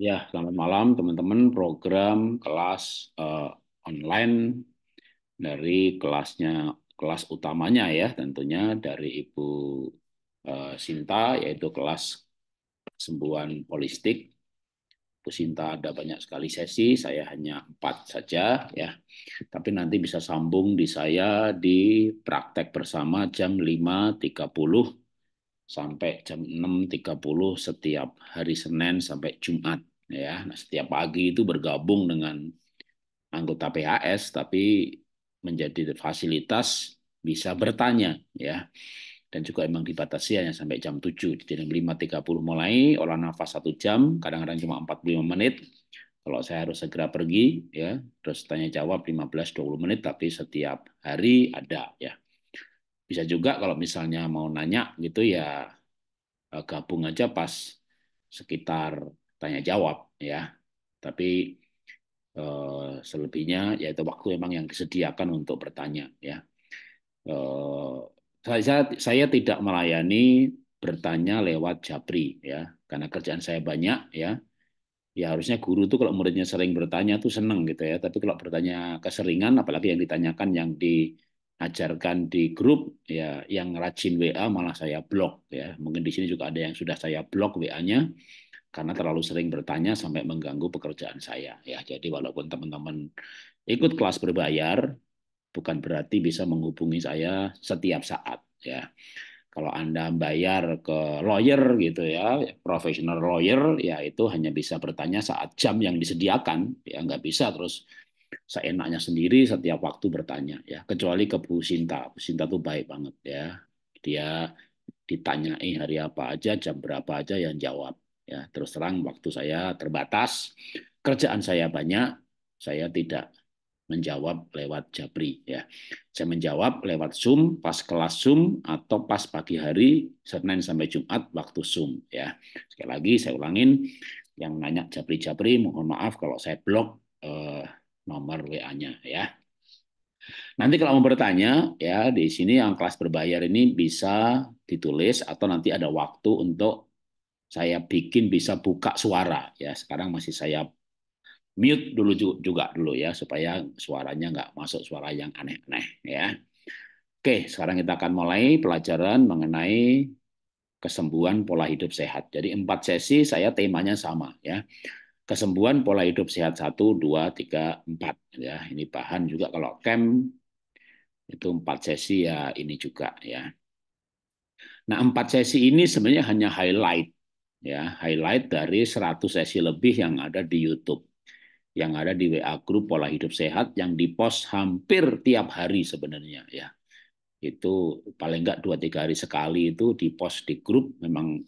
Ya, selamat malam teman-teman. Program kelas uh, online dari kelasnya kelas utamanya ya, tentunya dari Ibu uh, Sinta yaitu kelas kesembuhan holistik. Bu Sinta ada banyak sekali sesi, saya hanya empat saja ya. Tapi nanti bisa sambung di saya di praktek bersama jam 5.30 sampai jam 6.30 setiap hari Senin sampai Jumat ya nah, setiap pagi itu bergabung dengan anggota PHS tapi menjadi fasilitas bisa bertanya ya dan juga emang dibatasi hanya sampai jam 7 jadi 5.30 mulai olah nafas satu jam kadang-kadang cuma 45 menit kalau saya harus segera pergi ya terus tanya jawab 15-20 menit tapi setiap hari ada ya bisa juga kalau misalnya mau nanya gitu ya eh, gabung aja pas sekitar tanya jawab ya. Tapi eh, selebihnya yaitu waktu memang yang disediakan untuk bertanya ya. Eh, saya saya tidak melayani bertanya lewat Japri ya karena kerjaan saya banyak ya ya harusnya guru tuh kalau muridnya sering bertanya tuh seneng gitu ya tapi kalau bertanya keseringan apalagi yang ditanyakan yang diajarkan di grup ya yang rajin WA malah saya blok ya mungkin di sini juga ada yang sudah saya blok WA-nya karena terlalu sering bertanya sampai mengganggu pekerjaan saya ya jadi walaupun teman-teman ikut kelas berbayar bukan berarti bisa menghubungi saya setiap saat ya kalau anda bayar ke lawyer gitu ya profesional lawyer ya itu hanya bisa bertanya saat jam yang disediakan ya nggak bisa terus seenaknya sendiri setiap waktu bertanya ya kecuali ke Bu Sinta Bu Sinta tuh baik banget ya dia ditanyai hari apa aja jam berapa aja yang jawab Ya, terus terang waktu saya terbatas, kerjaan saya banyak, saya tidak menjawab lewat Jabri ya. Saya menjawab lewat Zoom pas kelas Zoom atau pas pagi hari Senin sampai Jumat waktu Zoom ya. Sekali lagi saya ulangin yang nanya Jabri-Jabri mohon maaf kalau saya blok eh, nomor WA-nya ya. Nanti kalau mau bertanya ya di sini yang kelas berbayar ini bisa ditulis atau nanti ada waktu untuk saya bikin bisa buka suara ya sekarang masih saya mute dulu juga dulu ya supaya suaranya nggak masuk suara yang aneh-aneh ya oke sekarang kita akan mulai pelajaran mengenai kesembuhan pola hidup sehat jadi empat sesi saya temanya sama ya kesembuhan pola hidup sehat satu dua tiga empat ya ini bahan juga kalau camp itu empat sesi ya ini juga ya nah empat sesi ini sebenarnya hanya highlight ya highlight dari 100 sesi lebih yang ada di YouTube yang ada di WA grup pola hidup sehat yang dipost hampir tiap hari sebenarnya ya itu paling nggak dua tiga hari sekali itu dipost di grup memang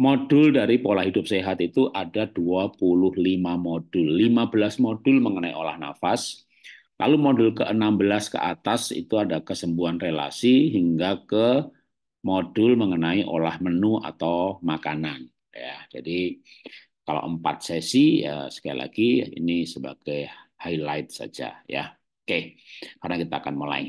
modul dari pola hidup sehat itu ada 25 modul 15 modul mengenai olah nafas lalu modul ke-16 ke atas itu ada kesembuhan relasi hingga ke modul mengenai olah menu atau makanan ya jadi kalau empat sesi ya sekali lagi ini sebagai highlight saja ya oke karena kita akan mulai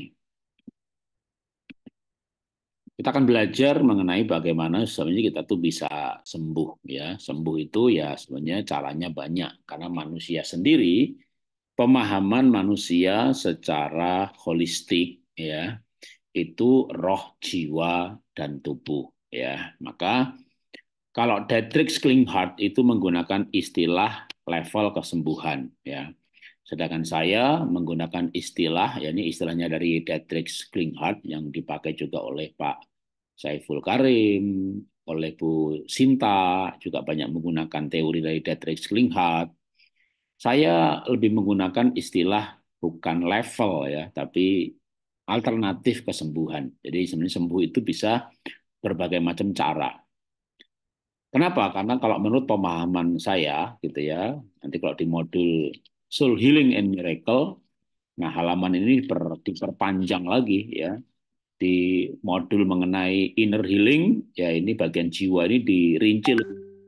kita akan belajar mengenai bagaimana sebenarnya kita tuh bisa sembuh ya sembuh itu ya sebenarnya caranya banyak karena manusia sendiri pemahaman manusia secara holistik ya itu roh jiwa dan tubuh ya maka kalau Dietrich Klinghardt itu menggunakan istilah level kesembuhan ya. Sedangkan saya menggunakan istilah ya ini istilahnya dari Dietrich Klinghardt yang dipakai juga oleh Pak Saiful Karim, oleh Bu Sinta juga banyak menggunakan teori dari Dietrich Klinghardt. Saya lebih menggunakan istilah bukan level ya, tapi alternatif kesembuhan. Jadi sebenarnya sembuh itu bisa berbagai macam cara Kenapa? Karena kalau menurut pemahaman saya, gitu ya, nanti kalau di modul Soul Healing and Miracle, nah halaman ini diper, diperpanjang lagi ya di modul mengenai inner healing, ya ini bagian jiwa ini dirinci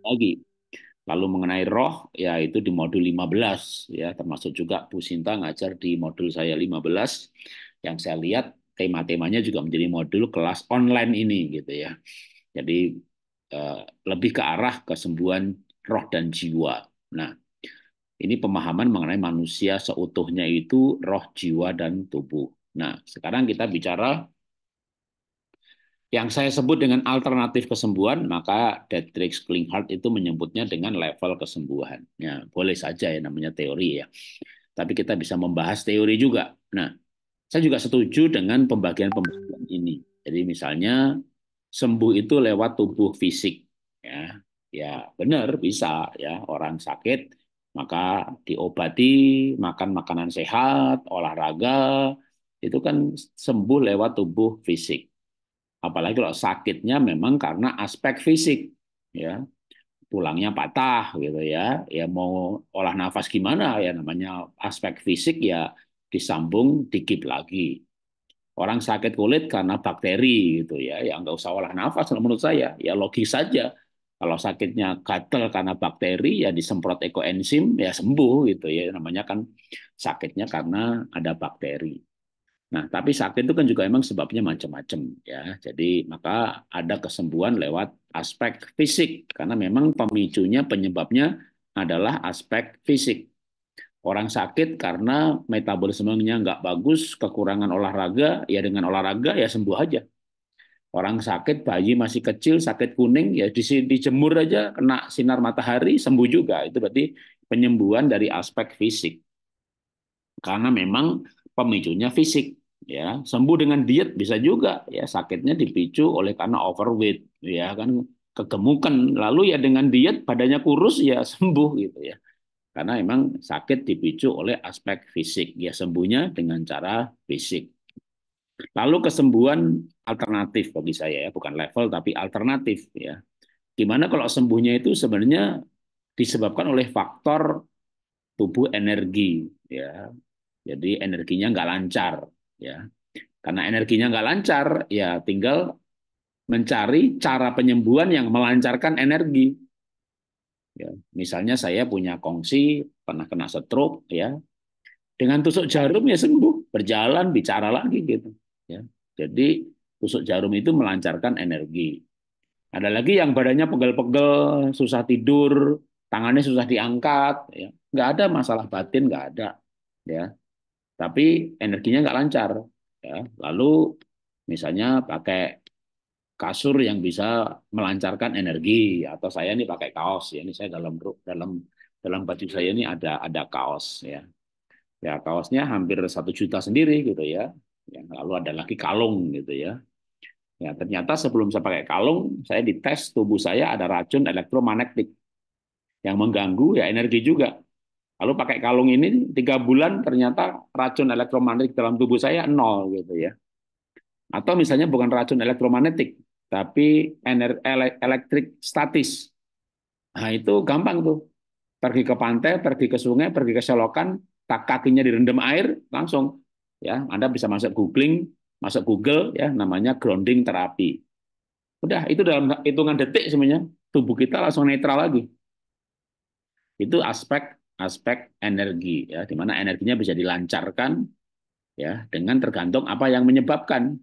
lagi. Lalu mengenai roh, ya itu di modul 15, ya termasuk juga Bu Sinta ngajar di modul saya 15, yang saya lihat tema-temanya juga menjadi modul kelas online ini gitu ya. Jadi Eh, lebih ke arah kesembuhan roh dan jiwa. Nah, ini pemahaman mengenai manusia seutuhnya itu roh, jiwa, dan tubuh. Nah, sekarang kita bicara yang saya sebut dengan alternatif kesembuhan, maka Dietrich Klinghardt itu menyebutnya dengan level kesembuhan. Ya, boleh saja ya namanya teori ya. Tapi kita bisa membahas teori juga. Nah, saya juga setuju dengan pembagian-pembagian ini. Jadi misalnya sembuh itu lewat tubuh fisik ya ya benar bisa ya orang sakit maka diobati makan makanan sehat olahraga itu kan sembuh lewat tubuh fisik apalagi kalau sakitnya memang karena aspek fisik ya tulangnya patah gitu ya ya mau olah nafas gimana ya namanya aspek fisik ya disambung dikip lagi orang sakit kulit karena bakteri gitu ya ya nggak usah olah nafas menurut saya ya logis saja kalau sakitnya gatel karena bakteri ya disemprot ekoenzim ya sembuh gitu ya namanya kan sakitnya karena ada bakteri nah tapi sakit itu kan juga emang sebabnya macam-macam ya jadi maka ada kesembuhan lewat aspek fisik karena memang pemicunya penyebabnya adalah aspek fisik Orang sakit karena metabolismenya nggak bagus, kekurangan olahraga, ya dengan olahraga ya sembuh aja. Orang sakit, bayi masih kecil, sakit kuning, ya di, dijemur aja, kena sinar matahari, sembuh juga. Itu berarti penyembuhan dari aspek fisik. Karena memang pemicunya fisik. ya Sembuh dengan diet bisa juga. ya Sakitnya dipicu oleh karena overweight. ya kan kegemukan lalu ya dengan diet badannya kurus ya sembuh gitu ya karena memang sakit dipicu oleh aspek fisik. Ya sembuhnya dengan cara fisik. Lalu kesembuhan alternatif bagi saya ya, bukan level tapi alternatif ya. Gimana kalau sembuhnya itu sebenarnya disebabkan oleh faktor tubuh energi ya. Jadi energinya nggak lancar ya. Karena energinya nggak lancar, ya tinggal mencari cara penyembuhan yang melancarkan energi. Ya, misalnya saya punya kongsi pernah kena stroke ya. Dengan tusuk jarum ya sembuh, berjalan, bicara lagi gitu ya. Jadi tusuk jarum itu melancarkan energi. Ada lagi yang badannya pegel-pegel, susah tidur, tangannya susah diangkat ya. Nggak ada masalah batin, nggak ada ya. Tapi energinya nggak lancar ya. Lalu misalnya pakai kasur yang bisa melancarkan energi atau saya ini pakai kaos ya ini saya dalam dalam dalam baju saya ini ada ada kaos ya ya kaosnya hampir satu juta sendiri gitu ya yang lalu ada lagi kalung gitu ya ya ternyata sebelum saya pakai kalung saya dites tubuh saya ada racun elektromagnetik yang mengganggu ya energi juga lalu pakai kalung ini tiga bulan ternyata racun elektromagnetik dalam tubuh saya nol gitu ya atau misalnya bukan racun elektromagnetik tapi energi elektrik statis. Nah itu gampang tuh. Pergi ke pantai, pergi ke sungai, pergi ke selokan, tak kakinya direndam air, langsung. ya Anda bisa masuk googling, masuk Google, ya namanya grounding terapi. Udah, itu dalam hitungan detik semuanya, tubuh kita langsung netral lagi. Itu aspek aspek energi ya di mana energinya bisa dilancarkan ya dengan tergantung apa yang menyebabkan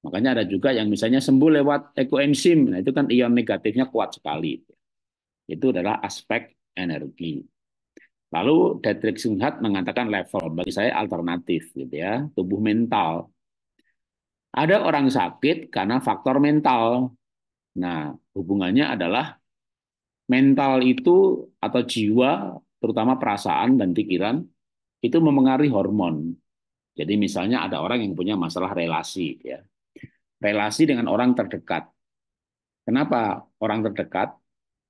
Makanya ada juga yang misalnya sembuh lewat ekoenzim. Nah, itu kan ion negatifnya kuat sekali. Itu adalah aspek energi. Lalu Dietrich Singhat mengatakan level bagi saya alternatif gitu ya, tubuh mental. Ada orang sakit karena faktor mental. Nah, hubungannya adalah mental itu atau jiwa, terutama perasaan dan pikiran itu memengaruhi hormon. Jadi misalnya ada orang yang punya masalah relasi gitu ya relasi dengan orang terdekat. Kenapa orang terdekat?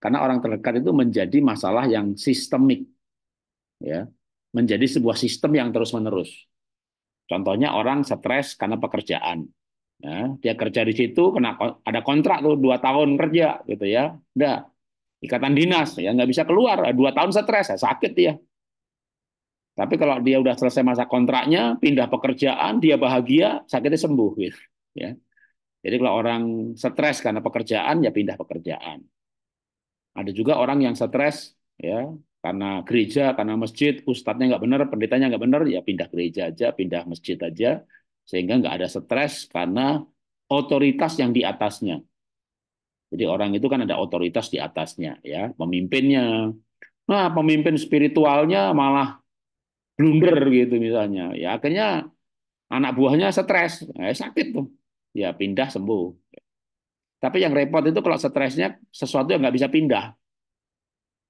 Karena orang terdekat itu menjadi masalah yang sistemik. Ya, menjadi sebuah sistem yang terus-menerus. Contohnya orang stres karena pekerjaan. Ya, dia kerja di situ, kena ada kontrak tuh dua tahun kerja gitu ya. Udah ikatan dinas ya nggak bisa keluar dua tahun stres ya sakit dia. Tapi kalau dia udah selesai masa kontraknya, pindah pekerjaan, dia bahagia, sakitnya sembuh gitu. Ya. Jadi kalau orang stres karena pekerjaan ya pindah pekerjaan. Ada juga orang yang stres ya karena gereja, karena masjid, ustadznya nggak benar, pendetanya nggak benar, ya pindah gereja aja, pindah masjid aja, sehingga nggak ada stres karena otoritas yang di atasnya. Jadi orang itu kan ada otoritas di atasnya, ya pemimpinnya. Nah pemimpin spiritualnya malah blunder gitu misalnya, ya akhirnya anak buahnya stres, eh, sakit tuh ya pindah sembuh. Tapi yang repot itu kalau stresnya sesuatu yang nggak bisa pindah.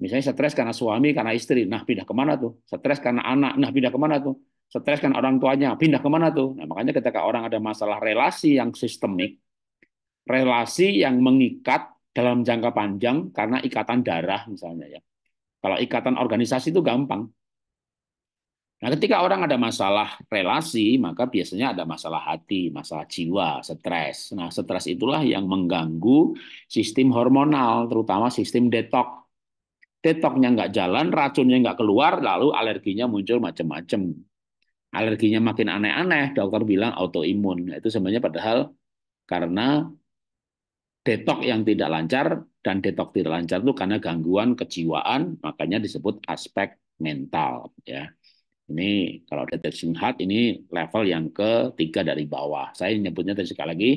Misalnya stres karena suami, karena istri, nah pindah kemana tuh? Stres karena anak, nah pindah kemana tuh? Stres karena orang tuanya, pindah kemana tuh? Nah makanya ketika orang ada masalah relasi yang sistemik, relasi yang mengikat dalam jangka panjang karena ikatan darah misalnya ya. Kalau ikatan organisasi itu gampang, Nah, ketika orang ada masalah relasi, maka biasanya ada masalah hati, masalah jiwa, stres. Nah, stres itulah yang mengganggu sistem hormonal, terutama sistem detok. Detoknya nggak jalan, racunnya nggak keluar, lalu alerginya muncul macam-macam. Alerginya makin aneh-aneh, dokter bilang autoimun. Nah, itu sebenarnya padahal karena detok yang tidak lancar, dan detok tidak lancar itu karena gangguan kejiwaan, makanya disebut aspek mental. ya ini kalau detection heart ini level yang ketiga dari bawah. Saya nyebutnya tadi sekali lagi,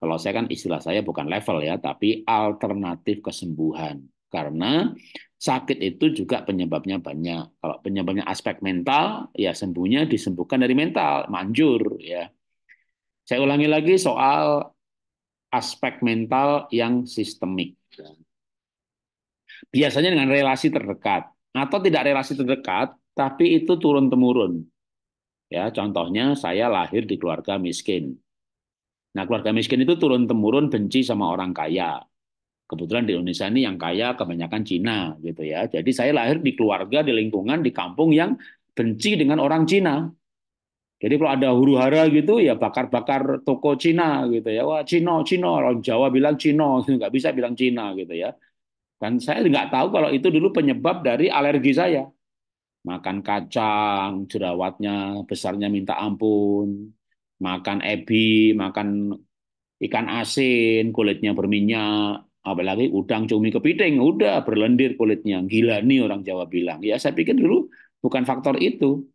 kalau saya kan istilah saya bukan level ya, tapi alternatif kesembuhan. Karena sakit itu juga penyebabnya banyak. Kalau penyebabnya aspek mental, ya sembuhnya disembuhkan dari mental, manjur ya. Saya ulangi lagi soal aspek mental yang sistemik. Biasanya dengan relasi terdekat atau tidak relasi terdekat, tapi itu turun temurun. Ya, contohnya saya lahir di keluarga miskin. Nah, keluarga miskin itu turun temurun benci sama orang kaya. Kebetulan di Indonesia ini yang kaya kebanyakan Cina gitu ya. Jadi saya lahir di keluarga, di lingkungan, di kampung yang benci dengan orang Cina. Jadi kalau ada huru-hara gitu ya bakar-bakar toko Cina gitu ya. Wah Cino, Cino. Orang Jawa bilang Cino, nggak bisa bilang Cina gitu ya. Dan saya nggak tahu kalau itu dulu penyebab dari alergi saya makan kacang, jerawatnya besarnya minta ampun, makan ebi, makan ikan asin, kulitnya berminyak, apalagi udang cumi kepiting, udah berlendir kulitnya, gila nih orang Jawa bilang. Ya saya pikir dulu bukan faktor itu.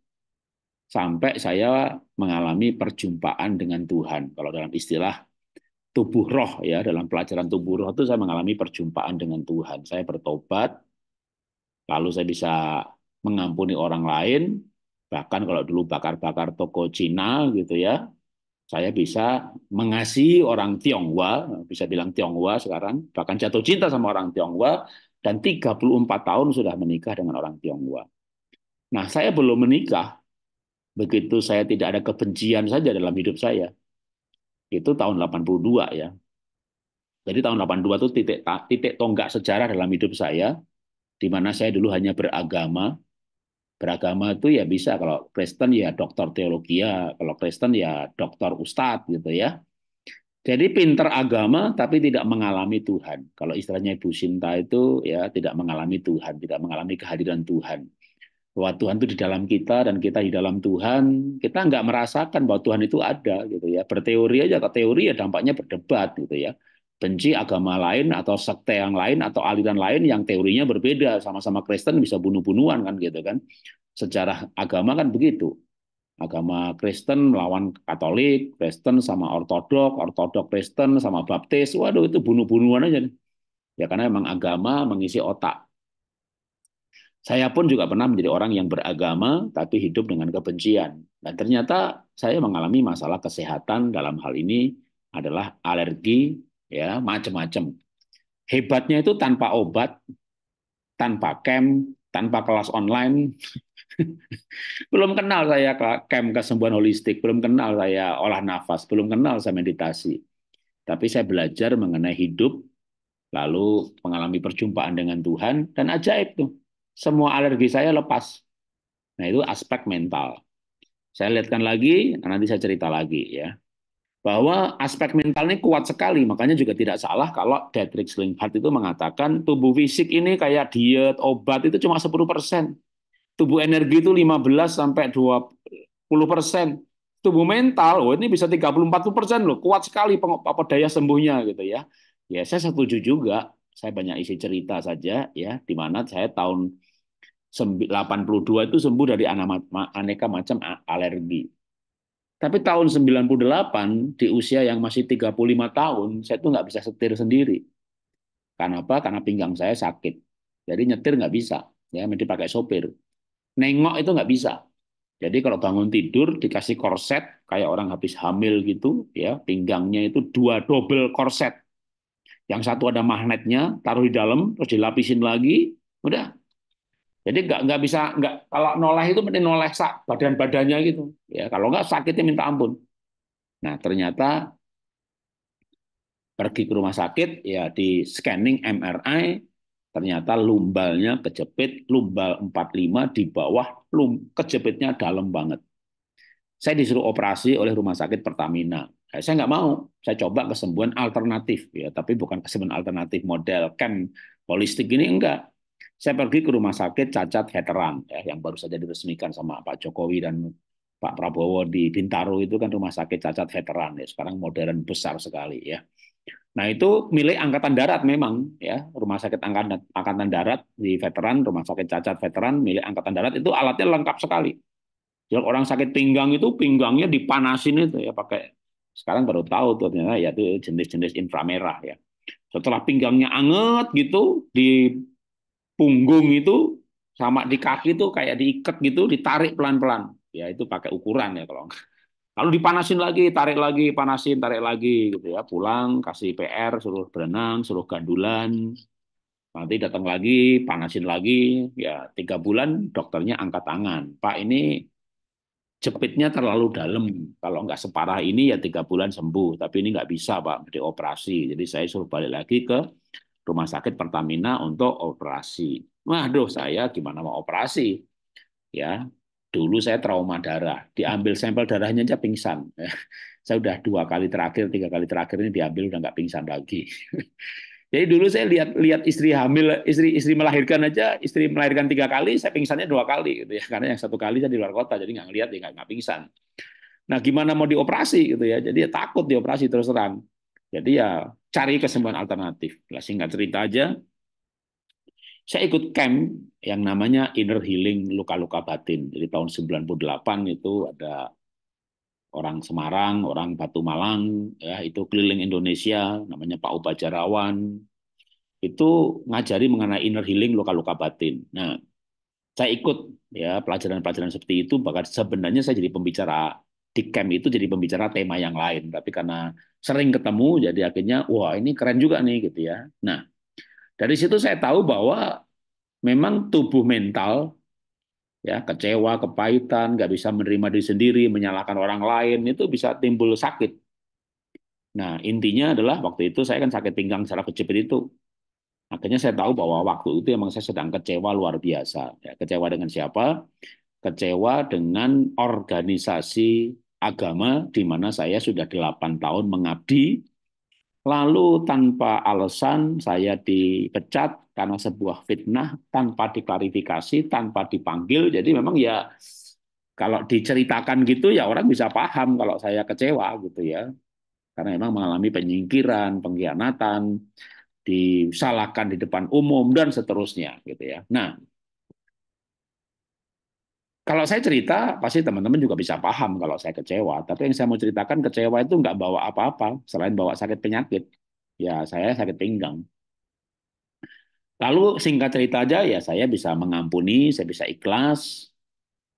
Sampai saya mengalami perjumpaan dengan Tuhan. Kalau dalam istilah tubuh roh ya, dalam pelajaran tubuh roh itu saya mengalami perjumpaan dengan Tuhan. Saya bertobat, lalu saya bisa mengampuni orang lain, bahkan kalau dulu bakar-bakar toko Cina gitu ya, saya bisa mengasihi orang Tionghoa, bisa bilang Tionghoa sekarang, bahkan jatuh cinta sama orang Tionghoa, dan 34 tahun sudah menikah dengan orang Tionghoa. Nah, saya belum menikah, begitu saya tidak ada kebencian saja dalam hidup saya. Itu tahun 82 ya. Jadi tahun 82 itu titik titik tonggak sejarah dalam hidup saya di mana saya dulu hanya beragama beragama itu ya bisa kalau Kristen ya dokter teologi ya kalau Kristen ya dokter ustadz gitu ya jadi pinter agama tapi tidak mengalami Tuhan. Kalau istilahnya Ibu Sinta itu ya tidak mengalami Tuhan, tidak mengalami kehadiran Tuhan. Bahwa Tuhan itu di dalam kita dan kita di dalam Tuhan, kita nggak merasakan bahwa Tuhan itu ada gitu ya. Berteori aja ke teori ya dampaknya berdebat gitu ya benci agama lain atau sekte yang lain atau aliran lain yang teorinya berbeda sama-sama Kristen bisa bunuh-bunuhan kan gitu kan sejarah agama kan begitu agama Kristen melawan Katolik Kristen sama Ortodok Ortodok Kristen sama Baptis waduh itu bunuh-bunuhan aja ya karena emang agama mengisi otak saya pun juga pernah menjadi orang yang beragama tapi hidup dengan kebencian dan ternyata saya mengalami masalah kesehatan dalam hal ini adalah alergi ya macam-macam. Hebatnya itu tanpa obat, tanpa kem, tanpa kelas online. belum kenal saya camp kesembuhan holistik, belum kenal saya olah nafas, belum kenal saya meditasi. Tapi saya belajar mengenai hidup, lalu mengalami perjumpaan dengan Tuhan, dan ajaib tuh. Semua alergi saya lepas. Nah itu aspek mental. Saya lihatkan lagi, nanti saya cerita lagi ya bahwa aspek mental ini kuat sekali. Makanya juga tidak salah kalau Dietrich Slinghardt itu mengatakan tubuh fisik ini kayak diet, obat itu cuma 10 persen. Tubuh energi itu 15 sampai 20 persen. Tubuh mental, oh ini bisa 30-40 persen loh, kuat sekali apa daya sembuhnya gitu ya. Ya saya setuju juga, saya banyak isi cerita saja ya, di mana saya tahun 82 itu sembuh dari aneka macam alergi tapi tahun 98 di usia yang masih 35 tahun, saya tuh nggak bisa setir sendiri. Karena apa? Karena pinggang saya sakit. Jadi nyetir nggak bisa. Ya, mesti pakai sopir. Nengok itu nggak bisa. Jadi kalau bangun tidur dikasih korset kayak orang habis hamil gitu, ya pinggangnya itu dua double korset. Yang satu ada magnetnya, taruh di dalam, terus dilapisin lagi, udah jadi nggak nggak bisa nggak kalau noleh itu mending noleh sak badan badannya gitu. Ya kalau nggak sakitnya minta ampun. Nah ternyata pergi ke rumah sakit ya di scanning MRI ternyata lumbalnya kejepit lumbal 45 di bawah lum kejepitnya dalam banget. Saya disuruh operasi oleh rumah sakit Pertamina. Eh, saya nggak mau, saya coba kesembuhan alternatif ya, tapi bukan kesembuhan alternatif model kan holistik ini enggak saya pergi ke rumah sakit cacat veteran ya, yang baru saja diresmikan sama Pak Jokowi dan Pak Prabowo di Bintaro itu kan rumah sakit cacat veteran ya sekarang modern besar sekali ya. Nah itu milik Angkatan Darat memang ya rumah sakit Angkatan Angkatan Darat di veteran rumah sakit cacat veteran milik Angkatan Darat itu alatnya lengkap sekali. Jadi orang sakit pinggang itu pinggangnya dipanasin itu ya pakai sekarang baru tahu tuh ternyata ya itu jenis-jenis inframerah ya. Setelah pinggangnya anget gitu di punggung itu sama di kaki itu kayak diikat gitu, ditarik pelan-pelan. Ya itu pakai ukuran ya kalau Lalu dipanasin lagi, tarik lagi, panasin, tarik lagi gitu ya. Pulang kasih PR, suruh berenang, suruh gandulan. Nanti datang lagi, panasin lagi, ya tiga bulan dokternya angkat tangan. Pak ini jepitnya terlalu dalam. Kalau nggak separah ini ya tiga bulan sembuh. Tapi ini nggak bisa Pak, dioperasi. Jadi saya suruh balik lagi ke rumah sakit Pertamina untuk operasi. Waduh, saya gimana mau operasi? Ya, dulu saya trauma darah, diambil sampel darahnya aja pingsan. saya udah dua kali terakhir, tiga kali terakhir ini diambil udah nggak pingsan lagi. Jadi dulu saya lihat lihat istri hamil, istri istri melahirkan aja, istri melahirkan tiga kali, saya pingsannya dua kali gitu ya, karena yang satu kali saya di luar kota, jadi nggak ngelihat, ya nggak, nggak pingsan. Nah, gimana mau dioperasi gitu ya? Jadi ya, takut dioperasi terus terang. Jadi ya cari kesembuhan alternatif. Lah singkat cerita aja, saya ikut camp yang namanya Inner Healing Luka-Luka Batin. Jadi tahun 98 itu ada orang Semarang, orang Batu Malang, ya itu keliling Indonesia, namanya Pak Ubajarawan, itu ngajari mengenai inner healing luka-luka batin. Nah, saya ikut ya pelajaran-pelajaran seperti itu, bahkan sebenarnya saya jadi pembicara di camp itu jadi pembicara tema yang lain. Tapi karena sering ketemu, jadi akhirnya wah ini keren juga nih gitu ya. Nah dari situ saya tahu bahwa memang tubuh mental ya kecewa, kepahitan, nggak bisa menerima diri sendiri, menyalahkan orang lain itu bisa timbul sakit. Nah intinya adalah waktu itu saya kan sakit pinggang secara kejepit itu. Akhirnya saya tahu bahwa waktu itu emang saya sedang kecewa luar biasa. Ya, kecewa dengan siapa? Kecewa dengan organisasi agama di mana saya sudah delapan tahun mengabdi, lalu tanpa alasan saya dipecat karena sebuah fitnah, tanpa diklarifikasi, tanpa dipanggil. Jadi memang ya kalau diceritakan gitu ya orang bisa paham kalau saya kecewa gitu ya. Karena memang mengalami penyingkiran, pengkhianatan, disalahkan di depan umum dan seterusnya gitu ya. Nah, kalau saya cerita, pasti teman-teman juga bisa paham kalau saya kecewa. Tapi yang saya mau ceritakan, kecewa itu nggak bawa apa-apa, selain bawa sakit penyakit. Ya, saya sakit pinggang. Lalu singkat cerita aja, ya saya bisa mengampuni, saya bisa ikhlas,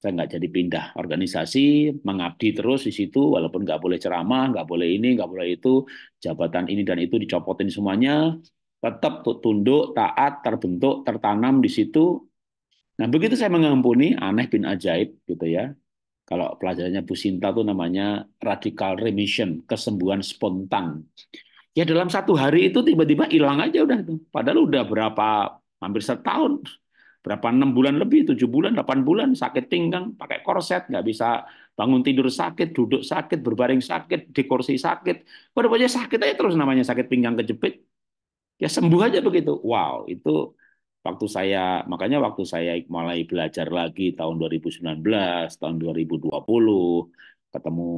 saya nggak jadi pindah organisasi, mengabdi terus di situ, walaupun nggak boleh ceramah, nggak boleh ini, nggak boleh itu, jabatan ini dan itu dicopotin semuanya, tetap tunduk, taat, terbentuk, tertanam di situ, Nah, begitu saya mengampuni, aneh bin ajaib gitu ya. Kalau pelajarannya Bu Sinta tuh namanya radical remission, kesembuhan spontan. Ya dalam satu hari itu tiba-tiba hilang aja udah tuh. Padahal udah berapa, hampir setahun, berapa enam bulan lebih, tujuh bulan, delapan bulan, sakit pinggang, pakai korset, nggak bisa bangun tidur sakit, duduk sakit, berbaring sakit, di kursi sakit. Pada aja sakit aja terus namanya sakit pinggang kejepit. Ya sembuh aja begitu. Wow, itu waktu saya makanya waktu saya mulai belajar lagi tahun 2019, tahun 2020 ketemu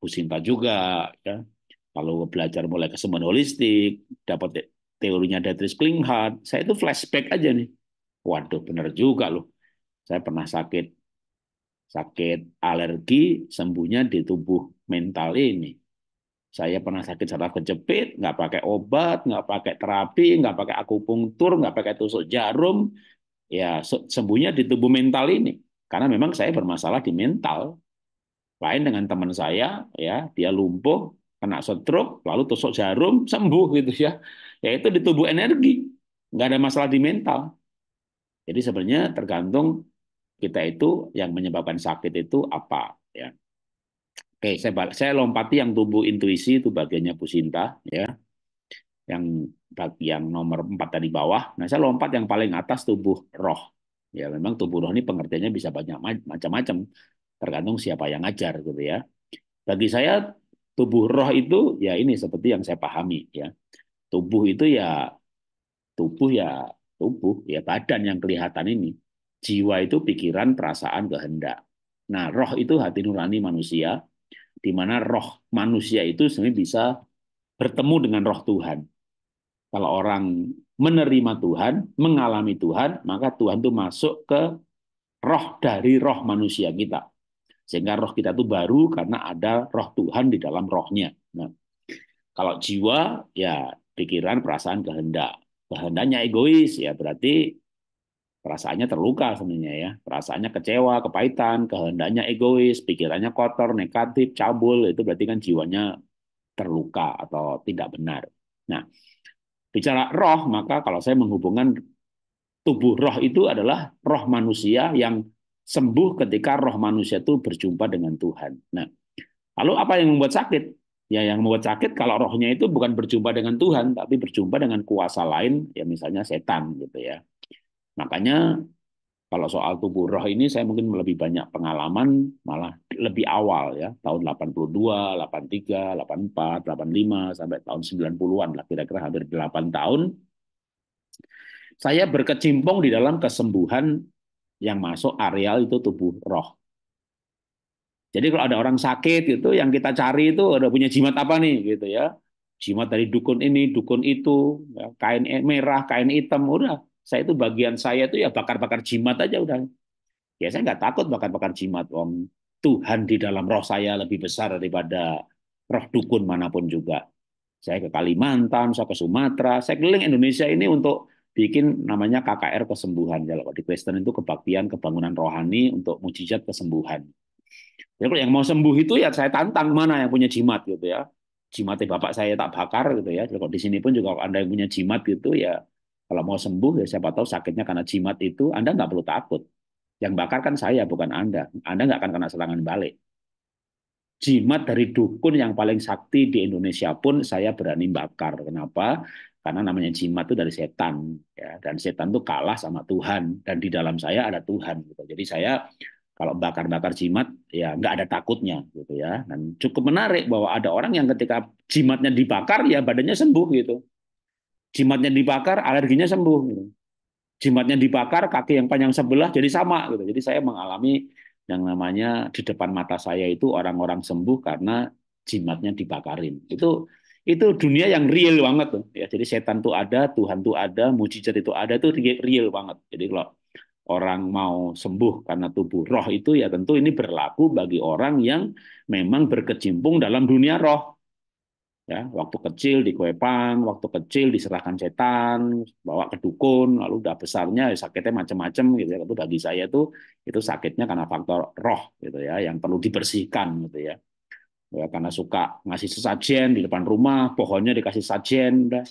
Bu Sinta juga ya. Lalu belajar mulai kesembuhan holistik, dapat teorinya Dietrich Klinghardt, saya itu flashback aja nih. Waduh, bener juga loh. Saya pernah sakit sakit alergi sembuhnya di tubuh mental ini. Saya pernah sakit secara kejepit, nggak pakai obat, nggak pakai terapi, nggak pakai akupunktur, nggak pakai tusuk jarum. Ya sembuhnya di tubuh mental ini. Karena memang saya bermasalah di mental. Lain dengan teman saya, ya dia lumpuh, kena stroke, lalu tusuk jarum, sembuh gitu ya. ya itu di tubuh energi, nggak ada masalah di mental. Jadi sebenarnya tergantung kita itu yang menyebabkan sakit itu apa ya. Oke, saya saya lompati yang tumbuh intuisi itu bagiannya Pusinta ya. Yang bagian nomor 4 tadi bawah. Nah, saya lompat yang paling atas tubuh roh. Ya, memang tubuh roh ini pengertiannya bisa banyak macam-macam tergantung siapa yang ngajar gitu ya. Bagi saya tubuh roh itu ya ini seperti yang saya pahami ya. Tubuh itu ya tubuh ya tubuh ya badan yang kelihatan ini. Jiwa itu pikiran, perasaan, kehendak. Nah, roh itu hati nurani manusia, di mana roh manusia itu sebenarnya bisa bertemu dengan roh Tuhan. Kalau orang menerima Tuhan, mengalami Tuhan, maka Tuhan itu masuk ke roh dari roh manusia kita. Sehingga roh kita itu baru karena ada roh Tuhan di dalam rohnya. Nah, kalau jiwa, ya pikiran, perasaan, kehendak. Kehendaknya egois, ya berarti perasaannya terluka sebenarnya ya perasaannya kecewa kepahitan kehendaknya egois pikirannya kotor negatif cabul itu berarti kan jiwanya terluka atau tidak benar nah bicara roh maka kalau saya menghubungkan tubuh roh itu adalah roh manusia yang sembuh ketika roh manusia itu berjumpa dengan Tuhan nah lalu apa yang membuat sakit ya yang membuat sakit kalau rohnya itu bukan berjumpa dengan Tuhan tapi berjumpa dengan kuasa lain ya misalnya setan gitu ya Makanya kalau soal tubuh roh ini saya mungkin lebih banyak pengalaman malah lebih awal ya tahun 82, 83, 84, 85 sampai tahun 90-an lah kira-kira hampir 8 tahun saya berkecimpung di dalam kesembuhan yang masuk areal itu tubuh roh. Jadi kalau ada orang sakit itu yang kita cari itu ada punya jimat apa nih gitu ya. Jimat dari dukun ini, dukun itu, ya, kain e, merah, kain hitam, udah saya itu bagian saya itu ya bakar-bakar jimat aja udah. Ya saya nggak takut bakar-bakar jimat om. Tuhan di dalam roh saya lebih besar daripada roh dukun manapun juga. Saya ke Kalimantan, saya ke Sumatera, saya keliling Indonesia ini untuk bikin namanya KKR kesembuhan. Kalau di Kristen itu kebaktian, kebangunan rohani untuk mujizat kesembuhan. Ya kalau yang mau sembuh itu ya saya tantang mana yang punya jimat gitu ya. Jimatnya bapak saya tak bakar gitu ya. jadi Kalau di sini pun juga kalau Anda yang punya jimat gitu ya kalau mau sembuh ya siapa tahu sakitnya karena jimat itu Anda nggak perlu takut. Yang bakar kan saya bukan Anda. Anda nggak akan kena serangan balik. Jimat dari dukun yang paling sakti di Indonesia pun saya berani bakar. Kenapa? Karena namanya jimat itu dari setan, ya. Dan setan itu kalah sama Tuhan. Dan di dalam saya ada Tuhan. Gitu. Jadi saya kalau bakar-bakar jimat ya nggak ada takutnya gitu ya dan cukup menarik bahwa ada orang yang ketika jimatnya dibakar ya badannya sembuh gitu jimatnya dibakar, alerginya sembuh. Gitu. Jimatnya dibakar, kaki yang panjang sebelah jadi sama. Gitu. Jadi saya mengalami yang namanya di depan mata saya itu orang-orang sembuh karena jimatnya dibakarin. Itu itu dunia yang real banget tuh. Ya, jadi setan tuh ada, Tuhan tuh ada, mujizat itu ada, itu real banget. Jadi kalau orang mau sembuh karena tubuh roh itu ya tentu ini berlaku bagi orang yang memang berkecimpung dalam dunia roh ya waktu kecil di kuepan waktu kecil diserahkan setan bawa ke dukun lalu udah besarnya ya sakitnya macam-macam gitu ya tapi bagi saya itu itu sakitnya karena faktor roh gitu ya yang perlu dibersihkan gitu ya ya karena suka ngasih sesajen di depan rumah pohonnya dikasih sajen udah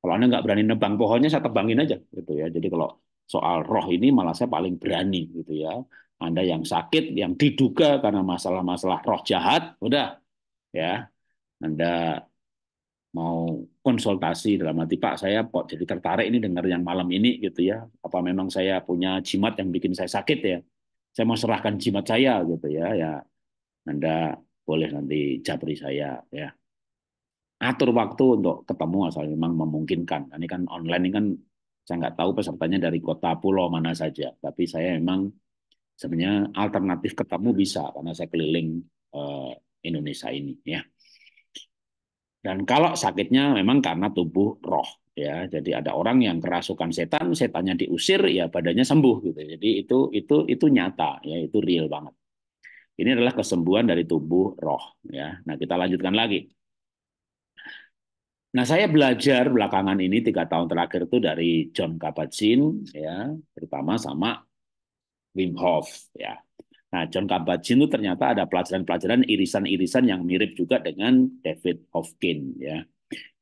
kalau anda nggak berani nebang pohonnya saya tebangin aja gitu ya jadi kalau soal roh ini malah saya paling berani gitu ya anda yang sakit yang diduga karena masalah-masalah roh jahat udah ya anda mau konsultasi dalam arti Pak saya kok jadi tertarik ini dengar yang malam ini gitu ya apa memang saya punya jimat yang bikin saya sakit ya saya mau serahkan jimat saya gitu ya ya Anda boleh nanti japri saya ya atur waktu untuk ketemu asal memang memungkinkan ini kan online ini kan saya nggak tahu pesertanya dari kota pulau mana saja tapi saya memang sebenarnya alternatif ketemu bisa karena saya keliling eh, Indonesia ini ya dan kalau sakitnya memang karena tubuh roh ya. Jadi ada orang yang kerasukan setan, setannya diusir ya badannya sembuh gitu. Jadi itu itu itu nyata ya, itu real banget. Ini adalah kesembuhan dari tubuh roh ya. Nah, kita lanjutkan lagi. Nah, saya belajar belakangan ini tiga tahun terakhir itu dari John Kabat-Zinn ya, terutama sama Wim Hof ya. Nah, John Kabat-Zinn itu ternyata ada pelajaran-pelajaran irisan-irisan yang mirip juga dengan David Hofkin ya.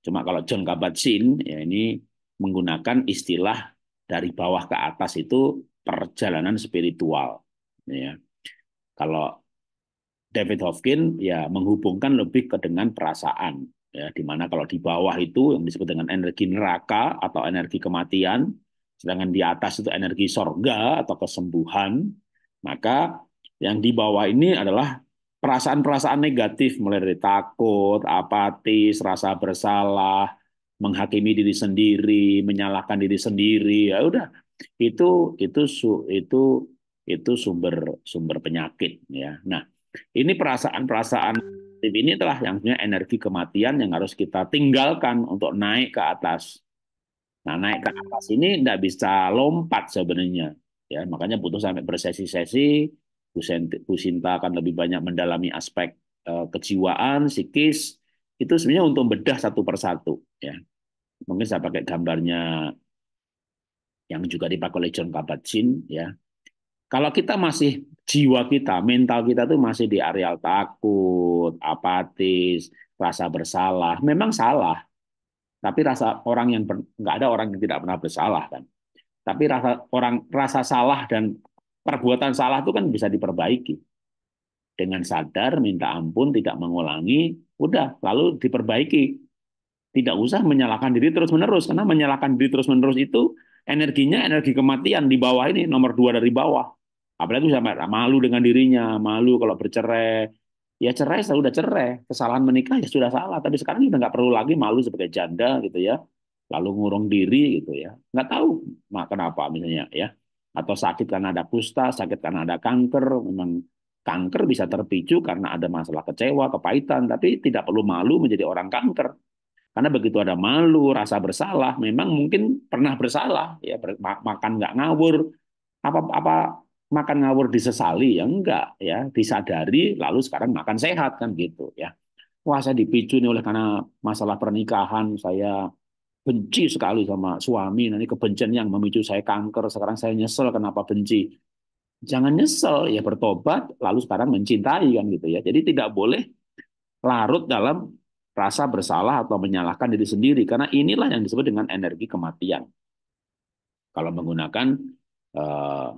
Cuma kalau John Kabat-Zinn ya ini menggunakan istilah dari bawah ke atas itu perjalanan spiritual ya. Kalau David Hofkin ya menghubungkan lebih ke dengan perasaan ya di mana kalau di bawah itu yang disebut dengan energi neraka atau energi kematian sedangkan di atas itu energi sorga atau kesembuhan maka yang di bawah ini adalah perasaan-perasaan negatif mulai dari takut, apatis, rasa bersalah, menghakimi diri sendiri, menyalahkan diri sendiri. Ya udah, itu itu itu itu sumber sumber penyakit ya. Nah, ini perasaan-perasaan ini telah yang punya energi kematian yang harus kita tinggalkan untuk naik ke atas. Nah, naik ke atas ini tidak bisa lompat sebenarnya. Ya, makanya butuh sampai bersesi-sesi, Kusinta akan lebih banyak mendalami aspek uh, kejiwaan, psikis. Itu sebenarnya untuk bedah satu persatu. Ya. Mungkin saya pakai gambarnya yang juga dipakai oleh John Kabat-Zinn. Ya. Kalau kita masih jiwa kita, mental kita tuh masih di areal takut, apatis, rasa bersalah. Memang salah, tapi rasa orang yang nggak ada orang yang tidak pernah bersalah kan. Tapi rasa orang rasa salah dan perbuatan salah itu kan bisa diperbaiki. Dengan sadar, minta ampun, tidak mengulangi, udah, lalu diperbaiki. Tidak usah menyalahkan diri terus-menerus, karena menyalahkan diri terus-menerus itu energinya energi kematian di bawah ini, nomor dua dari bawah. Apalagi sama malu dengan dirinya, malu kalau bercerai, ya cerai sudah cerai kesalahan menikah ya sudah salah tapi sekarang sudah nggak perlu lagi malu sebagai janda gitu ya lalu ngurung diri gitu ya nggak tahu kenapa misalnya ya atau sakit karena ada kusta, sakit karena ada kanker, memang kanker bisa terpicu karena ada masalah kecewa, kepahitan, tapi tidak perlu malu menjadi orang kanker. Karena begitu ada malu, rasa bersalah, memang mungkin pernah bersalah, ya makan nggak ngawur, apa apa makan ngawur disesali ya enggak ya disadari lalu sekarang makan sehat kan gitu ya wah saya dipicu nih oleh karena masalah pernikahan saya benci sekali sama suami, nanti kebencian yang memicu saya kanker, sekarang saya nyesel kenapa benci. Jangan nyesel, ya bertobat, lalu sekarang mencintai kan gitu ya. Jadi tidak boleh larut dalam rasa bersalah atau menyalahkan diri sendiri karena inilah yang disebut dengan energi kematian. Kalau menggunakan uh,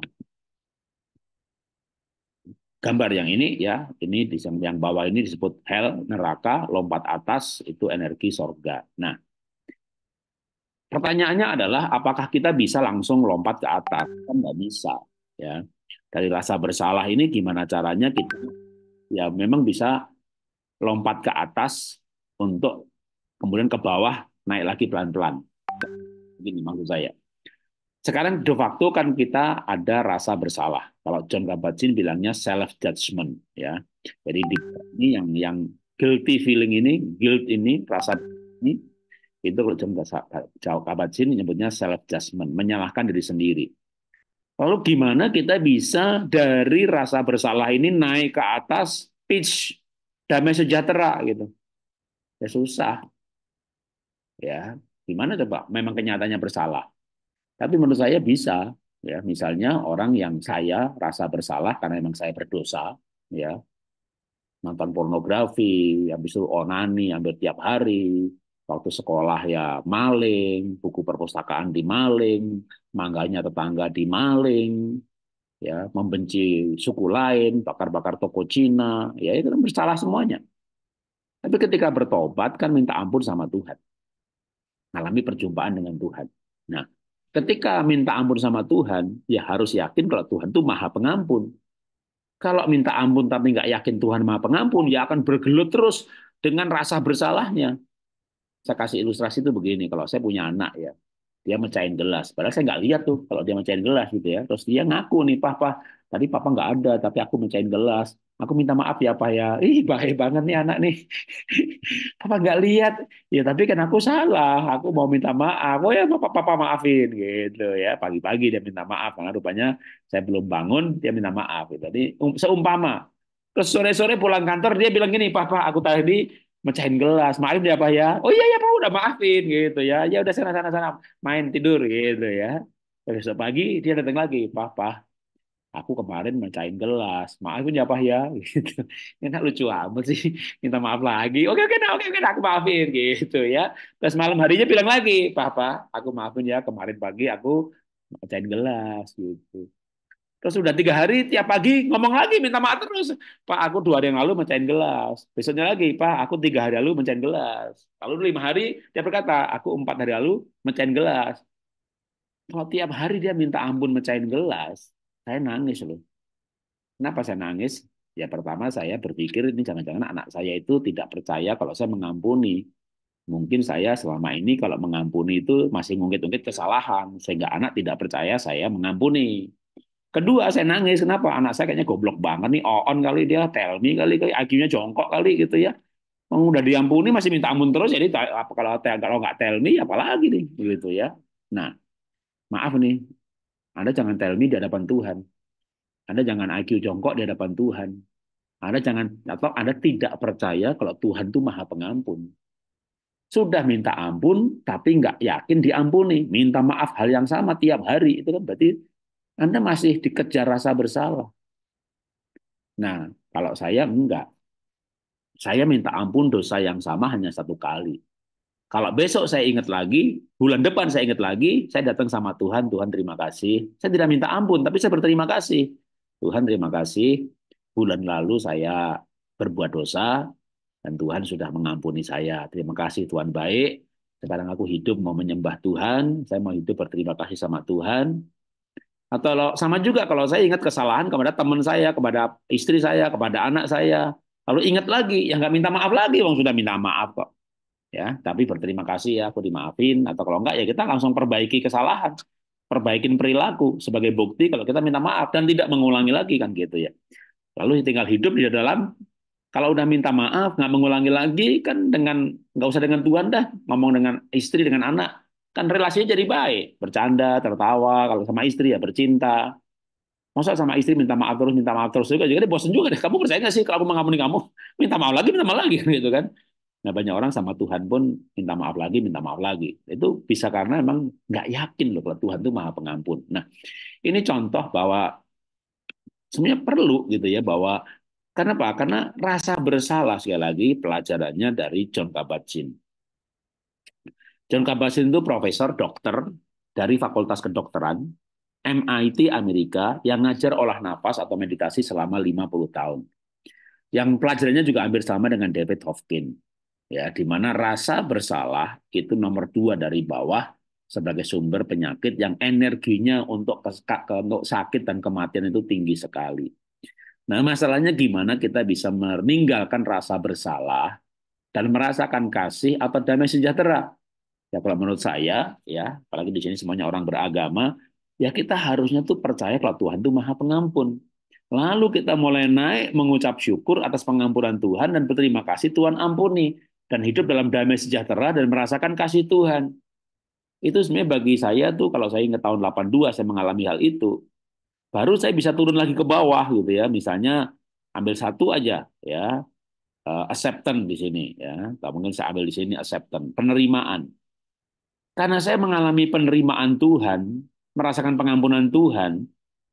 gambar yang ini ya, ini yang bawah ini disebut hell, neraka, lompat atas itu energi sorga. Nah, Pertanyaannya adalah apakah kita bisa langsung lompat ke atas? Kan nggak bisa, ya. Dari rasa bersalah ini gimana caranya kita ya memang bisa lompat ke atas untuk kemudian ke bawah naik lagi pelan-pelan. Begini maksud saya. Sekarang de facto kan kita ada rasa bersalah. Kalau John Kabat-Zinn bilangnya self judgment ya. Jadi ini yang yang guilty feeling ini, guilt ini, rasa ini itu kalau jam jauh jauh kabat sini nyebutnya self judgment, menyalahkan diri sendiri. Lalu gimana kita bisa dari rasa bersalah ini naik ke atas pitch damai sejahtera gitu? Ya susah. Ya, gimana coba? Memang kenyataannya bersalah. Tapi menurut saya bisa. Ya, misalnya orang yang saya rasa bersalah karena memang saya berdosa, ya. Nonton pornografi, habis itu onani hampir tiap hari, waktu sekolah ya maling, buku perpustakaan dimaling, mangganya tetangga dimaling, ya membenci suku lain, bakar-bakar toko Cina, ya itu kan bersalah semuanya. Tapi ketika bertobat kan minta ampun sama Tuhan. Alami perjumpaan dengan Tuhan. Nah, ketika minta ampun sama Tuhan, ya harus yakin kalau Tuhan itu maha pengampun. Kalau minta ampun tapi nggak yakin Tuhan maha pengampun, ya akan bergelut terus dengan rasa bersalahnya saya kasih ilustrasi itu begini, kalau saya punya anak ya, dia mecahin gelas. Padahal saya nggak lihat tuh kalau dia mecahin gelas gitu ya. Terus dia ngaku nih, papa, tadi papa nggak ada, tapi aku mecahin gelas. Aku minta maaf ya, Pak ya. Ih, baik banget nih anak nih. papa nggak lihat. Ya, tapi kan aku salah. Aku mau minta maaf. Oh ya, papa, papa maafin gitu ya. Pagi-pagi dia minta maaf. Karena rupanya saya belum bangun, dia minta maaf. Gitu. Jadi, um, seumpama. Terus sore-sore pulang kantor, dia bilang gini, Papa, aku tadi mecahin gelas maaf ya pak ya oh iya ya pak udah maafin gitu ya ya udah sana sana sana main tidur gitu ya besok pagi dia datang lagi papa aku kemarin mecahin gelas maafin ya pak ya gitu ini enak lucu amat sih minta maaf lagi oke oke nah, oke oke nah, aku maafin gitu ya terus malam harinya bilang lagi papa aku maafin ya kemarin pagi aku mecahin gelas gitu Terus udah tiga hari, tiap pagi ngomong lagi, minta maaf terus. Pak, aku dua hari yang lalu mencahin gelas. Besoknya lagi, Pak, aku tiga hari lalu mencahin gelas. Lalu lima hari, dia berkata, aku empat hari lalu mencahin gelas. Kalau tiap hari dia minta ampun mencahin gelas, saya nangis loh. Kenapa saya nangis? Ya pertama saya berpikir ini jangan-jangan anak saya itu tidak percaya kalau saya mengampuni. Mungkin saya selama ini kalau mengampuni itu masih mungkin-mungkin kesalahan. Sehingga anak tidak percaya saya mengampuni Kedua, saya nangis. Kenapa? Anak saya kayaknya goblok banget nih. on kali dia, tell me kali, kali IQ-nya jongkok kali gitu ya. Oh, udah diampuni masih minta ampun terus. Jadi apa kalau tell kalau nggak tell me, ya apalagi nih gitu ya. Nah, maaf nih. Anda jangan tell me di hadapan Tuhan. Anda jangan IQ jongkok di hadapan Tuhan. Anda jangan atau Anda tidak percaya kalau Tuhan itu maha pengampun. Sudah minta ampun tapi nggak yakin diampuni. Minta maaf hal yang sama tiap hari itu kan berarti anda masih dikejar rasa bersalah. Nah, kalau saya enggak. Saya minta ampun dosa yang sama hanya satu kali. Kalau besok saya ingat lagi, bulan depan saya ingat lagi, saya datang sama Tuhan, Tuhan terima kasih. Saya tidak minta ampun, tapi saya berterima kasih. Tuhan terima kasih, bulan lalu saya berbuat dosa, dan Tuhan sudah mengampuni saya. Terima kasih Tuhan baik, sekarang aku hidup mau menyembah Tuhan, saya mau hidup berterima kasih sama Tuhan, atau sama juga kalau saya ingat kesalahan kepada teman saya, kepada istri saya, kepada anak saya. Lalu ingat lagi, yang nggak minta maaf lagi, wong sudah minta maaf kok. Ya, tapi berterima kasih ya, aku dimaafin. Atau kalau enggak ya kita langsung perbaiki kesalahan, perbaikin perilaku sebagai bukti kalau kita minta maaf dan tidak mengulangi lagi kan gitu ya. Lalu tinggal hidup di dalam kalau udah minta maaf nggak mengulangi lagi kan dengan nggak usah dengan Tuhan dah ngomong dengan istri dengan anak Kan relasinya jadi baik. Bercanda, tertawa, kalau sama istri ya bercinta. Masa sama istri minta maaf terus, minta maaf terus juga. Jadi bosan juga deh. Kamu percaya nggak sih kalau aku mengampuni kamu? Minta maaf lagi, minta maaf lagi. gitu kan. Nah banyak orang sama Tuhan pun minta maaf lagi, minta maaf lagi. Itu bisa karena emang nggak yakin loh kalau Tuhan itu maha pengampun. Nah ini contoh bahwa sebenarnya perlu gitu ya bahwa karena apa? Karena rasa bersalah sekali lagi pelajarannya dari John Kabat-Zinn. John Kabat-Zinn itu profesor dokter dari Fakultas Kedokteran MIT Amerika yang ngajar olah nafas atau meditasi selama 50 tahun. Yang pelajarannya juga hampir sama dengan David Hofkin. Ya, di mana rasa bersalah itu nomor dua dari bawah sebagai sumber penyakit yang energinya untuk, untuk sakit dan kematian itu tinggi sekali. Nah, masalahnya gimana kita bisa meninggalkan rasa bersalah dan merasakan kasih atau damai sejahtera Ya kalau menurut saya, ya apalagi di sini semuanya orang beragama, ya kita harusnya tuh percaya kalau Tuhan tuh maha pengampun. Lalu kita mulai naik mengucap syukur atas pengampunan Tuhan dan berterima kasih Tuhan ampuni dan hidup dalam damai sejahtera dan merasakan kasih Tuhan. Itu sebenarnya bagi saya tuh kalau saya ingat tahun 82 saya mengalami hal itu. Baru saya bisa turun lagi ke bawah gitu ya. Misalnya ambil satu aja ya. Eh, acceptance di sini ya. Tak mungkin saya ambil di sini acceptance, penerimaan karena saya mengalami penerimaan Tuhan, merasakan pengampunan Tuhan,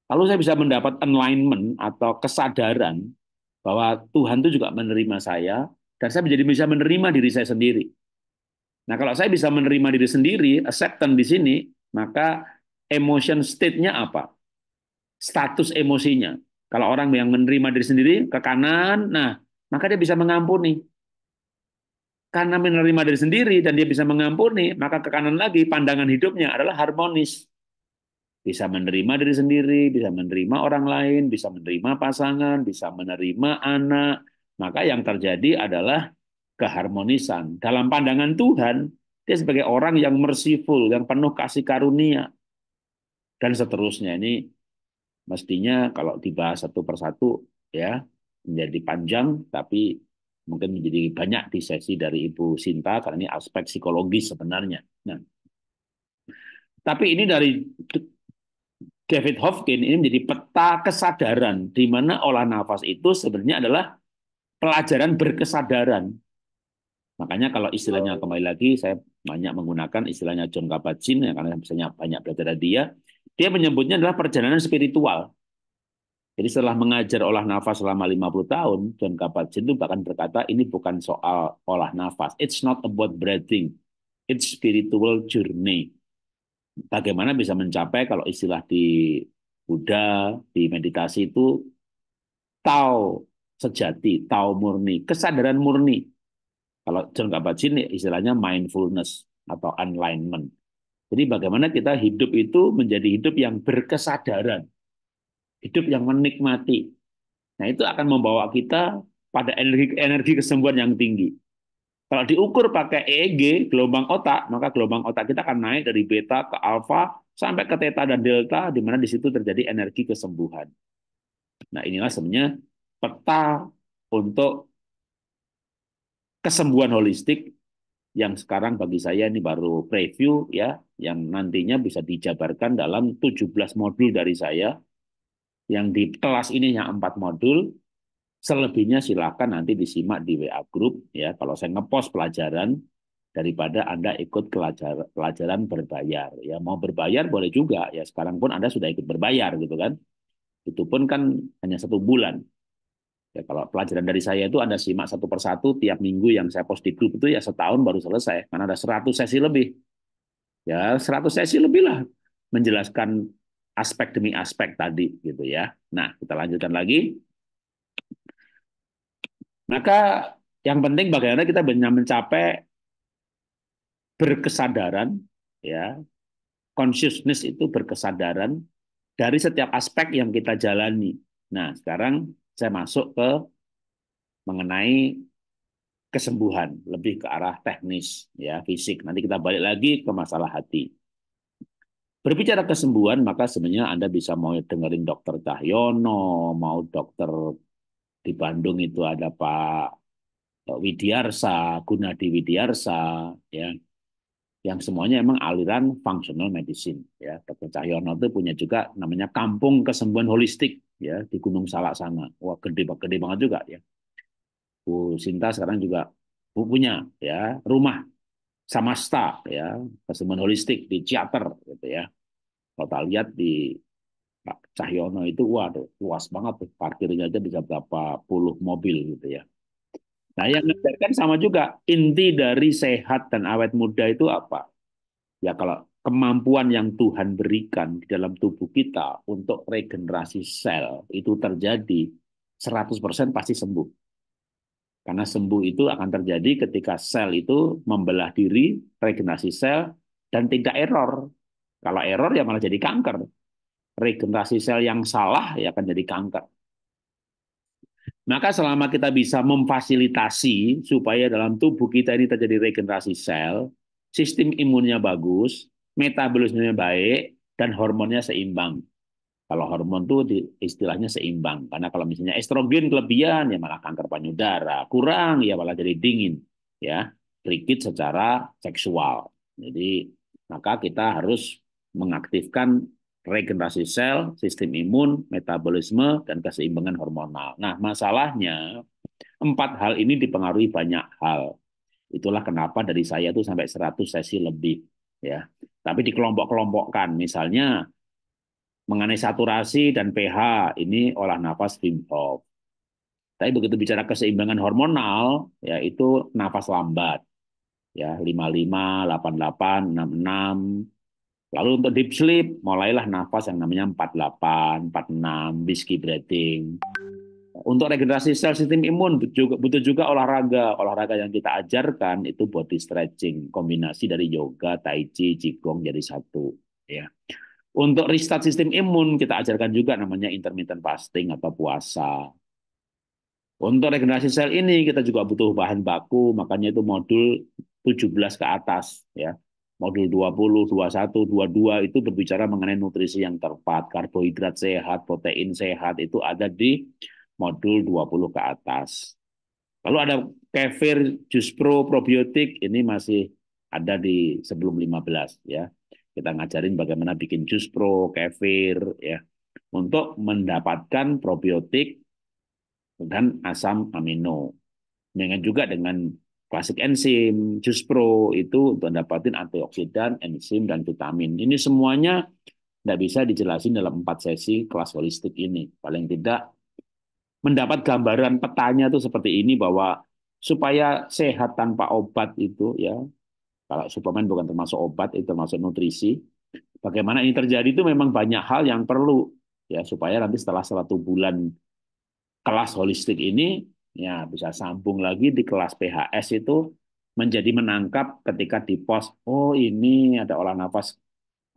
lalu saya bisa mendapat alignment atau kesadaran bahwa Tuhan itu juga menerima saya, dan saya menjadi bisa menerima diri saya sendiri. Nah, kalau saya bisa menerima diri sendiri, acceptance di sini, maka emotion state-nya apa? Status emosinya. Kalau orang yang menerima diri sendiri ke kanan, nah, maka dia bisa mengampuni karena menerima diri sendiri dan dia bisa mengampuni, maka ke kanan lagi pandangan hidupnya adalah harmonis. Bisa menerima diri sendiri, bisa menerima orang lain, bisa menerima pasangan, bisa menerima anak. Maka yang terjadi adalah keharmonisan. Dalam pandangan Tuhan, dia sebagai orang yang merciful, yang penuh kasih karunia. Dan seterusnya. Ini mestinya kalau dibahas satu persatu ya menjadi panjang, tapi mungkin menjadi banyak di sesi dari Ibu Sinta karena ini aspek psikologis sebenarnya. Nah, tapi ini dari David Hofkin ini menjadi peta kesadaran di mana olah nafas itu sebenarnya adalah pelajaran berkesadaran. Makanya kalau istilahnya kembali lagi saya banyak menggunakan istilahnya John Kabat-Zinn ya, karena misalnya banyak belajar dari dia, dia menyebutnya adalah perjalanan spiritual. Jadi setelah mengajar olah nafas selama 50 tahun, John kabat itu bahkan berkata ini bukan soal olah nafas. It's not about breathing. It's spiritual journey. Bagaimana bisa mencapai kalau istilah di Buddha, di meditasi itu tau sejati, tau murni, kesadaran murni. Kalau John Kabat-Zinn ya istilahnya mindfulness atau alignment. Jadi bagaimana kita hidup itu menjadi hidup yang berkesadaran hidup yang menikmati. Nah, itu akan membawa kita pada energi energi kesembuhan yang tinggi. Kalau diukur pakai EEG, gelombang otak, maka gelombang otak kita akan naik dari beta ke alfa sampai ke theta dan delta di mana di situ terjadi energi kesembuhan. Nah, inilah sebenarnya peta untuk kesembuhan holistik yang sekarang bagi saya ini baru preview ya, yang nantinya bisa dijabarkan dalam 17 modul dari saya yang di kelas ini yang empat modul selebihnya silakan nanti disimak di WA group ya kalau saya ngepost pelajaran daripada Anda ikut pelajar, pelajaran berbayar. Ya mau berbayar boleh juga ya sekarang pun Anda sudah ikut berbayar gitu kan. Itu pun kan hanya satu bulan. Ya kalau pelajaran dari saya itu Anda simak satu persatu tiap minggu yang saya post di grup itu ya setahun baru selesai karena ada 100 sesi lebih. Ya 100 sesi lebih lah menjelaskan aspek demi aspek tadi gitu ya. Nah, kita lanjutkan lagi. Maka yang penting bagaimana kita mencapai berkesadaran ya. Consciousness itu berkesadaran dari setiap aspek yang kita jalani. Nah, sekarang saya masuk ke mengenai kesembuhan, lebih ke arah teknis ya, fisik. Nanti kita balik lagi ke masalah hati. Berbicara kesembuhan, maka sebenarnya Anda bisa mau dengerin dokter Cahyono, mau dokter di Bandung itu ada Pak eh, Widiarsa, Gunadi Widiarsa, ya, yang semuanya emang aliran functional medicine. Ya. Dokter Cahyono itu punya juga namanya Kampung Kesembuhan Holistik ya di Gunung Salak sana. Wah gede, gede banget juga ya. Bu Sinta sekarang juga punya ya rumah samasta ya kesemuan holistik di theater gitu ya kalau tak lihat di Pak Cahyono itu waduh luas banget tuh parkirnya aja bisa berapa puluh mobil gitu ya nah yang hmm. ngajarkan sama juga inti dari sehat dan awet muda itu apa ya kalau kemampuan yang Tuhan berikan di dalam tubuh kita untuk regenerasi sel itu terjadi 100% pasti sembuh karena sembuh itu akan terjadi ketika sel itu membelah diri, regenerasi sel, dan tidak error. Kalau error ya malah jadi kanker. Regenerasi sel yang salah ya akan jadi kanker. Maka selama kita bisa memfasilitasi supaya dalam tubuh kita ini terjadi regenerasi sel, sistem imunnya bagus, metabolismenya baik, dan hormonnya seimbang. Kalau hormon itu istilahnya seimbang. Karena kalau misalnya estrogen kelebihan ya malah kanker payudara, kurang ya malah jadi dingin, ya sedikit secara seksual. Jadi maka kita harus mengaktifkan regenerasi sel, sistem imun, metabolisme, dan keseimbangan hormonal. Nah, masalahnya empat hal ini dipengaruhi banyak hal. Itulah kenapa dari saya itu sampai 100 sesi lebih ya. Tapi dikelompok-kelompokkan. Misalnya Mengenai saturasi dan pH, ini olah nafas Wim Hof. Tapi begitu bicara keseimbangan hormonal, yaitu nafas lambat. Ya, 55, 88, 66. Lalu untuk deep sleep, mulailah nafas yang namanya 48, 46, whiskey breathing. Untuk regenerasi sel sistem imun juga butuh juga olahraga. Olahraga yang kita ajarkan itu body stretching, kombinasi dari yoga, tai chi, qigong jadi satu, ya. Untuk restart sistem imun kita ajarkan juga namanya intermittent fasting atau puasa. Untuk regenerasi sel ini kita juga butuh bahan baku, makanya itu modul 17 ke atas ya. Modul 20, 21, 22 itu berbicara mengenai nutrisi yang tepat, karbohidrat sehat, protein sehat itu ada di modul 20 ke atas. Lalu ada kefir, jus pro, probiotik ini masih ada di sebelum 15 ya. Kita ngajarin bagaimana bikin jus pro, kefir, ya, untuk mendapatkan probiotik dan asam amino. Dengan juga dengan klasik enzim, jus pro itu untuk dapatin antioksidan, enzim, dan vitamin. Ini semuanya tidak bisa dijelasin dalam empat sesi kelas holistik ini. Paling tidak mendapat gambaran petanya tuh seperti ini bahwa supaya sehat tanpa obat itu ya kalau suplemen bukan termasuk obat, itu termasuk nutrisi. Bagaimana ini terjadi itu memang banyak hal yang perlu ya supaya nanti setelah satu bulan kelas holistik ini ya bisa sambung lagi di kelas PHS itu menjadi menangkap ketika di pos oh ini ada olah nafas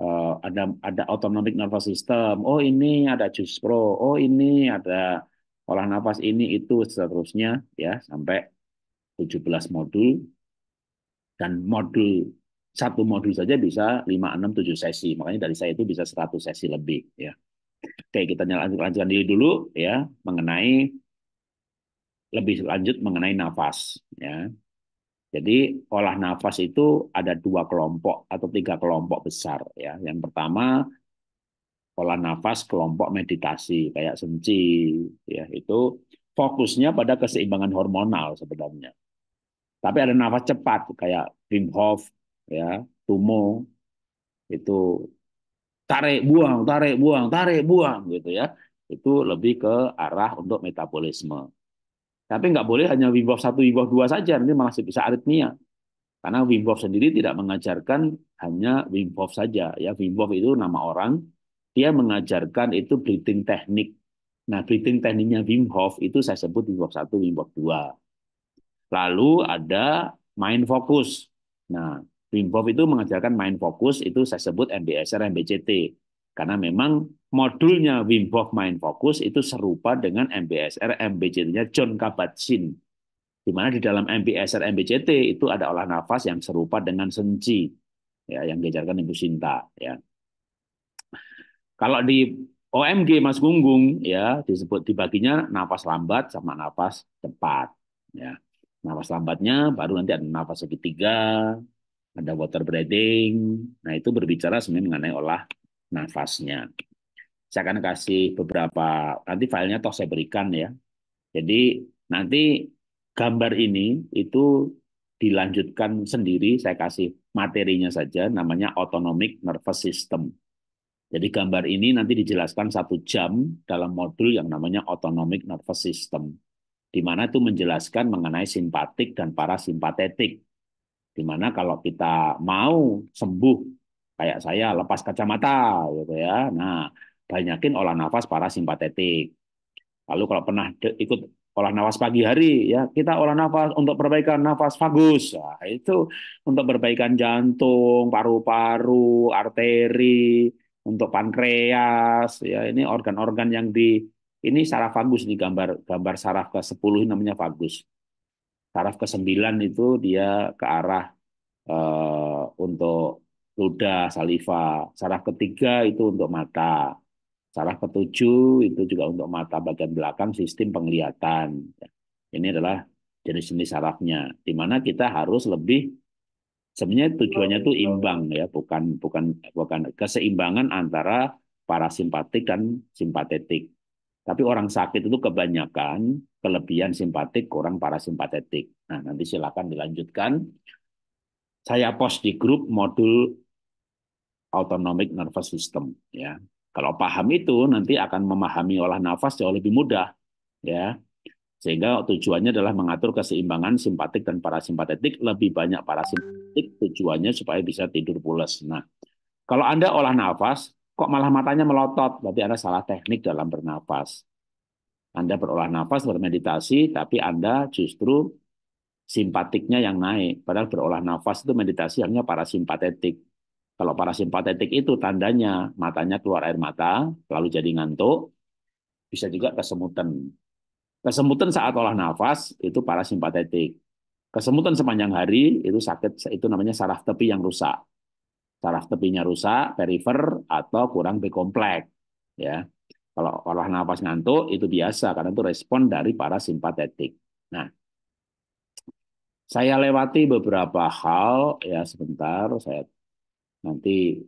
eh, ada ada autonomic nervous system oh ini ada juice pro oh ini ada olah nafas ini itu seterusnya ya sampai 17 modul dan modul satu modul saja bisa 5, 6, 7 sesi. Makanya dari saya itu bisa 100 sesi lebih. ya. Oke, kita lanjutkan diri dulu ya mengenai lebih lanjut mengenai nafas. ya. Jadi olah nafas itu ada dua kelompok atau tiga kelompok besar. ya. Yang pertama olah nafas kelompok meditasi kayak senci ya itu fokusnya pada keseimbangan hormonal sebenarnya tapi ada nafas cepat kayak Wim Hof, ya, Tumo itu tarik buang, tarik buang, tarik buang gitu ya. Itu lebih ke arah untuk metabolisme. Tapi nggak boleh hanya Wim Hof satu, Wim Hof dua saja, nanti masih bisa aritmia. Karena Wim Hof sendiri tidak mengajarkan hanya Wim Hof saja. Ya, Wim Hof itu nama orang, dia mengajarkan itu breathing teknik. Nah, breathing tekniknya Wim Hof itu saya sebut Wim Hof satu, Wim Hof dua. Lalu ada main fokus. Nah, Wim itu mengajarkan main fokus itu saya sebut MBSR MBCT karena memang modulnya Wim Hof main fokus itu serupa dengan MBSR MBCT-nya John Kabat-Zinn. Di mana di dalam MBSR MBCT itu ada olah nafas yang serupa dengan senci ya yang diajarkan Ibu Sinta ya. Kalau di OMG Mas Gunggung ya disebut dibaginya nafas lambat sama nafas cepat ya nafas lambatnya, baru nanti ada nafas segitiga, ada water breathing. Nah, itu berbicara sebenarnya mengenai olah nafasnya. Saya akan kasih beberapa, nanti filenya toh saya berikan ya. Jadi nanti gambar ini itu dilanjutkan sendiri, saya kasih materinya saja, namanya Autonomic Nervous System. Jadi gambar ini nanti dijelaskan satu jam dalam modul yang namanya Autonomic Nervous System di mana itu menjelaskan mengenai simpatik dan parasimpatetik. Di mana kalau kita mau sembuh kayak saya lepas kacamata gitu ya. Nah, banyakin olah nafas parasimpatetik. Lalu kalau pernah ikut olah nafas pagi hari ya kita olah nafas untuk perbaikan nafas vagus nah, itu untuk perbaikan jantung paru-paru arteri untuk pankreas ya ini organ-organ yang di ini saraf vagus nih gambar gambar saraf ke-10 namanya vagus. Saraf ke-9 itu dia ke arah uh, untuk ludah, saliva. Saraf ketiga itu untuk mata. Saraf ketujuh itu juga untuk mata bagian belakang sistem penglihatan. Ini adalah jenis-jenis sarafnya. Di mana kita harus lebih sebenarnya tujuannya itu imbang ya, bukan bukan bukan keseimbangan antara parasimpatik dan simpatetik. Tapi orang sakit itu kebanyakan kelebihan simpatik, kurang parasimpatetik. Nah, nanti silakan dilanjutkan. Saya post di grup modul autonomic nervous system ya. Kalau paham itu nanti akan memahami olah nafas jauh lebih mudah ya. Sehingga tujuannya adalah mengatur keseimbangan simpatik dan parasimpatetik, lebih banyak parasimpatik tujuannya supaya bisa tidur pulas. Nah, kalau Anda olah nafas, kok malah matanya melotot, berarti Anda salah teknik dalam bernapas. Anda berolah nafas, bermeditasi, tapi Anda justru simpatiknya yang naik. Padahal berolah nafas itu meditasi hanya parasimpatetik. Kalau parasimpatetik itu tandanya matanya keluar air mata, lalu jadi ngantuk, bisa juga kesemutan. Kesemutan saat olah nafas itu parasimpatetik. Kesemutan sepanjang hari itu sakit, itu namanya saraf tepi yang rusak saraf tepinya rusak, perifer atau kurang B-kompleks. Ya, kalau olah nafas ngantuk itu biasa karena itu respon dari para simpatetik. Nah, saya lewati beberapa hal ya sebentar saya nanti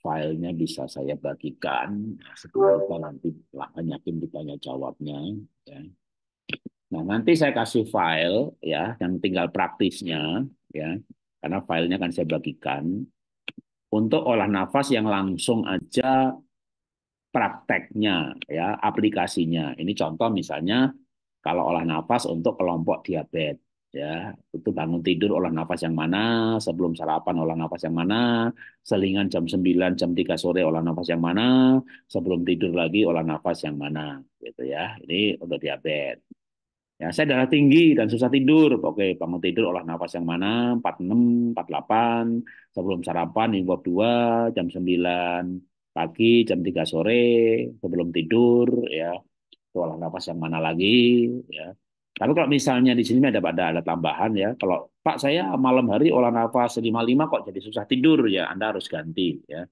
filenya bisa saya bagikan nah, sebelum nanti lah yakin ditanya jawabnya. Ya. Nah nanti saya kasih file ya yang tinggal praktisnya ya karena filenya akan saya bagikan untuk olah nafas yang langsung aja prakteknya ya aplikasinya ini contoh misalnya kalau olah nafas untuk kelompok diabetes ya itu bangun tidur olah nafas yang mana sebelum sarapan olah nafas yang mana selingan jam 9 jam 3 sore olah nafas yang mana sebelum tidur lagi olah nafas yang mana gitu ya ini untuk diabetes Ya, saya darah tinggi dan susah tidur. Oke, bangun tidur olah nafas yang mana? 46, 48, sebelum sarapan jam 2, jam 9 pagi, jam 3 sore, sebelum tidur ya. Itu olah nafas yang mana lagi ya. Tapi kalau misalnya di sini ada ada, ada tambahan ya, kalau Pak saya malam hari olah nafas 55 kok jadi susah tidur ya, Anda harus ganti ya.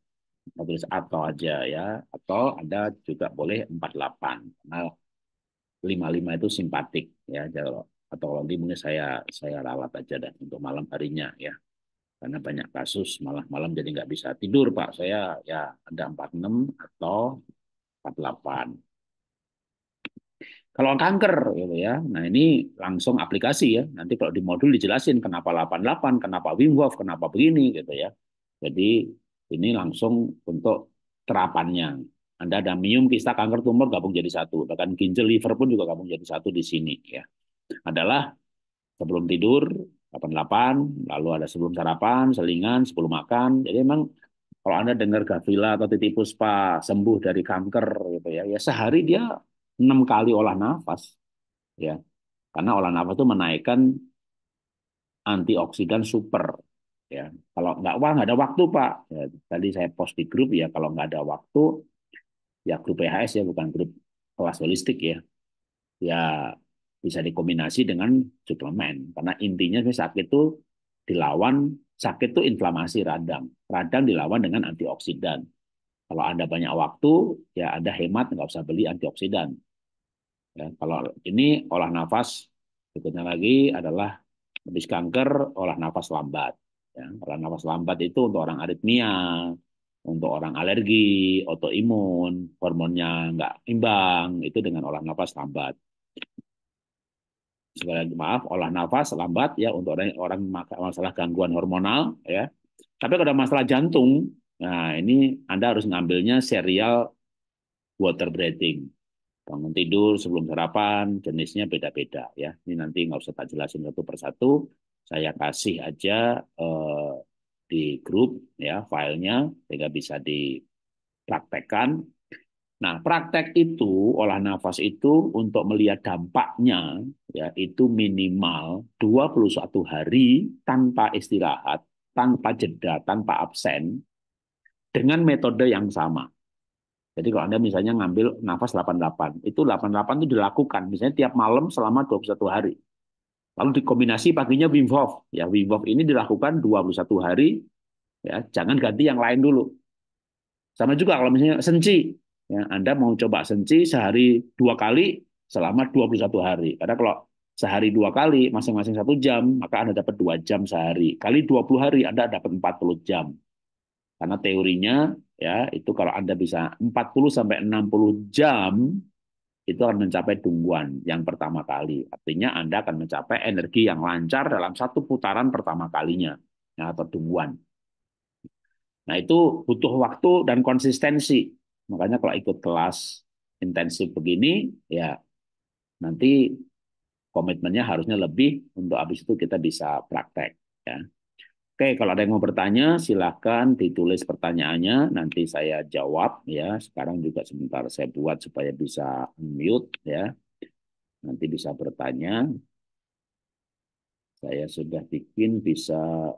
Tulis atau aja ya, atau Anda juga boleh 48. Nah, 55 itu simpatik ya kalau atau kalau mungkin saya saya rawat aja dan untuk malam harinya ya karena banyak kasus malah malam jadi nggak bisa tidur pak saya ya ada 46 atau 48 kalau kanker gitu ya nah ini langsung aplikasi ya nanti kalau di modul dijelasin kenapa 88 kenapa Wim Hof kenapa begini gitu ya jadi ini langsung untuk terapannya anda ada mium, kista, kanker, tumor gabung jadi satu. Bahkan ginjal, liver pun juga gabung jadi satu di sini. ya Adalah sebelum tidur, 88, lalu ada sebelum sarapan, selingan, sebelum makan. Jadi memang kalau Anda dengar gavila atau titipus puspa sembuh dari kanker gitu ya, ya sehari dia enam kali olah nafas. ya Karena olah nafas itu menaikkan antioksidan super ya kalau nggak wah nggak ada waktu pak ya, tadi saya post di grup ya kalau nggak ada waktu ya grup PHS ya bukan grup kelas holistik ya ya bisa dikombinasi dengan suplemen karena intinya sakit itu dilawan sakit itu inflamasi radang radang dilawan dengan antioksidan kalau ada banyak waktu ya ada hemat nggak usah beli antioksidan ya, kalau ini olah nafas berikutnya lagi adalah habis kanker olah nafas lambat ya, olah nafas lambat itu untuk orang aritmia untuk orang alergi, autoimun, hormonnya nggak imbang, itu dengan olah nafas lambat. Sekali lagi maaf, olah nafas lambat ya untuk orang orang masalah gangguan hormonal ya. Tapi kalau ada masalah jantung, nah ini Anda harus ngambilnya serial water breathing. Bangun tidur sebelum sarapan, jenisnya beda-beda ya. Ini nanti nggak usah tak jelasin satu persatu, saya kasih aja eh, di grup ya filenya sehingga bisa dipraktekkan. Nah, praktek itu olah nafas itu untuk melihat dampaknya ya itu minimal 21 hari tanpa istirahat, tanpa jeda, tanpa absen dengan metode yang sama. Jadi kalau Anda misalnya ngambil nafas 88, itu 88 itu dilakukan misalnya tiap malam selama 21 hari. Lalu dikombinasi paginya Wim Hof. Ya, Wim Hof ini dilakukan 21 hari. Ya, jangan ganti yang lain dulu. Sama juga kalau misalnya senci. Ya, Anda mau coba senci sehari dua kali selama 21 hari. Karena kalau sehari dua kali, masing-masing satu jam, maka Anda dapat dua jam sehari. Kali 20 hari, Anda dapat 40 jam. Karena teorinya, ya itu kalau Anda bisa 40 sampai 60 jam itu akan mencapai tumbuhan yang pertama kali. Artinya Anda akan mencapai energi yang lancar dalam satu putaran pertama kalinya ya, atau tumbuhan. Nah itu butuh waktu dan konsistensi. Makanya kalau ikut kelas intensif begini ya nanti komitmennya harusnya lebih untuk habis itu kita bisa praktek ya. Oke, kalau ada yang mau bertanya, silahkan ditulis pertanyaannya. Nanti saya jawab ya. Sekarang juga sebentar saya buat supaya bisa mute ya. Nanti bisa bertanya. Saya sudah bikin bisa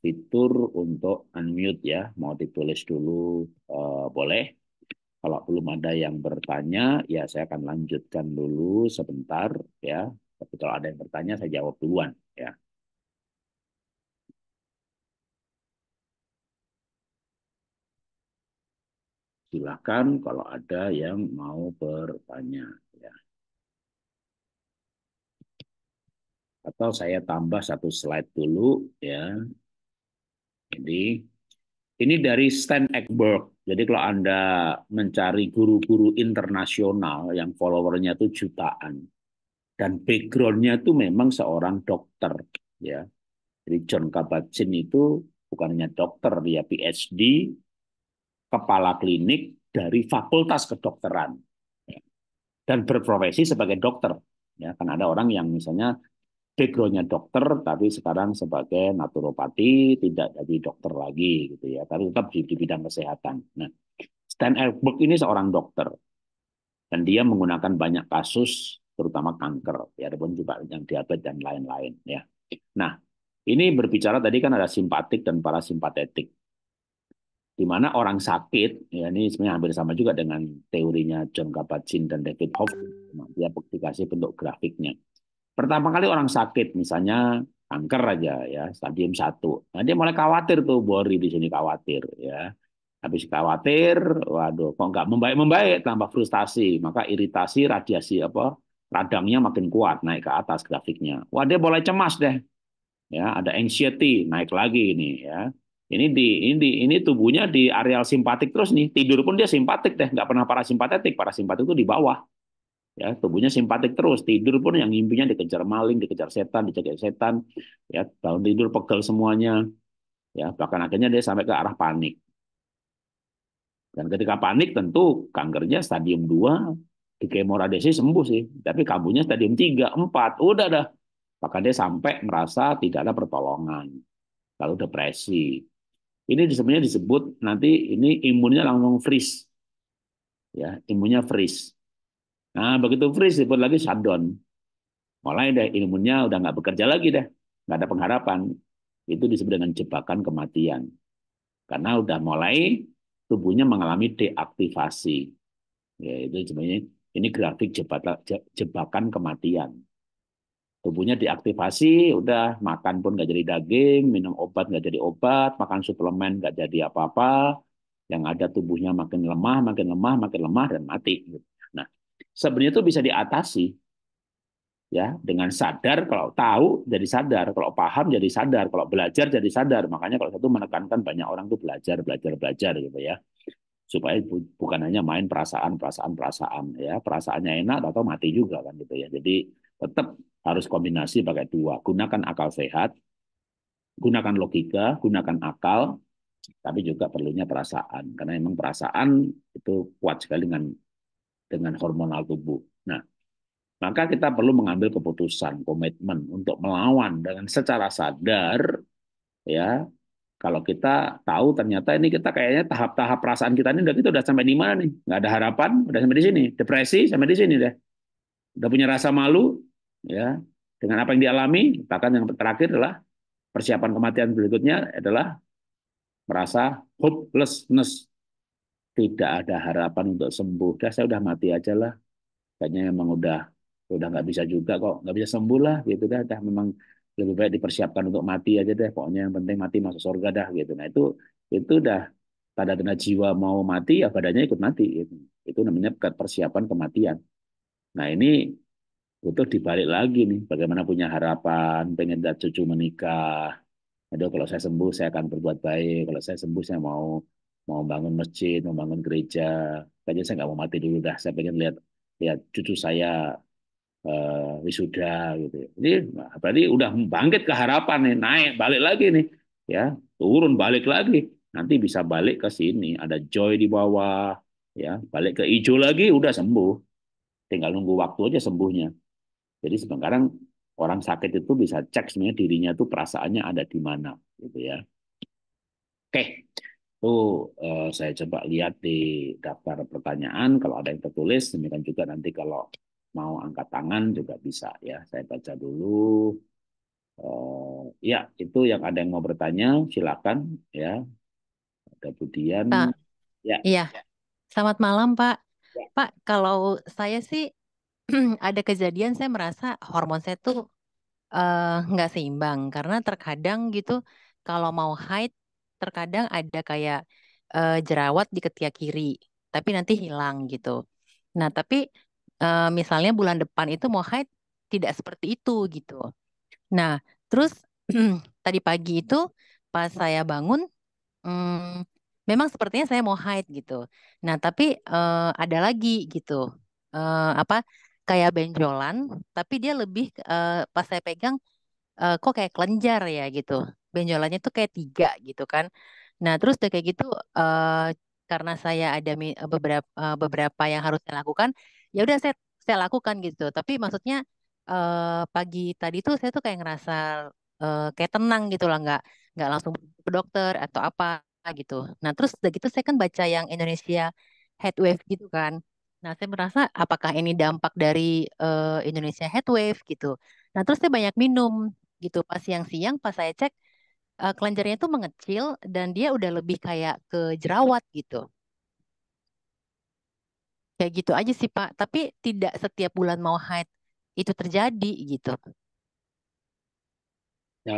fitur untuk unmute ya. Mau ditulis dulu eh, boleh. Kalau belum ada yang bertanya, ya saya akan lanjutkan dulu sebentar ya. Tapi kalau ada yang bertanya, saya jawab duluan ya. silakan kalau ada yang mau bertanya ya. Atau saya tambah satu slide dulu ya. Jadi ini dari Stan Eckberg. Jadi kalau Anda mencari guru-guru internasional yang followernya itu jutaan dan backgroundnya itu memang seorang dokter ya. Jadi John Kabat-Zinn itu bukannya dokter, dia PhD, kepala klinik dari fakultas kedokteran dan berprofesi sebagai dokter. Ya, kan ada orang yang misalnya backgroundnya dokter, tapi sekarang sebagai naturopati tidak jadi dokter lagi gitu ya, tapi tetap di, di bidang kesehatan. Nah, Stan Eckberg ini seorang dokter dan dia menggunakan banyak kasus, terutama kanker, ya, ataupun juga yang diabetes dan lain-lain. Ya, nah ini berbicara tadi kan ada simpatik dan parasimpatetik di mana orang sakit, ya ini sebenarnya hampir sama juga dengan teorinya John Kabat-Zinn dan David Hoffman, dia dikasih bentuk grafiknya. Pertama kali orang sakit, misalnya kanker aja ya, stadium satu. Nah, dia mulai khawatir tuh, Bori di sini khawatir ya. Habis khawatir, waduh kok nggak membaik-membaik, tambah frustasi, maka iritasi, radiasi apa, radangnya makin kuat, naik ke atas grafiknya. Wah dia mulai cemas deh. Ya, ada anxiety, naik lagi ini ya ini di ini di ini tubuhnya di areal simpatik terus nih tidur pun dia simpatik deh nggak pernah parasimpatetik parasimpatik itu di bawah ya tubuhnya simpatik terus tidur pun yang mimpinya dikejar maling dikejar setan dikejar setan ya bangun tidur pegel semuanya ya bahkan akhirnya dia sampai ke arah panik dan ketika panik tentu kankernya stadium 2 di kemoradesi sembuh sih tapi kambuhnya stadium 3 4 udah dah bahkan dia sampai merasa tidak ada pertolongan lalu depresi ini sebenarnya disebut nanti ini imunnya langsung freeze. Ya, imunnya freeze. Nah, begitu freeze disebut lagi shutdown. Mulai deh imunnya udah nggak bekerja lagi deh. Nggak ada pengharapan. Itu disebut dengan jebakan kematian. Karena udah mulai tubuhnya mengalami deaktivasi. Ya, itu sebenarnya ini grafik jebakan kematian tubuhnya diaktifasi, udah makan pun nggak jadi daging, minum obat nggak jadi obat, makan suplemen nggak jadi apa-apa, yang ada tubuhnya makin lemah, makin lemah, makin lemah dan mati. Nah, sebenarnya itu bisa diatasi ya dengan sadar kalau tahu jadi sadar kalau paham jadi sadar kalau belajar jadi sadar makanya kalau satu menekankan banyak orang tuh belajar belajar belajar gitu ya supaya bukan hanya main perasaan perasaan perasaan ya perasaannya enak atau mati juga kan gitu ya jadi tetap harus kombinasi pakai dua. Gunakan akal sehat, gunakan logika, gunakan akal, tapi juga perlunya perasaan. Karena memang perasaan itu kuat sekali dengan dengan hormonal tubuh. Nah, maka kita perlu mengambil keputusan, komitmen untuk melawan dengan secara sadar ya. Kalau kita tahu ternyata ini kita kayaknya tahap-tahap perasaan kita ini udah kita gitu, udah sampai di mana nih? Nggak ada harapan, udah sampai di sini. Depresi sampai di sini deh. Udah punya rasa malu, ya dengan apa yang dialami bahkan yang terakhir adalah persiapan kematian berikutnya adalah merasa hopelessness tidak ada harapan untuk sembuh dah saya udah mati aja lah kayaknya memang udah udah nggak bisa juga kok nggak bisa sembuh lah gitu dah dah memang lebih baik dipersiapkan untuk mati aja deh pokoknya yang penting mati masuk surga dah gitu nah itu itu dah tanda-tanda jiwa mau mati ya badannya ikut mati gitu. itu namanya persiapan kematian nah ini itu dibalik lagi nih, bagaimana punya harapan, pengen dat cucu menikah. ada kalau saya sembuh saya akan berbuat baik. Kalau saya sembuh saya mau mau bangun masjid, mau bangun gereja. Kayaknya saya nggak mau mati dulu dah. Saya pengen lihat lihat cucu saya uh, wisuda gitu. ini ya. berarti udah bangkit ke harapan nih, naik balik lagi nih, ya turun balik lagi. Nanti bisa balik ke sini, ada joy di bawah, ya balik ke hijau lagi, udah sembuh. Tinggal nunggu waktu aja sembuhnya. Jadi sekarang orang sakit itu bisa cek sebenarnya dirinya itu perasaannya ada di mana gitu ya. Oke, tuh eh, saya coba lihat di daftar pertanyaan kalau ada yang tertulis demikian juga nanti kalau mau angkat tangan juga bisa ya. Saya baca dulu. Eh, ya, itu yang ada yang mau bertanya silakan ya. Ada Budian. Pak. Ya. Iya. Selamat malam, Pak. Ya. Pak, kalau saya sih ada kejadian saya merasa hormon saya tuh eh, nggak uh, seimbang karena terkadang gitu kalau mau haid terkadang ada kayak uh, jerawat di ketiak kiri tapi nanti hilang gitu. Nah tapi uh, misalnya bulan depan itu mau haid tidak seperti itu gitu. Nah terus tadi pagi itu pas saya bangun um, memang sepertinya saya mau haid gitu. Nah tapi uh, ada lagi gitu uh, apa kayak benjolan, tapi dia lebih uh, pas saya pegang uh, kok kayak kelenjar ya gitu. Benjolannya tuh kayak tiga gitu kan. Nah terus udah kayak gitu uh, karena saya ada beberapa uh, beberapa yang harus saya lakukan, ya udah saya saya lakukan gitu. Tapi maksudnya uh, pagi tadi tuh saya tuh kayak ngerasa uh, kayak tenang gitu lah, nggak nggak langsung ke dokter atau apa gitu. Nah terus udah gitu saya kan baca yang Indonesia headwave gitu kan. Nah, saya merasa apakah ini dampak dari uh, Indonesia Wave gitu. Nah, terus saya banyak minum gitu. Pas siang-siang, pas saya cek, uh, kelenjarnya itu mengecil dan dia udah lebih kayak ke jerawat gitu. Kayak gitu aja sih, Pak. Tapi tidak setiap bulan mau haid itu terjadi gitu. Ya,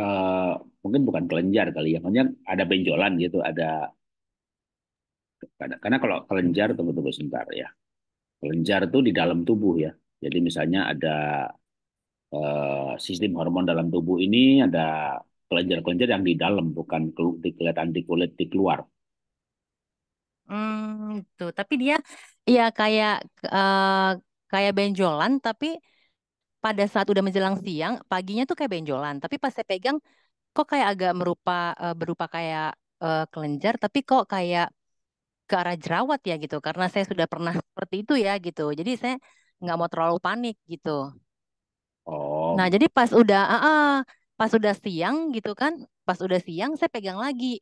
mungkin bukan kelenjar kali ya. Maksudnya ada benjolan gitu, ada karena, karena kalau kelenjar tunggu-tunggu sebentar ya kelenjar itu di dalam tubuh ya. Jadi misalnya ada uh, sistem hormon dalam tubuh ini ada kelenjar-kelenjar yang di dalam bukan di kelihatan di kulit di keluar. Hmm, itu Tapi dia ya kayak uh, kayak benjolan tapi pada saat udah menjelang siang, paginya tuh kayak benjolan, tapi pas saya pegang kok kayak agak merupa uh, berupa kayak uh, kelenjar tapi kok kayak ke arah jerawat ya gitu karena saya sudah pernah seperti itu ya gitu jadi saya nggak mau terlalu panik gitu oh nah jadi pas udah uh, uh, pas udah siang gitu kan pas udah siang saya pegang lagi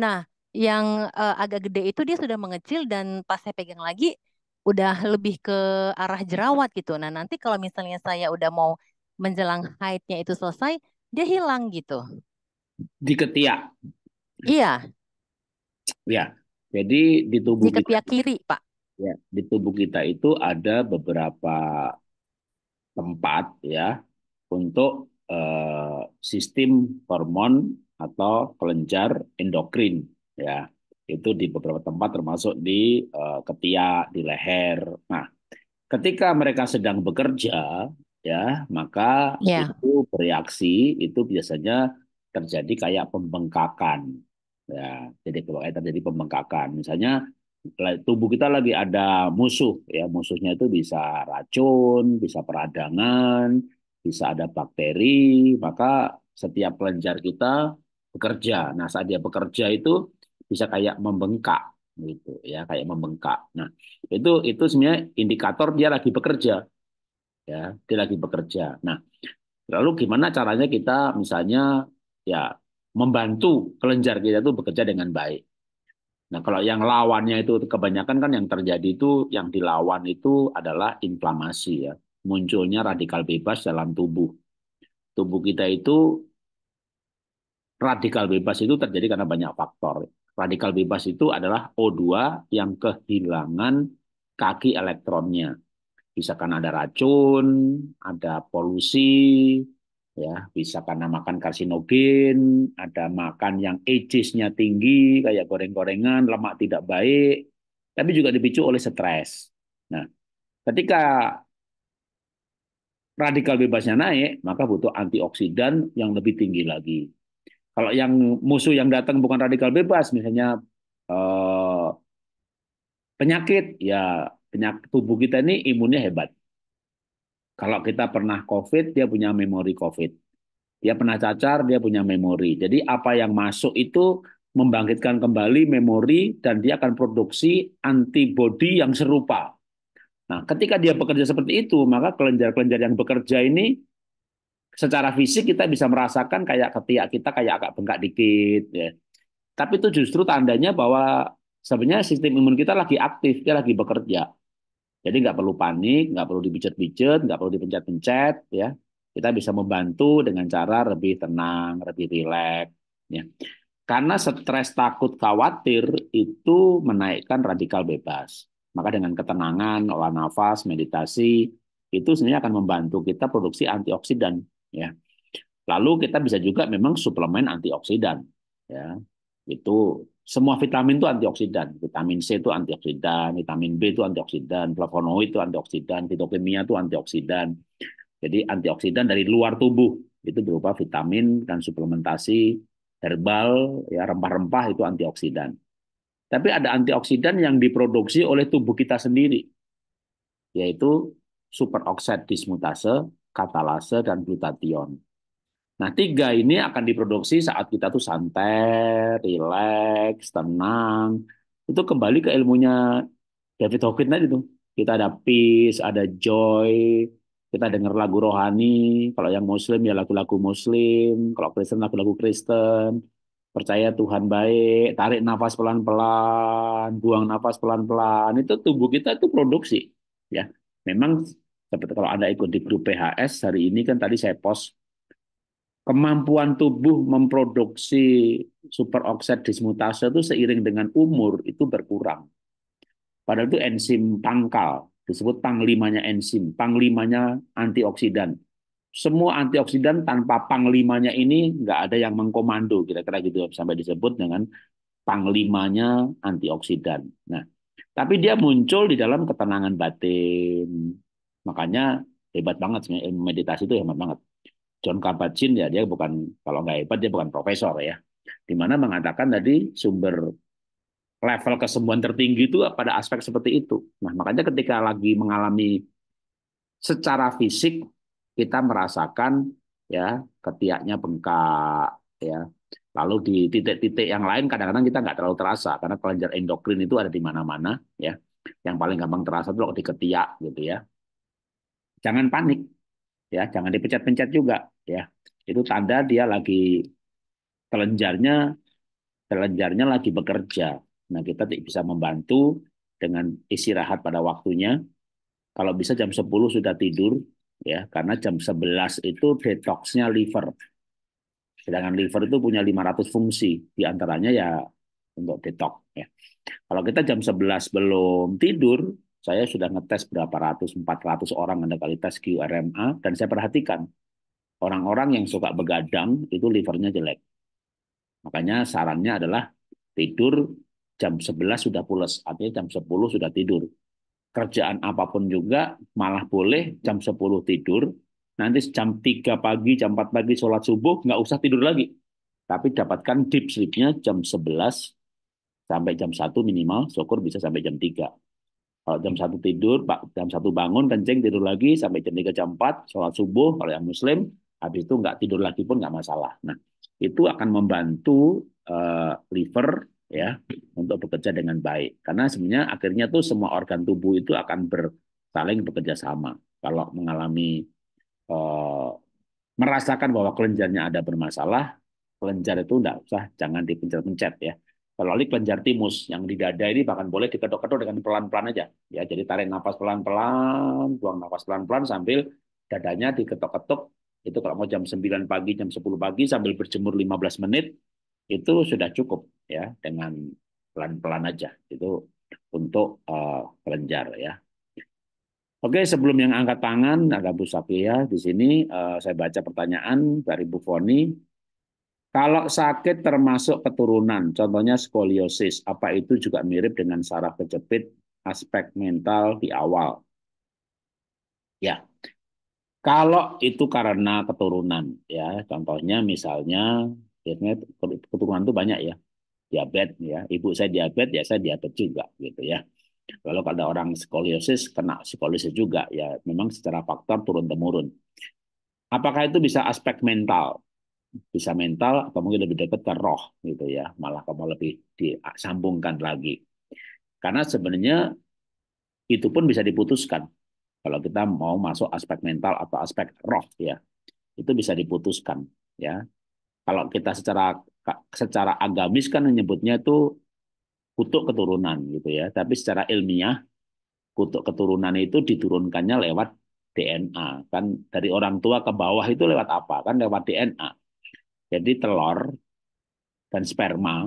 nah yang uh, agak gede itu dia sudah mengecil dan pas saya pegang lagi udah lebih ke arah jerawat gitu nah nanti kalau misalnya saya udah mau menjelang haidnya itu selesai dia hilang gitu di ketiak iya iya jadi di tubuh Jika kita, pihak kiri, Pak. Ya, di tubuh kita itu ada beberapa tempat ya untuk uh, sistem hormon atau kelenjar endokrin ya. Itu di beberapa tempat termasuk di uh, eh, ketiak, di leher. Nah, ketika mereka sedang bekerja ya, maka yeah. itu bereaksi itu biasanya terjadi kayak pembengkakan ya jadi kita jadi pembengkakan misalnya tubuh kita lagi ada musuh ya musuhnya itu bisa racun bisa peradangan bisa ada bakteri maka setiap kelenjar kita bekerja nah saat dia bekerja itu bisa kayak membengkak gitu ya kayak membengkak nah itu itu sebenarnya indikator dia lagi bekerja ya dia lagi bekerja nah lalu gimana caranya kita misalnya ya membantu kelenjar kita itu bekerja dengan baik. Nah, kalau yang lawannya itu kebanyakan kan yang terjadi itu yang dilawan itu adalah inflamasi ya, munculnya radikal bebas dalam tubuh. Tubuh kita itu radikal bebas itu terjadi karena banyak faktor. Radikal bebas itu adalah O2 yang kehilangan kaki elektronnya. Bisa karena ada racun, ada polusi, ya bisa karena makan karsinogen, ada makan yang ejs tinggi kayak goreng-gorengan, lemak tidak baik, tapi juga dipicu oleh stres. Nah, ketika radikal bebasnya naik, maka butuh antioksidan yang lebih tinggi lagi. Kalau yang musuh yang datang bukan radikal bebas, misalnya eh, penyakit, ya penyakit tubuh kita ini imunnya hebat. Kalau kita pernah COVID, dia punya memori COVID. Dia pernah cacar, dia punya memori. Jadi apa yang masuk itu membangkitkan kembali memori dan dia akan produksi antibodi yang serupa. Nah, ketika dia bekerja seperti itu, maka kelenjar-kelenjar yang bekerja ini secara fisik kita bisa merasakan kayak ketiak kita kayak agak bengkak dikit ya. Tapi itu justru tandanya bahwa sebenarnya sistem imun kita lagi aktif, dia lagi bekerja. Jadi nggak perlu panik, nggak perlu dibicet-bicet, nggak perlu dipencet-pencet, ya. Kita bisa membantu dengan cara lebih tenang, lebih rileks, ya. Karena stres, takut, khawatir itu menaikkan radikal bebas. Maka dengan ketenangan, olah nafas, meditasi, itu sebenarnya akan membantu kita produksi antioksidan, ya. Lalu kita bisa juga memang suplemen antioksidan, ya. Itu semua vitamin itu antioksidan. Vitamin C itu antioksidan, vitamin B itu antioksidan, flavonoid itu antioksidan, fitokimia itu antioksidan. Jadi antioksidan dari luar tubuh itu berupa vitamin dan suplementasi herbal, ya rempah-rempah itu antioksidan. Tapi ada antioksidan yang diproduksi oleh tubuh kita sendiri, yaitu superoksid dismutase, katalase, dan glutathione. Nah, tiga ini akan diproduksi saat kita tuh santai, rileks, tenang. Itu kembali ke ilmunya David Hawkins tadi tuh. Kita ada peace, ada joy, kita dengar lagu rohani. Kalau yang muslim ya lagu-lagu muslim, kalau Kristen lagu-lagu Kristen. Percaya Tuhan baik, tarik nafas pelan-pelan, buang nafas pelan-pelan. Itu tubuh kita itu produksi, ya. Memang seperti kalau Anda ikut di grup PHS hari ini kan tadi saya post kemampuan tubuh memproduksi superoksid dismutase itu seiring dengan umur itu berkurang. Padahal itu enzim pangkal, disebut panglimanya enzim, panglimanya antioksidan. Semua antioksidan tanpa panglimanya ini nggak ada yang mengkomando, kira-kira gitu sampai disebut dengan panglimanya antioksidan. Nah, tapi dia muncul di dalam ketenangan batin. Makanya hebat banget sebenarnya meditasi itu hebat banget John Kabat-Zinn ya dia bukan kalau nggak hebat dia bukan profesor ya. di mana mengatakan tadi sumber level kesembuhan tertinggi itu pada aspek seperti itu. Nah, makanya ketika lagi mengalami secara fisik kita merasakan ya ketiaknya bengkak ya. Lalu di titik-titik yang lain kadang-kadang kita nggak terlalu terasa karena kelenjar endokrin itu ada di mana-mana ya. Yang paling gampang terasa itu di ketiak gitu ya. Jangan panik ya jangan dipencet-pencet juga ya itu tanda dia lagi kelenjarnya kelenjarnya lagi bekerja nah kita bisa membantu dengan istirahat pada waktunya kalau bisa jam 10 sudah tidur ya karena jam 11 itu detoxnya liver sedangkan liver itu punya 500 fungsi diantaranya ya untuk detox ya kalau kita jam 11 belum tidur saya sudah ngetes berapa ratus, empat ratus orang kali tes QRMA, dan saya perhatikan, orang-orang yang suka begadang itu livernya jelek. Makanya sarannya adalah tidur jam 11 sudah pulas, artinya jam 10 sudah tidur. Kerjaan apapun juga malah boleh jam 10 tidur, nanti jam 3 pagi, jam 4 pagi sholat subuh nggak usah tidur lagi. Tapi dapatkan deep sleep-nya jam 11 sampai jam 1 minimal, syukur bisa sampai jam 3. Kalau jam satu tidur, jam satu bangun, kencing, tidur lagi sampai jam 3 jam 4, sholat subuh kalau yang muslim, habis itu nggak tidur lagi pun nggak masalah. Nah, itu akan membantu uh, liver ya untuk bekerja dengan baik. Karena sebenarnya akhirnya tuh semua organ tubuh itu akan ber, saling bekerja sama. Kalau mengalami uh, merasakan bahwa kelenjarnya ada bermasalah, kelenjar itu enggak usah jangan dipencet-pencet ya. Kecuali kelenjar timus yang di dada ini bahkan boleh kita ketok dengan pelan-pelan aja. Ya, jadi tarik nafas pelan-pelan, buang nafas pelan-pelan sambil dadanya diketok-ketok. Itu kalau mau jam 9 pagi, jam 10 pagi sambil berjemur 15 menit itu sudah cukup ya dengan pelan-pelan aja. Itu untuk uh, eh, kelenjar ya. Oke, sebelum yang angkat tangan ada Bu Sapia di sini uh, saya baca pertanyaan dari Bu Foni. Kalau sakit termasuk keturunan, contohnya skoliosis, apa itu juga mirip dengan saraf kejepit aspek mental di awal. Ya. Kalau itu karena keturunan, ya, contohnya misalnya biasanya keturunan itu banyak ya. Diabetes ya, ibu saya diabetes ya saya diabetes juga gitu ya. Kalau ada orang skoliosis kena skoliosis juga ya, memang secara faktor turun temurun. Apakah itu bisa aspek mental? bisa mental atau mungkin lebih dekat ke roh gitu ya malah kamu lebih disambungkan lagi karena sebenarnya itu pun bisa diputuskan kalau kita mau masuk aspek mental atau aspek roh ya itu bisa diputuskan ya kalau kita secara secara agamis kan menyebutnya itu kutuk keturunan gitu ya tapi secara ilmiah kutuk keturunan itu diturunkannya lewat DNA kan dari orang tua ke bawah itu lewat apa kan lewat DNA jadi telur dan sperma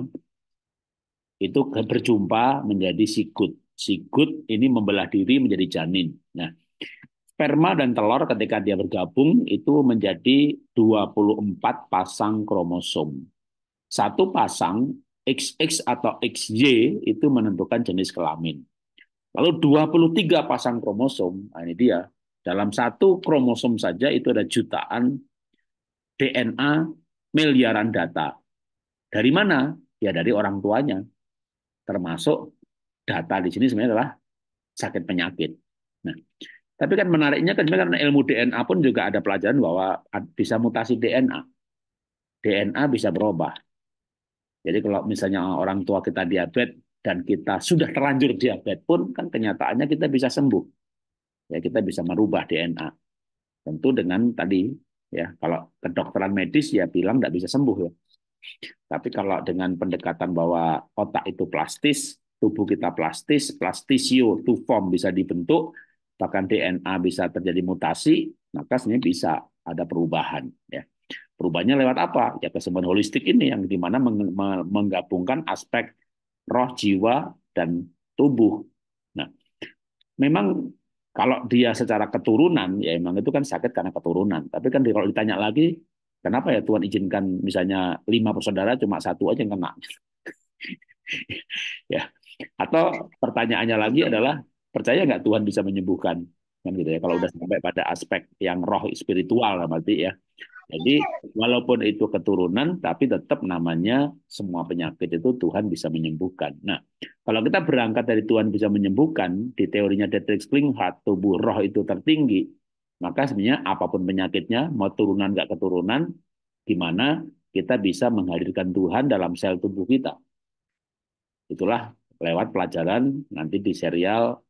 itu berjumpa menjadi sigut. Sigut ini membelah diri menjadi janin. Nah, sperma dan telur ketika dia bergabung itu menjadi 24 pasang kromosom. Satu pasang XX atau XY itu menentukan jenis kelamin. Lalu 23 pasang kromosom, nah ini dia. Dalam satu kromosom saja itu ada jutaan DNA miliaran data. Dari mana? Ya dari orang tuanya. Termasuk data di sini sebenarnya adalah sakit penyakit. Nah, tapi kan menariknya kan karena ilmu DNA pun juga ada pelajaran bahwa bisa mutasi DNA. DNA bisa berubah. Jadi kalau misalnya orang tua kita diabetes dan kita sudah terlanjur diabetes pun kan kenyataannya kita bisa sembuh. Ya kita bisa merubah DNA. Tentu dengan tadi ya kalau kedokteran medis ya bilang nggak bisa sembuh ya tapi kalau dengan pendekatan bahwa otak itu plastis tubuh kita plastis plastisio to form bisa dibentuk bahkan DNA bisa terjadi mutasi maka sebenarnya bisa ada perubahan ya perubahannya lewat apa ya kesembuhan holistik ini yang dimana menggabungkan aspek roh jiwa dan tubuh nah memang kalau dia secara keturunan, ya emang itu kan sakit karena keturunan. Tapi kan kalau ditanya lagi, kenapa ya Tuhan izinkan misalnya lima bersaudara cuma satu aja yang kena? ya. Atau pertanyaannya lagi adalah percaya nggak Tuhan bisa menyembuhkan? Kan gitu ya. Kalau udah sampai pada aspek yang roh spiritual berarti ya. Jadi walaupun itu keturunan, tapi tetap namanya semua penyakit itu Tuhan bisa menyembuhkan. Nah, kalau kita berangkat dari Tuhan bisa menyembuhkan, di teorinya Dietrich Klinghardt, tubuh roh itu tertinggi, maka sebenarnya apapun penyakitnya, mau turunan nggak keturunan, gimana kita bisa menghadirkan Tuhan dalam sel tubuh kita. Itulah lewat pelajaran nanti di serial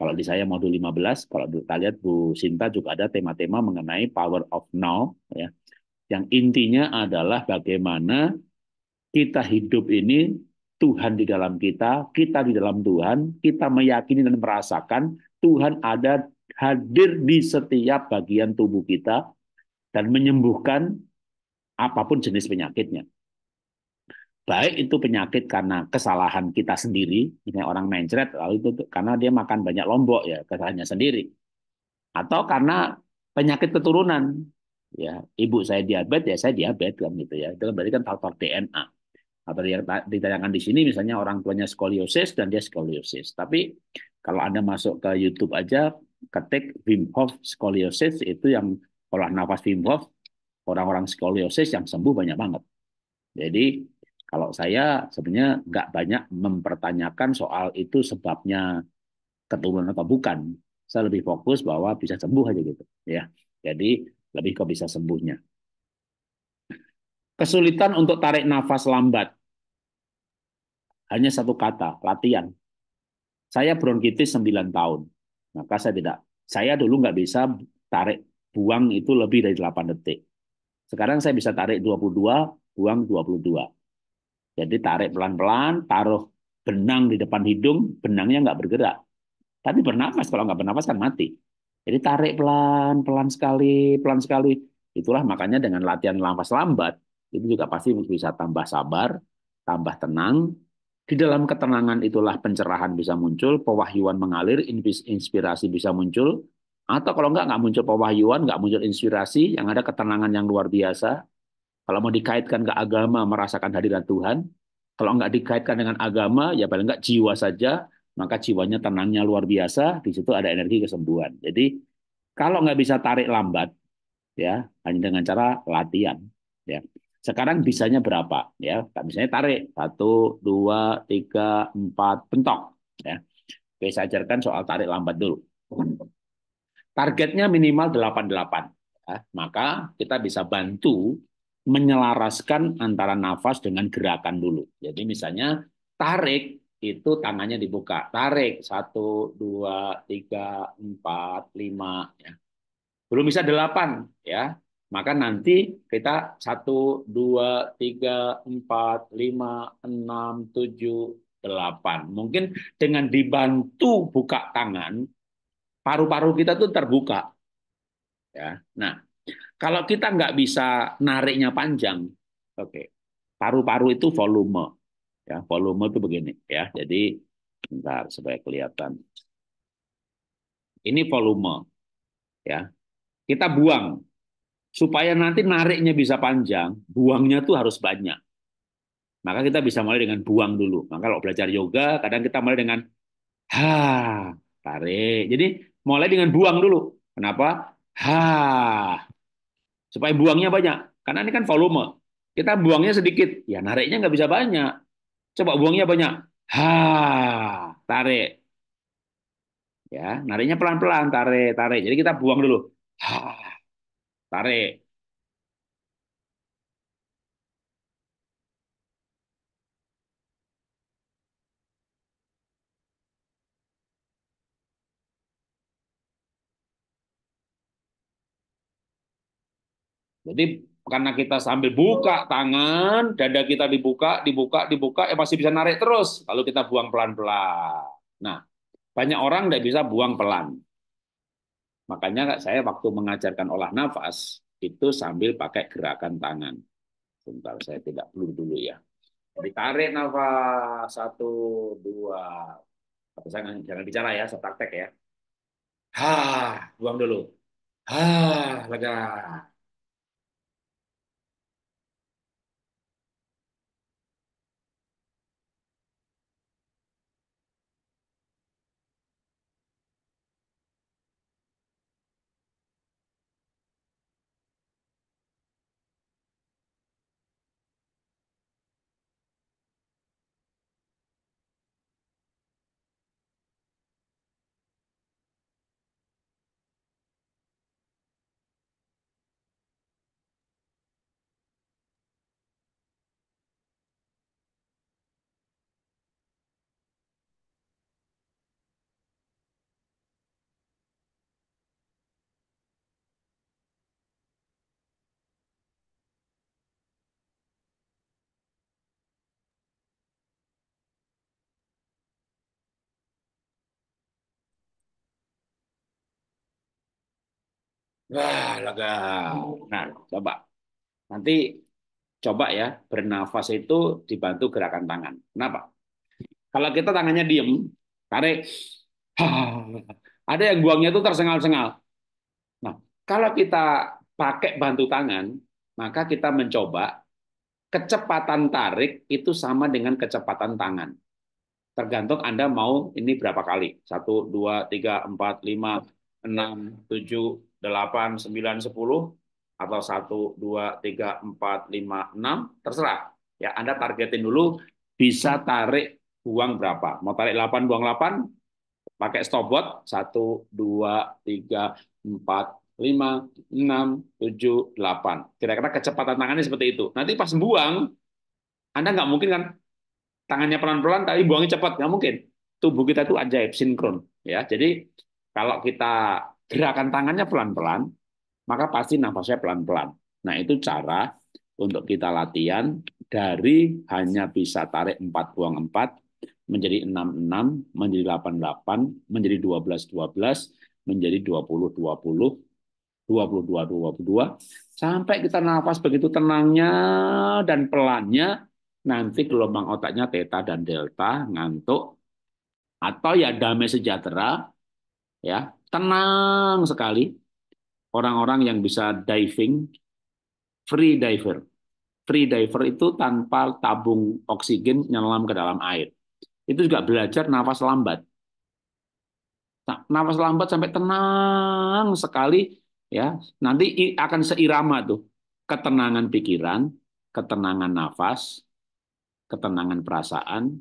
kalau di saya modul 15, kalau kita lihat Bu Sinta juga ada tema-tema mengenai power of now ya. Yang intinya adalah bagaimana kita hidup ini Tuhan di dalam kita, kita di dalam Tuhan, kita meyakini dan merasakan Tuhan ada hadir di setiap bagian tubuh kita dan menyembuhkan apapun jenis penyakitnya baik itu penyakit karena kesalahan kita sendiri, misalnya orang mencret lalu itu karena dia makan banyak lombok ya kesalahannya sendiri, atau karena penyakit keturunan, ya ibu saya diabetes ya saya diabetes kan gitu ya, itu kan berarti kan faktor DNA. Atau yang ditayangkan di sini misalnya orang tuanya skoliosis dan dia skoliosis, tapi kalau anda masuk ke YouTube aja ketik Wim Hof skoliosis itu yang olah nafas Wim Hof orang-orang skoliosis yang sembuh banyak banget. Jadi kalau saya sebenarnya nggak banyak mempertanyakan soal itu sebabnya keturunan atau bukan. Saya lebih fokus bahwa bisa sembuh aja gitu, ya. Jadi lebih ke bisa sembuhnya. Kesulitan untuk tarik nafas lambat. Hanya satu kata, latihan. Saya bronkitis 9 tahun. Maka saya tidak saya dulu nggak bisa tarik buang itu lebih dari 8 detik. Sekarang saya bisa tarik 22, buang 22. Jadi tarik pelan-pelan, taruh benang di depan hidung, benangnya nggak bergerak. Tapi bernapas, kalau nggak bernapas kan mati. Jadi tarik pelan, pelan sekali, pelan sekali. Itulah makanya dengan latihan nafas lambat, itu juga pasti bisa tambah sabar, tambah tenang. Di dalam ketenangan itulah pencerahan bisa muncul, pewahyuan mengalir, inspirasi bisa muncul. Atau kalau nggak, nggak muncul pewahyuan, nggak muncul inspirasi, yang ada ketenangan yang luar biasa, kalau mau dikaitkan ke agama, merasakan hadirat Tuhan. Kalau nggak dikaitkan dengan agama, ya paling nggak jiwa saja, maka jiwanya tenangnya luar biasa, di situ ada energi kesembuhan. Jadi kalau nggak bisa tarik lambat, ya hanya dengan cara latihan. Ya. Sekarang bisanya berapa? Ya, misalnya tarik satu, dua, tiga, empat, bentok. Ya. Oke, saya ajarkan soal tarik lambat dulu. Targetnya minimal 88. Ya, maka kita bisa bantu menyelaraskan antara nafas dengan gerakan dulu. Jadi misalnya tarik itu tangannya dibuka. Tarik satu, dua, tiga, empat, lima. Ya. Belum bisa delapan, ya. Maka nanti kita satu, dua, tiga, empat, lima, enam, tujuh, delapan. Mungkin dengan dibantu buka tangan, paru-paru kita tuh terbuka. Ya. Nah, kalau kita nggak bisa nariknya panjang, oke, okay. paru-paru itu volume, ya volume itu begini, ya. Jadi, bentar supaya kelihatan. Ini volume, ya. Kita buang supaya nanti nariknya bisa panjang, buangnya tuh harus banyak. Maka kita bisa mulai dengan buang dulu. Maka kalau belajar yoga, kadang kita mulai dengan ha tarik. Jadi mulai dengan buang dulu. Kenapa? Ha supaya buangnya banyak. Karena ini kan volume. Kita buangnya sedikit, ya nariknya nggak bisa banyak. Coba buangnya banyak, ha tarik. Ya, nariknya pelan-pelan, tarik, tarik. Jadi kita buang dulu, ha tarik. Jadi karena kita sambil buka tangan, dada kita dibuka, dibuka, dibuka, ya masih bisa narik terus Lalu kita buang pelan-pelan. Nah, banyak orang tidak bisa buang pelan. Makanya saya waktu mengajarkan olah nafas, itu sambil pakai gerakan tangan. Sebentar, saya tidak perlu dulu ya. Ditarik nafas, satu, dua. Tapi saya jangan bicara ya, saya praktek ya. Ha, buang dulu. Ha, lega. Wah, lega. Nah, coba. Nanti coba ya, bernafas itu dibantu gerakan tangan. Kenapa? Kalau kita tangannya diem, tarik. Ada yang buangnya itu tersengal-sengal. Nah, kalau kita pakai bantu tangan, maka kita mencoba kecepatan tarik itu sama dengan kecepatan tangan. Tergantung Anda mau ini berapa kali. Satu, dua, tiga, empat, lima, enam, tujuh, 8, 9, 10, atau 1, 2, 3, 4, 5, 6, terserah. Ya, Anda targetin dulu bisa tarik buang berapa. Mau tarik 8, buang 8, pakai stopbot. 1, 2, 3, 4, 5, 6, 7, 8. Kira-kira kecepatan tangannya seperti itu. Nanti pas buang, Anda nggak mungkin kan tangannya pelan-pelan tapi buangnya cepat. Nggak mungkin. Tubuh kita itu ajaib, sinkron. ya Jadi kalau kita gerakan tangannya pelan-pelan, maka pasti nafasnya pelan-pelan. Nah, itu cara untuk kita latihan dari hanya bisa tarik 4 buang 4 menjadi 66, menjadi 88, menjadi 12 12, menjadi 20 20, 22 22 sampai kita nafas begitu tenangnya dan pelannya nanti gelombang otaknya teta dan delta ngantuk atau ya damai sejahtera ya tenang sekali orang-orang yang bisa diving free diver. Free diver itu tanpa tabung oksigen nyelam ke dalam air. Itu juga belajar nafas lambat. Nah, nafas lambat sampai tenang sekali ya. Nanti akan seirama tuh ketenangan pikiran, ketenangan nafas, ketenangan perasaan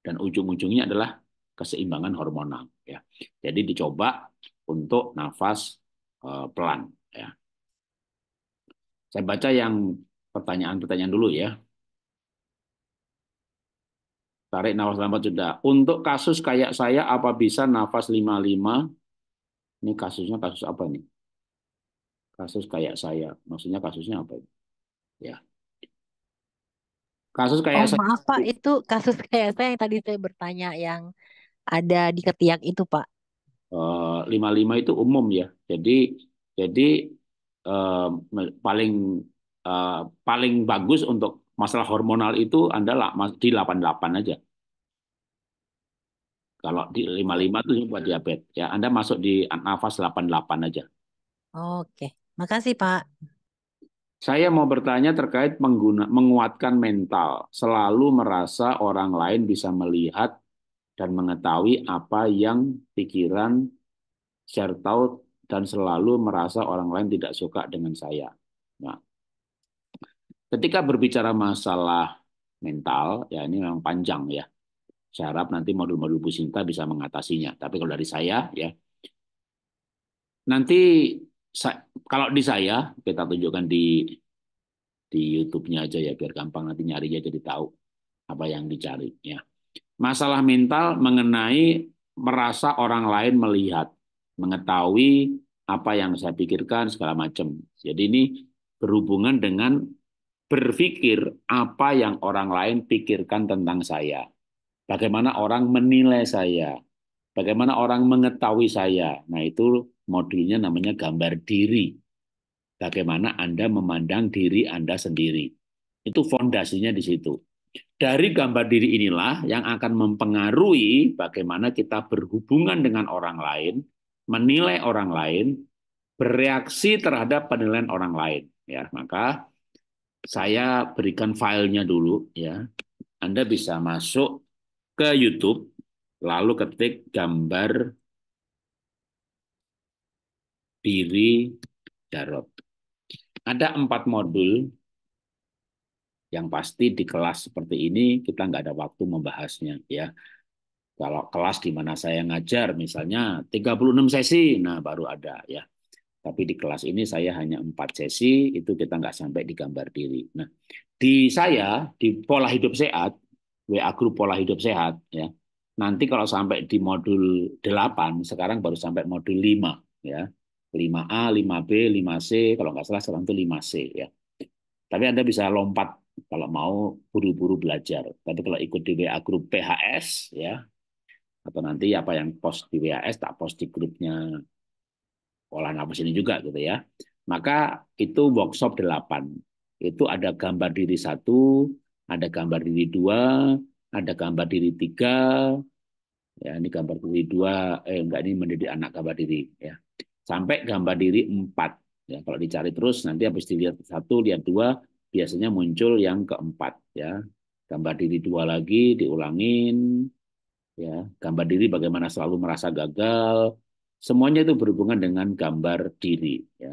dan ujung-ujungnya adalah keseimbangan hormonal ya. Jadi dicoba untuk nafas eh, pelan ya. Saya baca yang pertanyaan-pertanyaan dulu ya. Tarik nafas lambat sudah. Untuk kasus kayak saya apa bisa nafas 55? Ini kasusnya kasus apa nih? Kasus kayak saya. Maksudnya kasusnya apa ini? Ya. Kasus kayak oh, saya. Maaf Pak, itu kasus kayak saya yang tadi saya bertanya yang ada di ketiak itu Pak? Lima uh, eh, lima itu umum ya. Jadi jadi uh, paling uh, paling bagus untuk masalah hormonal itu adalah di 88 aja. Kalau di lima lima itu buat diabetes ya. Anda masuk di nafas delapan delapan aja. Oke, makasih Pak. Saya mau bertanya terkait mengguna, menguatkan mental. Selalu merasa orang lain bisa melihat dan mengetahui apa yang pikiran share tahu dan selalu merasa orang lain tidak suka dengan saya. Nah, ketika berbicara masalah mental, ya ini memang panjang ya. Saya harap nanti modul-modul Bu Sinta bisa mengatasinya. Tapi kalau dari saya ya, nanti saya, kalau di saya kita tunjukkan di di YouTube-nya aja ya biar gampang nanti nyari aja jadi tahu apa yang dicari ya. Masalah mental mengenai merasa orang lain melihat, mengetahui apa yang saya pikirkan segala macam. Jadi ini berhubungan dengan berpikir apa yang orang lain pikirkan tentang saya. Bagaimana orang menilai saya, bagaimana orang mengetahui saya. Nah, itu modulnya namanya gambar diri. Bagaimana Anda memandang diri Anda sendiri. Itu fondasinya di situ. Dari gambar diri inilah yang akan mempengaruhi bagaimana kita berhubungan dengan orang lain, menilai orang lain, bereaksi terhadap penilaian orang lain. Ya, maka saya berikan filenya dulu. Ya, Anda bisa masuk ke YouTube, lalu ketik gambar diri Jarot. Ada empat modul yang pasti di kelas seperti ini kita nggak ada waktu membahasnya ya. Kalau kelas di mana saya ngajar misalnya 36 sesi, nah baru ada ya. Tapi di kelas ini saya hanya empat sesi, itu kita nggak sampai di gambar diri. Nah, di saya di pola hidup sehat, WA grup pola hidup sehat ya. Nanti kalau sampai di modul 8, sekarang baru sampai modul 5 ya. 5A, 5B, 5C, kalau nggak salah sekarang itu 5C ya. Tapi Anda bisa lompat kalau mau buru-buru belajar. Tapi kalau ikut di WA grup PHS ya atau nanti apa yang post di WAS tak post di grupnya olah nafas ini juga gitu ya. Maka itu workshop 8. Itu ada gambar diri satu, ada gambar diri dua, ada gambar diri tiga, ya ini gambar diri dua, eh enggak ini mendidik anak gambar diri ya. Sampai gambar diri empat. Ya, kalau dicari terus nanti habis dilihat satu, lihat dua, biasanya muncul yang keempat ya gambar diri dua lagi diulangin ya gambar diri bagaimana selalu merasa gagal semuanya itu berhubungan dengan gambar diri ya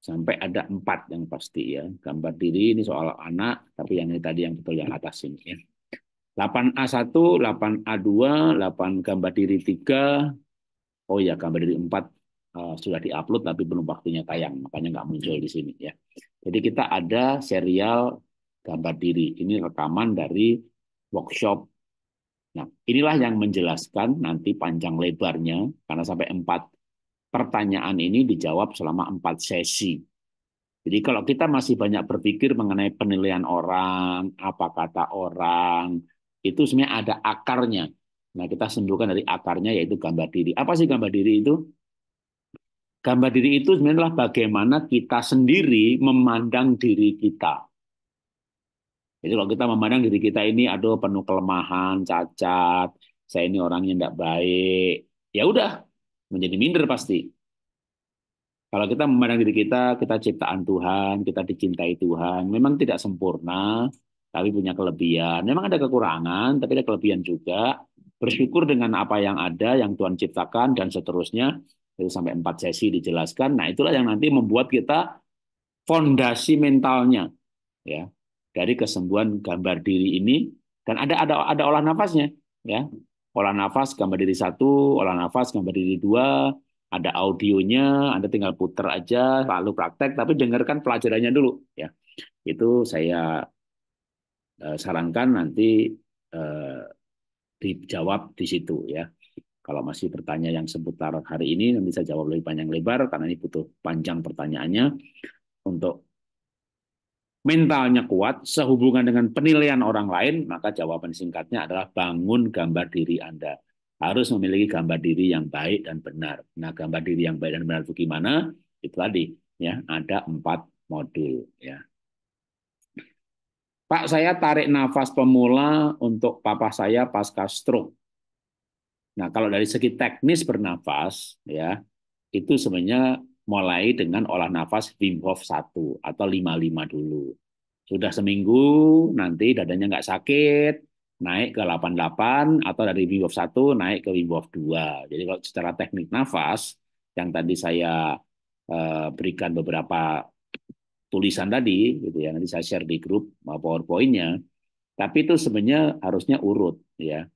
sampai ada empat yang pasti ya gambar diri ini soal anak tapi yang ini tadi yang betul yang atas ini ya 8A1, 8A2, 8 gambar diri 3, oh ya gambar diri 4 Eh, sudah diupload tapi belum waktunya tayang, makanya nggak muncul di sini ya. Jadi kita ada serial gambar diri. Ini rekaman dari workshop. Nah, inilah yang menjelaskan nanti panjang lebarnya karena sampai empat pertanyaan ini dijawab selama empat sesi. Jadi kalau kita masih banyak berpikir mengenai penilaian orang, apa kata orang, itu sebenarnya ada akarnya. Nah, kita sembuhkan dari akarnya yaitu gambar diri. Apa sih gambar diri itu? Gambar diri itu sebenarnya bagaimana kita sendiri memandang diri kita. Jadi kalau kita memandang diri kita ini, aduh penuh kelemahan, cacat, saya ini orang yang tidak baik, ya udah menjadi minder pasti. Kalau kita memandang diri kita, kita ciptaan Tuhan, kita dicintai Tuhan, memang tidak sempurna, tapi punya kelebihan. Memang ada kekurangan, tapi ada kelebihan juga. Bersyukur dengan apa yang ada, yang Tuhan ciptakan, dan seterusnya itu sampai empat sesi dijelaskan. Nah itulah yang nanti membuat kita fondasi mentalnya ya dari kesembuhan gambar diri ini dan ada ada ada olah nafasnya ya olah nafas gambar diri satu olah nafas gambar diri dua ada audionya, Anda tinggal puter aja, lalu praktek, tapi dengarkan pelajarannya dulu. ya Itu saya eh, sarankan nanti eh, dijawab di situ ya. Kalau masih bertanya yang seputar hari ini, nanti saya jawab lebih panjang lebar karena ini butuh panjang pertanyaannya untuk mentalnya kuat, sehubungan dengan penilaian orang lain, maka jawaban singkatnya adalah bangun gambar diri Anda. Harus memiliki gambar diri yang baik dan benar. Nah, gambar diri yang baik dan benar itu gimana? Itu tadi, ya ada empat modul. Ya. Pak, saya tarik nafas pemula untuk papa saya pasca stroke. Nah, kalau dari segi teknis bernafas, ya itu sebenarnya mulai dengan olah nafas Wim Hof 1 atau 55 dulu. Sudah seminggu, nanti dadanya nggak sakit, naik ke 88 atau dari Wim Hof 1 naik ke Wim Hof 2. Jadi kalau secara teknik nafas yang tadi saya eh, berikan beberapa tulisan tadi gitu ya nanti saya share di grup eh, PowerPoint-nya tapi itu sebenarnya harusnya urut ya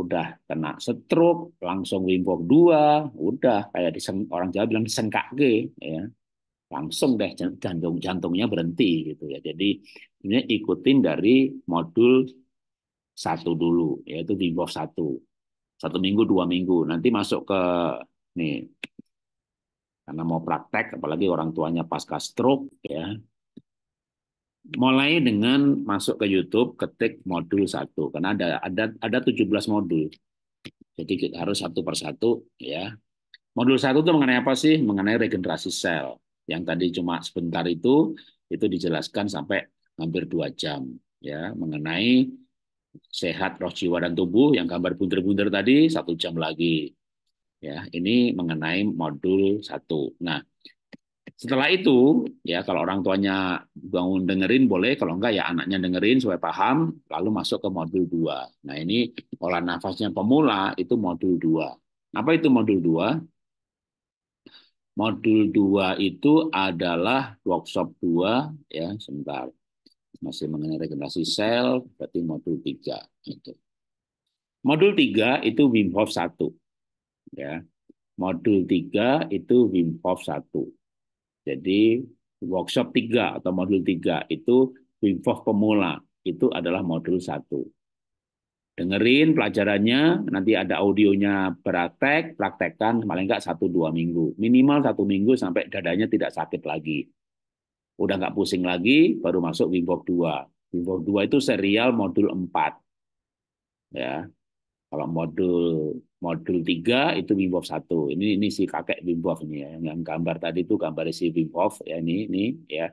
udah kena stroke, langsung limbok dua, udah kayak diseng, orang Jawa bilang disengkake, ya langsung deh jantung jantungnya berhenti gitu ya. Jadi ini ikutin dari modul satu dulu, yaitu limbok satu, satu minggu dua minggu, nanti masuk ke nih karena mau praktek, apalagi orang tuanya pasca stroke ya, mulai dengan masuk ke YouTube, ketik modul satu karena ada ada ada 17 modul. Jadi kita harus satu persatu ya. Modul satu itu mengenai apa sih? Mengenai regenerasi sel. Yang tadi cuma sebentar itu itu dijelaskan sampai hampir dua jam ya mengenai sehat roh jiwa dan tubuh yang gambar bundar-bundar tadi satu jam lagi ya ini mengenai modul satu. Nah setelah itu, ya kalau orang tuanya bangun dengerin boleh, kalau enggak ya anaknya dengerin supaya paham, lalu masuk ke modul 2. Nah ini pola nafasnya pemula itu modul 2. Apa itu modul 2? Modul 2 itu adalah workshop 2, ya sebentar. Masih mengenai regenerasi sel, berarti modul 3. Itu. Modul 3 itu Wim Hof 1. Ya. Modul 3 itu Wim Hof 1 jadi workshop 3 atau modul 3 itu Wim Hof pemula, itu adalah modul 1. Dengerin pelajarannya, nanti ada audionya beratek, praktekkan paling nggak 1-2 minggu. Minimal 1 minggu sampai dadanya tidak sakit lagi. Udah nggak pusing lagi, baru masuk Wim Hof 2. Wim Hof 2 itu serial modul 4. Ya, kalau modul modul 3 itu Wim Hof 1. Ini ini si kakek Wim Hof ini ya. Yang gambar tadi itu gambar si Wim Hof ya ini ini ya.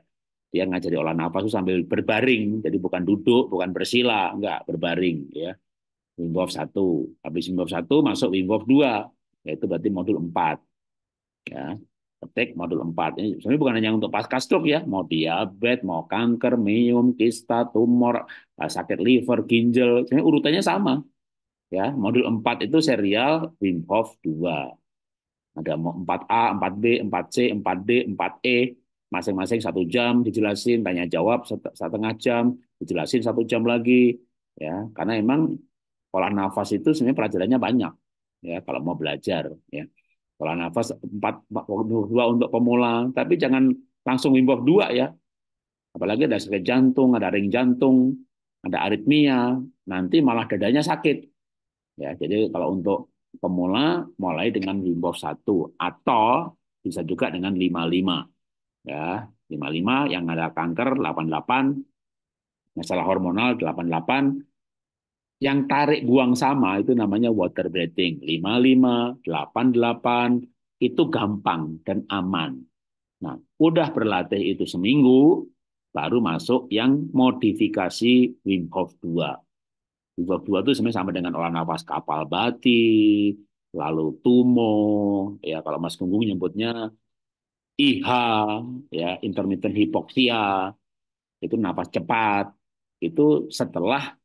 Dia ngajari olah nafas itu sambil berbaring. Jadi bukan duduk, bukan bersila, enggak, berbaring ya. Wim Hof 1. Habis Wim Hof 1 masuk Wim Hof 2. Yaitu berarti modul 4. Ya. Ketik modul 4. Ini sebenarnya bukan hanya untuk pasca stroke ya, mau diabetes, mau kanker, miom, kista, tumor, sakit liver, ginjal, sebenarnya urutannya sama Ya, modul 4 itu serial Wim Hof 2. Ada 4A, 4B, 4C, 4D, 4E, masing-masing satu jam dijelasin, tanya jawab setengah jam, dijelasin satu jam lagi. Ya, karena emang pola nafas itu sebenarnya pelajarannya banyak. Ya, kalau mau belajar, ya. Pola nafas 4, dua untuk pemula, tapi jangan langsung Wim Hof 2 ya. Apalagi ada sakit jantung, ada ring jantung, ada aritmia, nanti malah dadanya sakit. Ya, jadi kalau untuk pemula mulai dengan Wim Hof 1 atau bisa juga dengan 55. Ya, 55 yang ada kanker 88, masalah hormonal 88, yang tarik buang sama itu namanya water breathing 55, 88 itu gampang dan aman. Nah, udah berlatih itu seminggu baru masuk yang modifikasi Wim Hof 2 Dua-dua itu sebenarnya sama dengan olah nafas kapal bati, lalu tumo, ya kalau Mas Gunggung nyebutnya IH, ya intermittent hipoksia, itu nafas cepat, itu setelah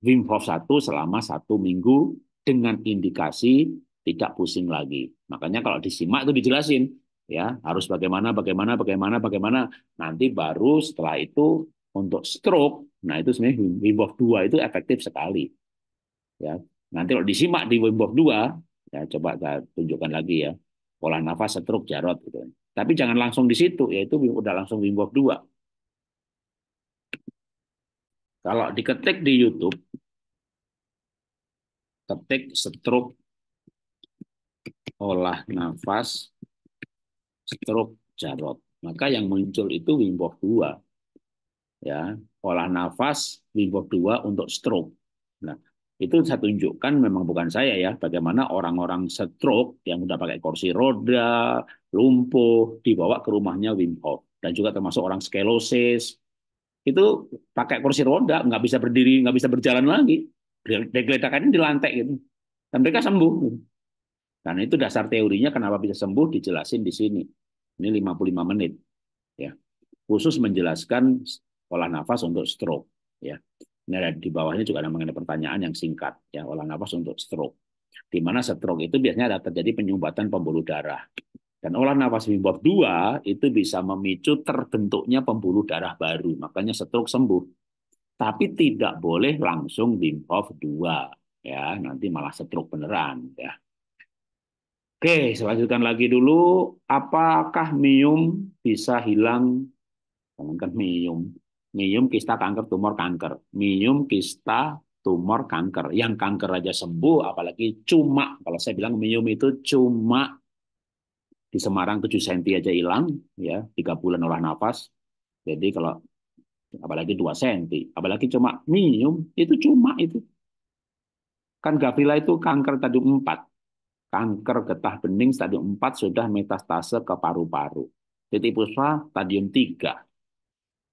Wim Hof 1 selama satu minggu dengan indikasi tidak pusing lagi. Makanya kalau disimak itu dijelasin, ya harus bagaimana, bagaimana, bagaimana, bagaimana. Nanti baru setelah itu untuk stroke, nah itu sebenarnya Wim Hof 2 itu efektif sekali. Ya, nanti kalau disimak di Wim Hof 2, ya coba saya tunjukkan lagi ya pola nafas stroke jarot gitu. Tapi jangan langsung di situ, yaitu udah langsung Wim Hof 2. Kalau diketik di YouTube, ketik stroke olah nafas stroke jarot. Maka yang muncul itu Wim Hof 2 ya olah nafas Wimpo dua untuk stroke. Nah, itu saya tunjukkan memang bukan saya ya, bagaimana orang-orang stroke yang udah pakai kursi roda, lumpuh, dibawa ke rumahnya Wim Hof. Dan juga termasuk orang skelosis, itu pakai kursi roda, nggak bisa berdiri, nggak bisa berjalan lagi. Digeledakannya di lantai gitu. Dan mereka sembuh. Karena itu dasar teorinya kenapa bisa sembuh dijelasin di sini. Ini 55 menit. ya Khusus menjelaskan olah nafas untuk stroke. Ya. Ini ada di bawahnya juga ada mengenai pertanyaan yang singkat ya olah nafas untuk stroke. Di mana stroke itu biasanya ada terjadi penyumbatan pembuluh darah. Dan olah nafas bimbob 2 itu bisa memicu terbentuknya pembuluh darah baru. Makanya stroke sembuh. Tapi tidak boleh langsung bimbob 2 ya, nanti malah stroke beneran ya. Oke, selanjutkan lagi dulu. Apakah mium bisa hilang? Jangankan mium, Minum kista kanker tumor kanker. Minum kista tumor kanker. Yang kanker aja sembuh apalagi cuma kalau saya bilang minum itu cuma di Semarang 7 cm aja hilang ya, tiga bulan olah nafas. Jadi kalau apalagi 2 cm, apalagi cuma minum itu cuma itu. Kan Gavrila itu kanker tadi empat Kanker getah bening stadium 4 sudah metastase ke paru-paru. Titik puspa stadium 3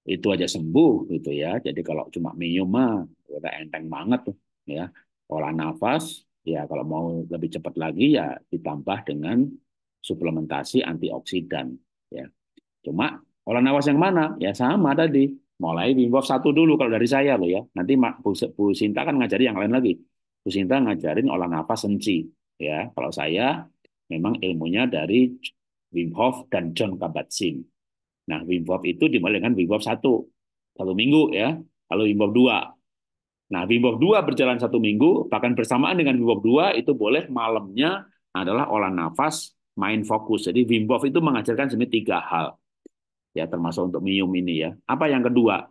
itu aja sembuh gitu ya. Jadi kalau cuma minum mah udah enteng banget tuh ya. Olah nafas ya kalau mau lebih cepat lagi ya ditambah dengan suplementasi antioksidan ya. Cuma olah nafas yang mana? Ya sama tadi. Mulai Wim Hof satu dulu kalau dari saya loh ya. Nanti Bu, Bu Sinta kan ngajari yang lain lagi. Bu Sinta ngajarin olah nafas senci ya. Kalau saya memang ilmunya dari Wim Hof dan John Kabat-Zinn Nah, Wim Hof itu dimulai dengan Wim Hof 1, satu minggu ya, lalu Wim Hof 2. Nah, Wim Hof 2 berjalan satu minggu, bahkan bersamaan dengan Wim Hof 2 itu boleh malamnya adalah olah nafas, main fokus. Jadi Wim Hof itu mengajarkan sebenarnya tiga hal. Ya, termasuk untuk minum ini ya. Apa yang kedua?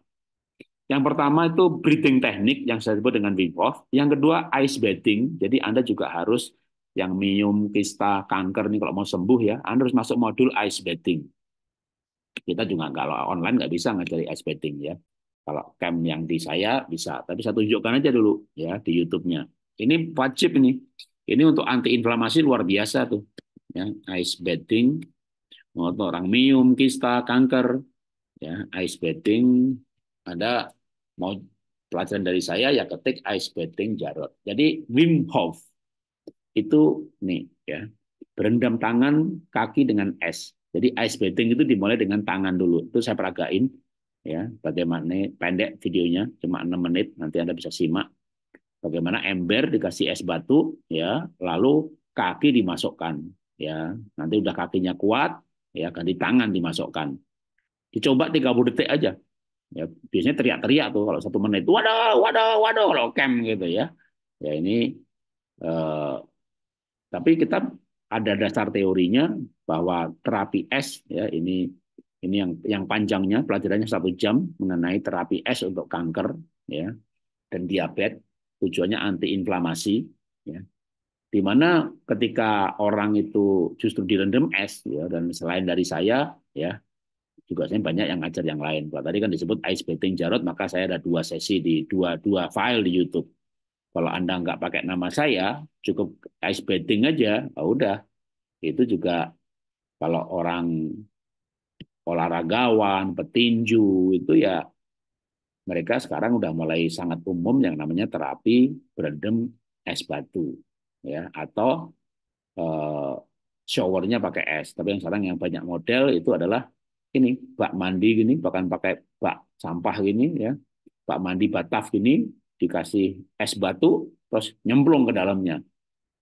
Yang pertama itu breathing teknik yang saya sebut dengan Wim Hof. Yang kedua ice bathing. Jadi Anda juga harus yang minum kista kanker nih kalau mau sembuh ya, Anda harus masuk modul ice bathing kita juga kalau online nggak bisa ngajari ice skating ya. Kalau camp yang di saya bisa, tapi saya tunjukkan aja dulu ya di YouTube-nya. Ini wajib ini. Ini untuk antiinflamasi luar biasa tuh. Ya, ice bathing untuk orang mium, kista, kanker, ya, ice bathing. ada mau pelajaran dari saya ya ketik ice bathing Jarot. Jadi Wim Hof itu nih ya, berendam tangan kaki dengan es jadi ice bathing itu dimulai dengan tangan dulu. Itu saya peragain ya bagaimana pendek videonya cuma 6 menit nanti Anda bisa simak bagaimana ember dikasih es batu ya lalu kaki dimasukkan ya nanti udah kakinya kuat ya ganti tangan dimasukkan dicoba 30 detik aja ya biasanya teriak-teriak tuh kalau satu menit waduh waduh waduh kalau kem gitu ya ya ini eh, tapi kita ada dasar teorinya bahwa terapi S ya ini ini yang yang panjangnya pelajarannya satu jam mengenai terapi S untuk kanker ya dan diabetes tujuannya antiinflamasi ya di mana ketika orang itu justru direndam es ya dan selain dari saya ya juga saya banyak yang ngajar yang lain. Kalau tadi kan disebut ice bathing Jarot, maka saya ada dua sesi di dua dua file di YouTube. Kalau Anda nggak pakai nama saya, cukup ice betting aja, oh, udah. Itu juga kalau orang olahragawan, petinju, itu ya mereka sekarang udah mulai sangat umum yang namanya terapi berendam es batu. ya Atau eh, showernya pakai es. Tapi yang sekarang yang banyak model itu adalah ini bak mandi gini bahkan pakai bak sampah gini ya bak mandi bataf gini dikasih es batu terus nyemplung ke dalamnya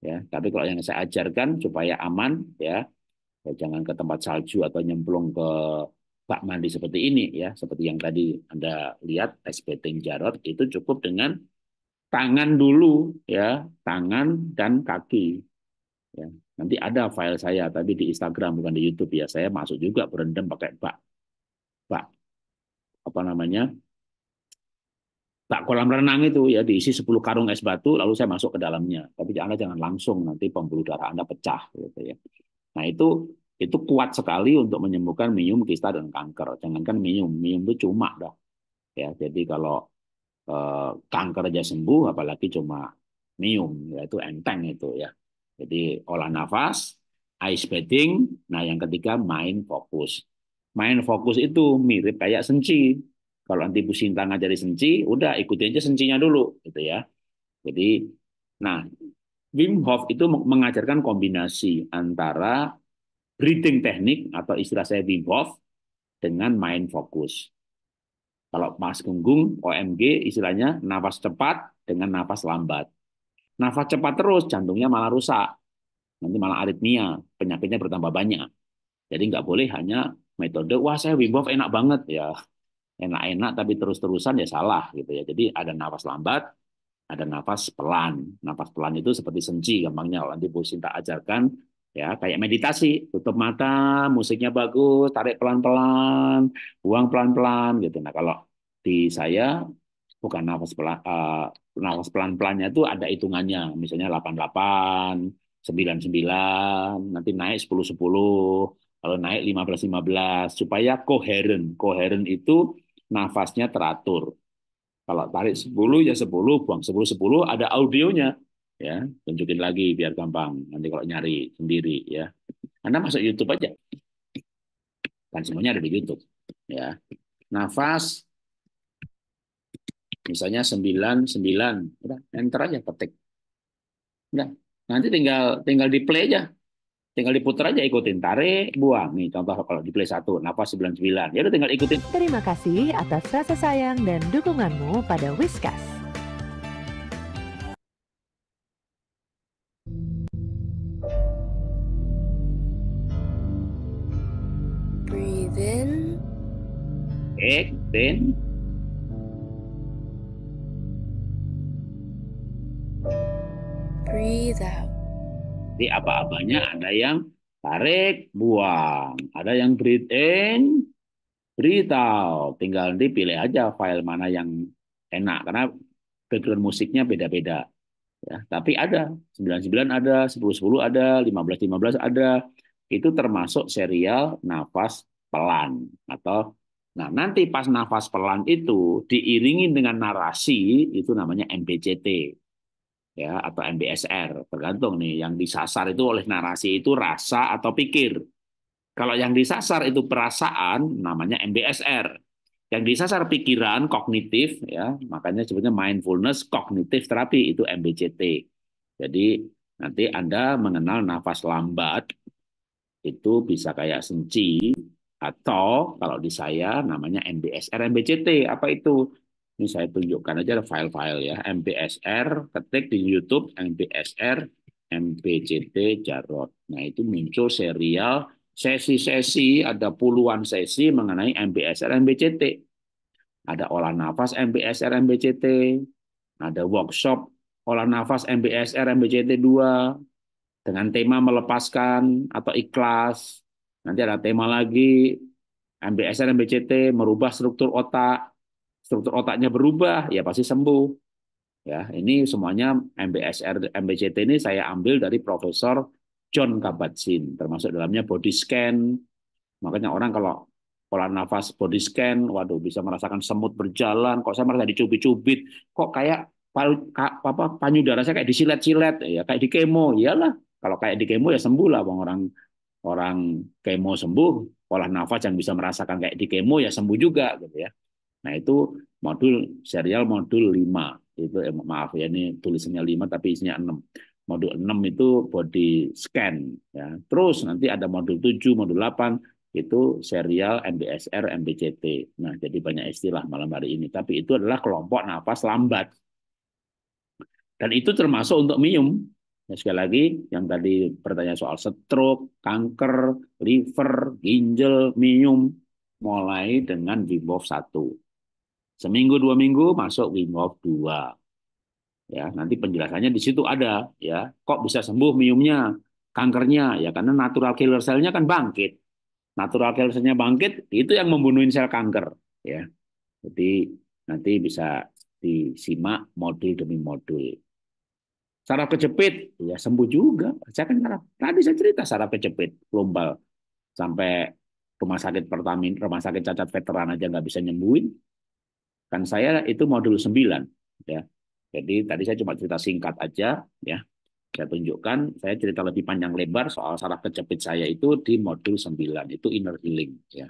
ya tapi kalau yang saya ajarkan supaya aman ya, ya, jangan ke tempat salju atau nyemplung ke bak mandi seperti ini ya seperti yang tadi anda lihat es beting jarot itu cukup dengan tangan dulu ya tangan dan kaki ya nanti ada file saya tapi di Instagram bukan di YouTube ya saya masuk juga berendam pakai bak bak apa namanya bak kolam renang itu ya diisi 10 karung es batu lalu saya masuk ke dalamnya. Tapi jangan jangan langsung nanti pembuluh darah Anda pecah gitu ya. Nah, itu itu kuat sekali untuk menyembuhkan minum kista dan kanker. Jangankan minum, minum itu cuma dah. Ya, jadi kalau eh, kanker aja sembuh apalagi cuma minum yaitu enteng itu ya. Jadi olah nafas, ice bathing, nah yang ketiga main fokus. Main fokus itu mirip kayak senci kalau nanti pusing tangan jadi senci, udah ikuti aja sencinya dulu, gitu ya. Jadi, nah Wim Hof itu mengajarkan kombinasi antara breathing teknik atau istilah saya Wim Hof dengan mind fokus. Kalau Mas Gunggung OMG istilahnya nafas cepat dengan nafas lambat. Nafas cepat terus jantungnya malah rusak. Nanti malah aritmia, penyakitnya bertambah banyak. Jadi nggak boleh hanya metode wah saya Wim Hof enak banget ya enak-enak tapi terus-terusan ya salah gitu ya. Jadi ada nafas lambat, ada nafas pelan. Nafas pelan itu seperti senji gampangnya. Nanti Bu Sinta ajarkan ya kayak meditasi, tutup mata, musiknya bagus, tarik pelan-pelan, buang pelan-pelan gitu. Nah, kalau di saya bukan nafas pelan uh, eh, nafas pelan-pelannya itu ada hitungannya. Misalnya 88, 99, nanti naik 10 10, kalau naik 15 15 supaya koheren. Koheren itu nafasnya teratur. Kalau tarik 10 ya 10, buang 10 10 ada audionya ya. Tunjukin lagi biar gampang nanti kalau nyari sendiri ya. Anda masuk YouTube aja. Kan semuanya ada di YouTube ya. Nafas misalnya 9 9 udah enter aja petik. Udah, nanti tinggal tinggal di play aja Tinggal diputar aja ikutin tarik buang nih contoh kalau di play 1 napas 99 ya udah tinggal ikutin. Terima kasih atas rasa sayang dan dukunganmu pada Whiskas. Breathe Breathe out. Di apa-apanya ada yang tarik, buang. Ada yang breathe in, breathe out. Tinggal nanti pilih aja file mana yang enak. Karena background musiknya beda-beda. Ya, tapi ada. 99 ada, 10-10 ada, 15-15 ada. Itu termasuk serial nafas pelan. Atau Nah, nanti pas nafas pelan itu diiringi dengan narasi, itu namanya MPCT ya atau MBSR tergantung nih yang disasar itu oleh narasi itu rasa atau pikir kalau yang disasar itu perasaan namanya MBSR yang disasar pikiran kognitif ya makanya sebutnya mindfulness kognitif terapi itu MBCT jadi nanti anda mengenal nafas lambat itu bisa kayak senci atau kalau di saya namanya MBSR MBCT apa itu ini saya tunjukkan aja file-file ya. MBSR ketik di YouTube MBSR MPCT Jarot. Nah itu muncul serial sesi-sesi, ada puluhan sesi mengenai MBSR MPCT. Ada olah nafas MBSR MPCT. Ada workshop olah nafas MBSR MBCT 2 dengan tema melepaskan atau ikhlas. Nanti ada tema lagi MBSR MBCT merubah struktur otak struktur otaknya berubah, ya pasti sembuh. Ya, ini semuanya MBSR MBCT ini saya ambil dari Profesor John Kabat-Zinn, termasuk dalamnya body scan. Makanya orang kalau pola nafas body scan, waduh bisa merasakan semut berjalan, kok saya merasa dicubit-cubit, kok kayak apa panyu darah saya kayak disilet-silet ya kayak di kemo iyalah kalau kayak di kemo ya sembuh lah bang orang orang kemo sembuh pola nafas yang bisa merasakan kayak di kemo ya sembuh juga gitu ya Nah itu modul serial modul 5 itu eh, maaf ya ini tulisannya 5 tapi isinya 6. Modul 6 itu body scan ya. Terus nanti ada modul 7, modul 8 itu serial MBSR, MBCT. Nah, jadi banyak istilah malam hari ini, tapi itu adalah kelompok nafas lambat. Dan itu termasuk untuk minum. Ya, sekali lagi, yang tadi pertanyaan soal stroke, kanker, liver, ginjal, minum, mulai dengan Vibov 1 Seminggu dua minggu masuk Wim Hof 2. Ya, nanti penjelasannya di situ ada ya. Kok bisa sembuh miumnya, kankernya ya karena natural killer selnya kan bangkit. Natural killer cell bangkit itu yang membunuhin sel kanker ya. Jadi nanti bisa disimak modul demi modul. Saraf kejepit, ya sembuh juga. Saya kan saraf, tadi saya cerita saraf kejepit, global sampai rumah sakit Pertamina, rumah sakit cacat veteran aja nggak bisa nyembuhin. Kan saya itu modul 9 ya. Jadi tadi saya cuma cerita singkat aja ya. Saya tunjukkan, saya cerita lebih panjang lebar soal saraf kejepit saya itu di modul 9 itu inner healing ya.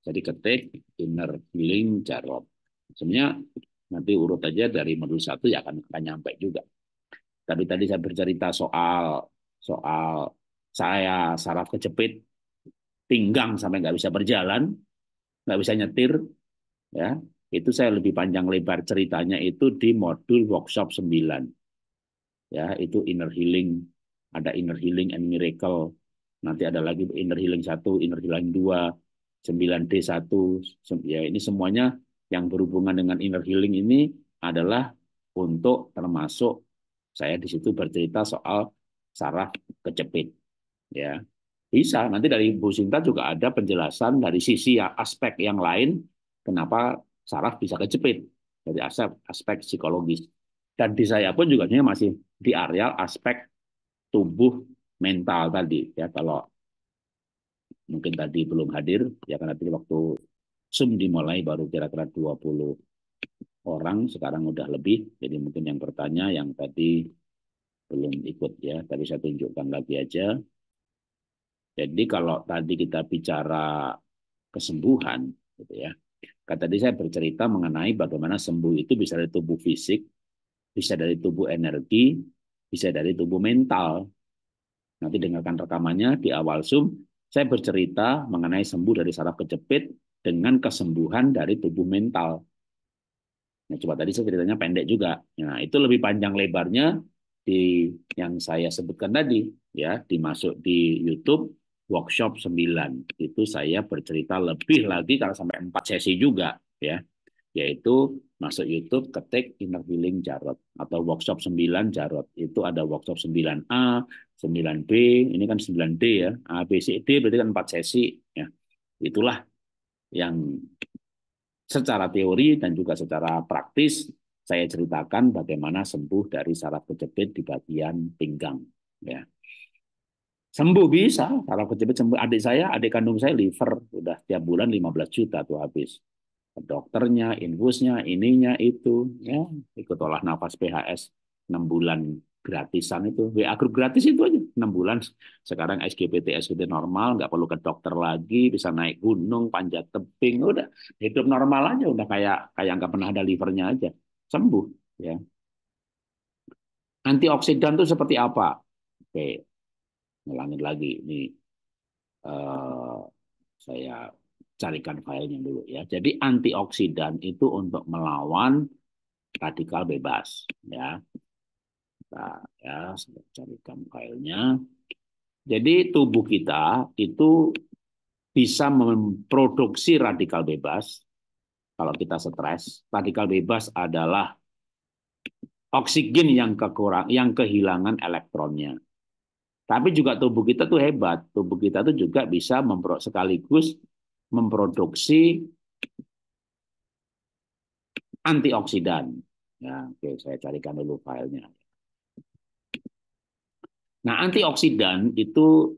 Jadi ketik inner healing Jarod. Sebenarnya nanti urut aja dari modul 1 ya akan akan nyampe juga. Tapi tadi saya bercerita soal soal saya saraf kejepit pinggang sampai nggak bisa berjalan, nggak bisa nyetir, ya itu saya lebih panjang lebar ceritanya itu di modul workshop 9. Ya, itu inner healing, ada inner healing and miracle. Nanti ada lagi inner healing 1, inner healing 2, 9D1. Ya, ini semuanya yang berhubungan dengan inner healing ini adalah untuk termasuk saya di situ bercerita soal saraf kejepit. Ya, bisa nanti dari Bu Sinta juga ada penjelasan dari sisi aspek yang lain kenapa saraf bisa kejepit dari aspek, aspek psikologis. Dan di saya pun juga masih di areal aspek tubuh mental tadi ya kalau mungkin tadi belum hadir ya karena tadi waktu Zoom dimulai baru kira-kira 20 orang sekarang udah lebih jadi mungkin yang bertanya yang tadi belum ikut ya tapi saya tunjukkan lagi aja jadi kalau tadi kita bicara kesembuhan gitu ya Kata tadi saya bercerita mengenai bagaimana sembuh itu bisa dari tubuh fisik, bisa dari tubuh energi, bisa dari tubuh mental. Nanti dengarkan rekamannya di awal Zoom, saya bercerita mengenai sembuh dari saraf kejepit dengan kesembuhan dari tubuh mental. Nah, coba tadi saya ceritanya pendek juga. Nah, itu lebih panjang lebarnya di yang saya sebutkan tadi ya, dimasuk di YouTube workshop 9 itu saya bercerita lebih lagi karena sampai 4 sesi juga ya yaitu masuk YouTube ketik inner healing Jarot atau workshop 9 Jarot itu ada workshop 9A, 9B, ini kan 9D ya. A B C D berarti kan 4 sesi ya. Itulah yang secara teori dan juga secara praktis saya ceritakan bagaimana sembuh dari saraf kejepit di bagian pinggang ya. Sembuh bisa, kalau pejabat sembuh. Adik saya, adik kandung saya liver, udah tiap bulan 15 juta tuh habis. Dokternya, infusnya, ininya itu, ya ikut olah nafas PHS 6 bulan gratisan itu. WA grup gratis itu aja, 6 bulan. Sekarang SGPTS sudah normal, nggak perlu ke dokter lagi, bisa naik gunung, panjat tebing, udah hidup normal aja, udah kayak kayak nggak pernah ada livernya aja. Sembuh, ya. Antioksidan tuh seperti apa? Oke, ngulangin lagi ini uh, saya carikan filenya dulu ya jadi antioksidan itu untuk melawan radikal bebas ya nah, ya saya carikan filenya jadi tubuh kita itu bisa memproduksi radikal bebas kalau kita stres. Radikal bebas adalah oksigen yang kekurang yang kehilangan elektronnya. Tapi juga tubuh kita tuh hebat. Tubuh kita tuh juga bisa mempro sekaligus memproduksi antioksidan. Ya, oke, saya carikan dulu filenya. Nah, antioksidan itu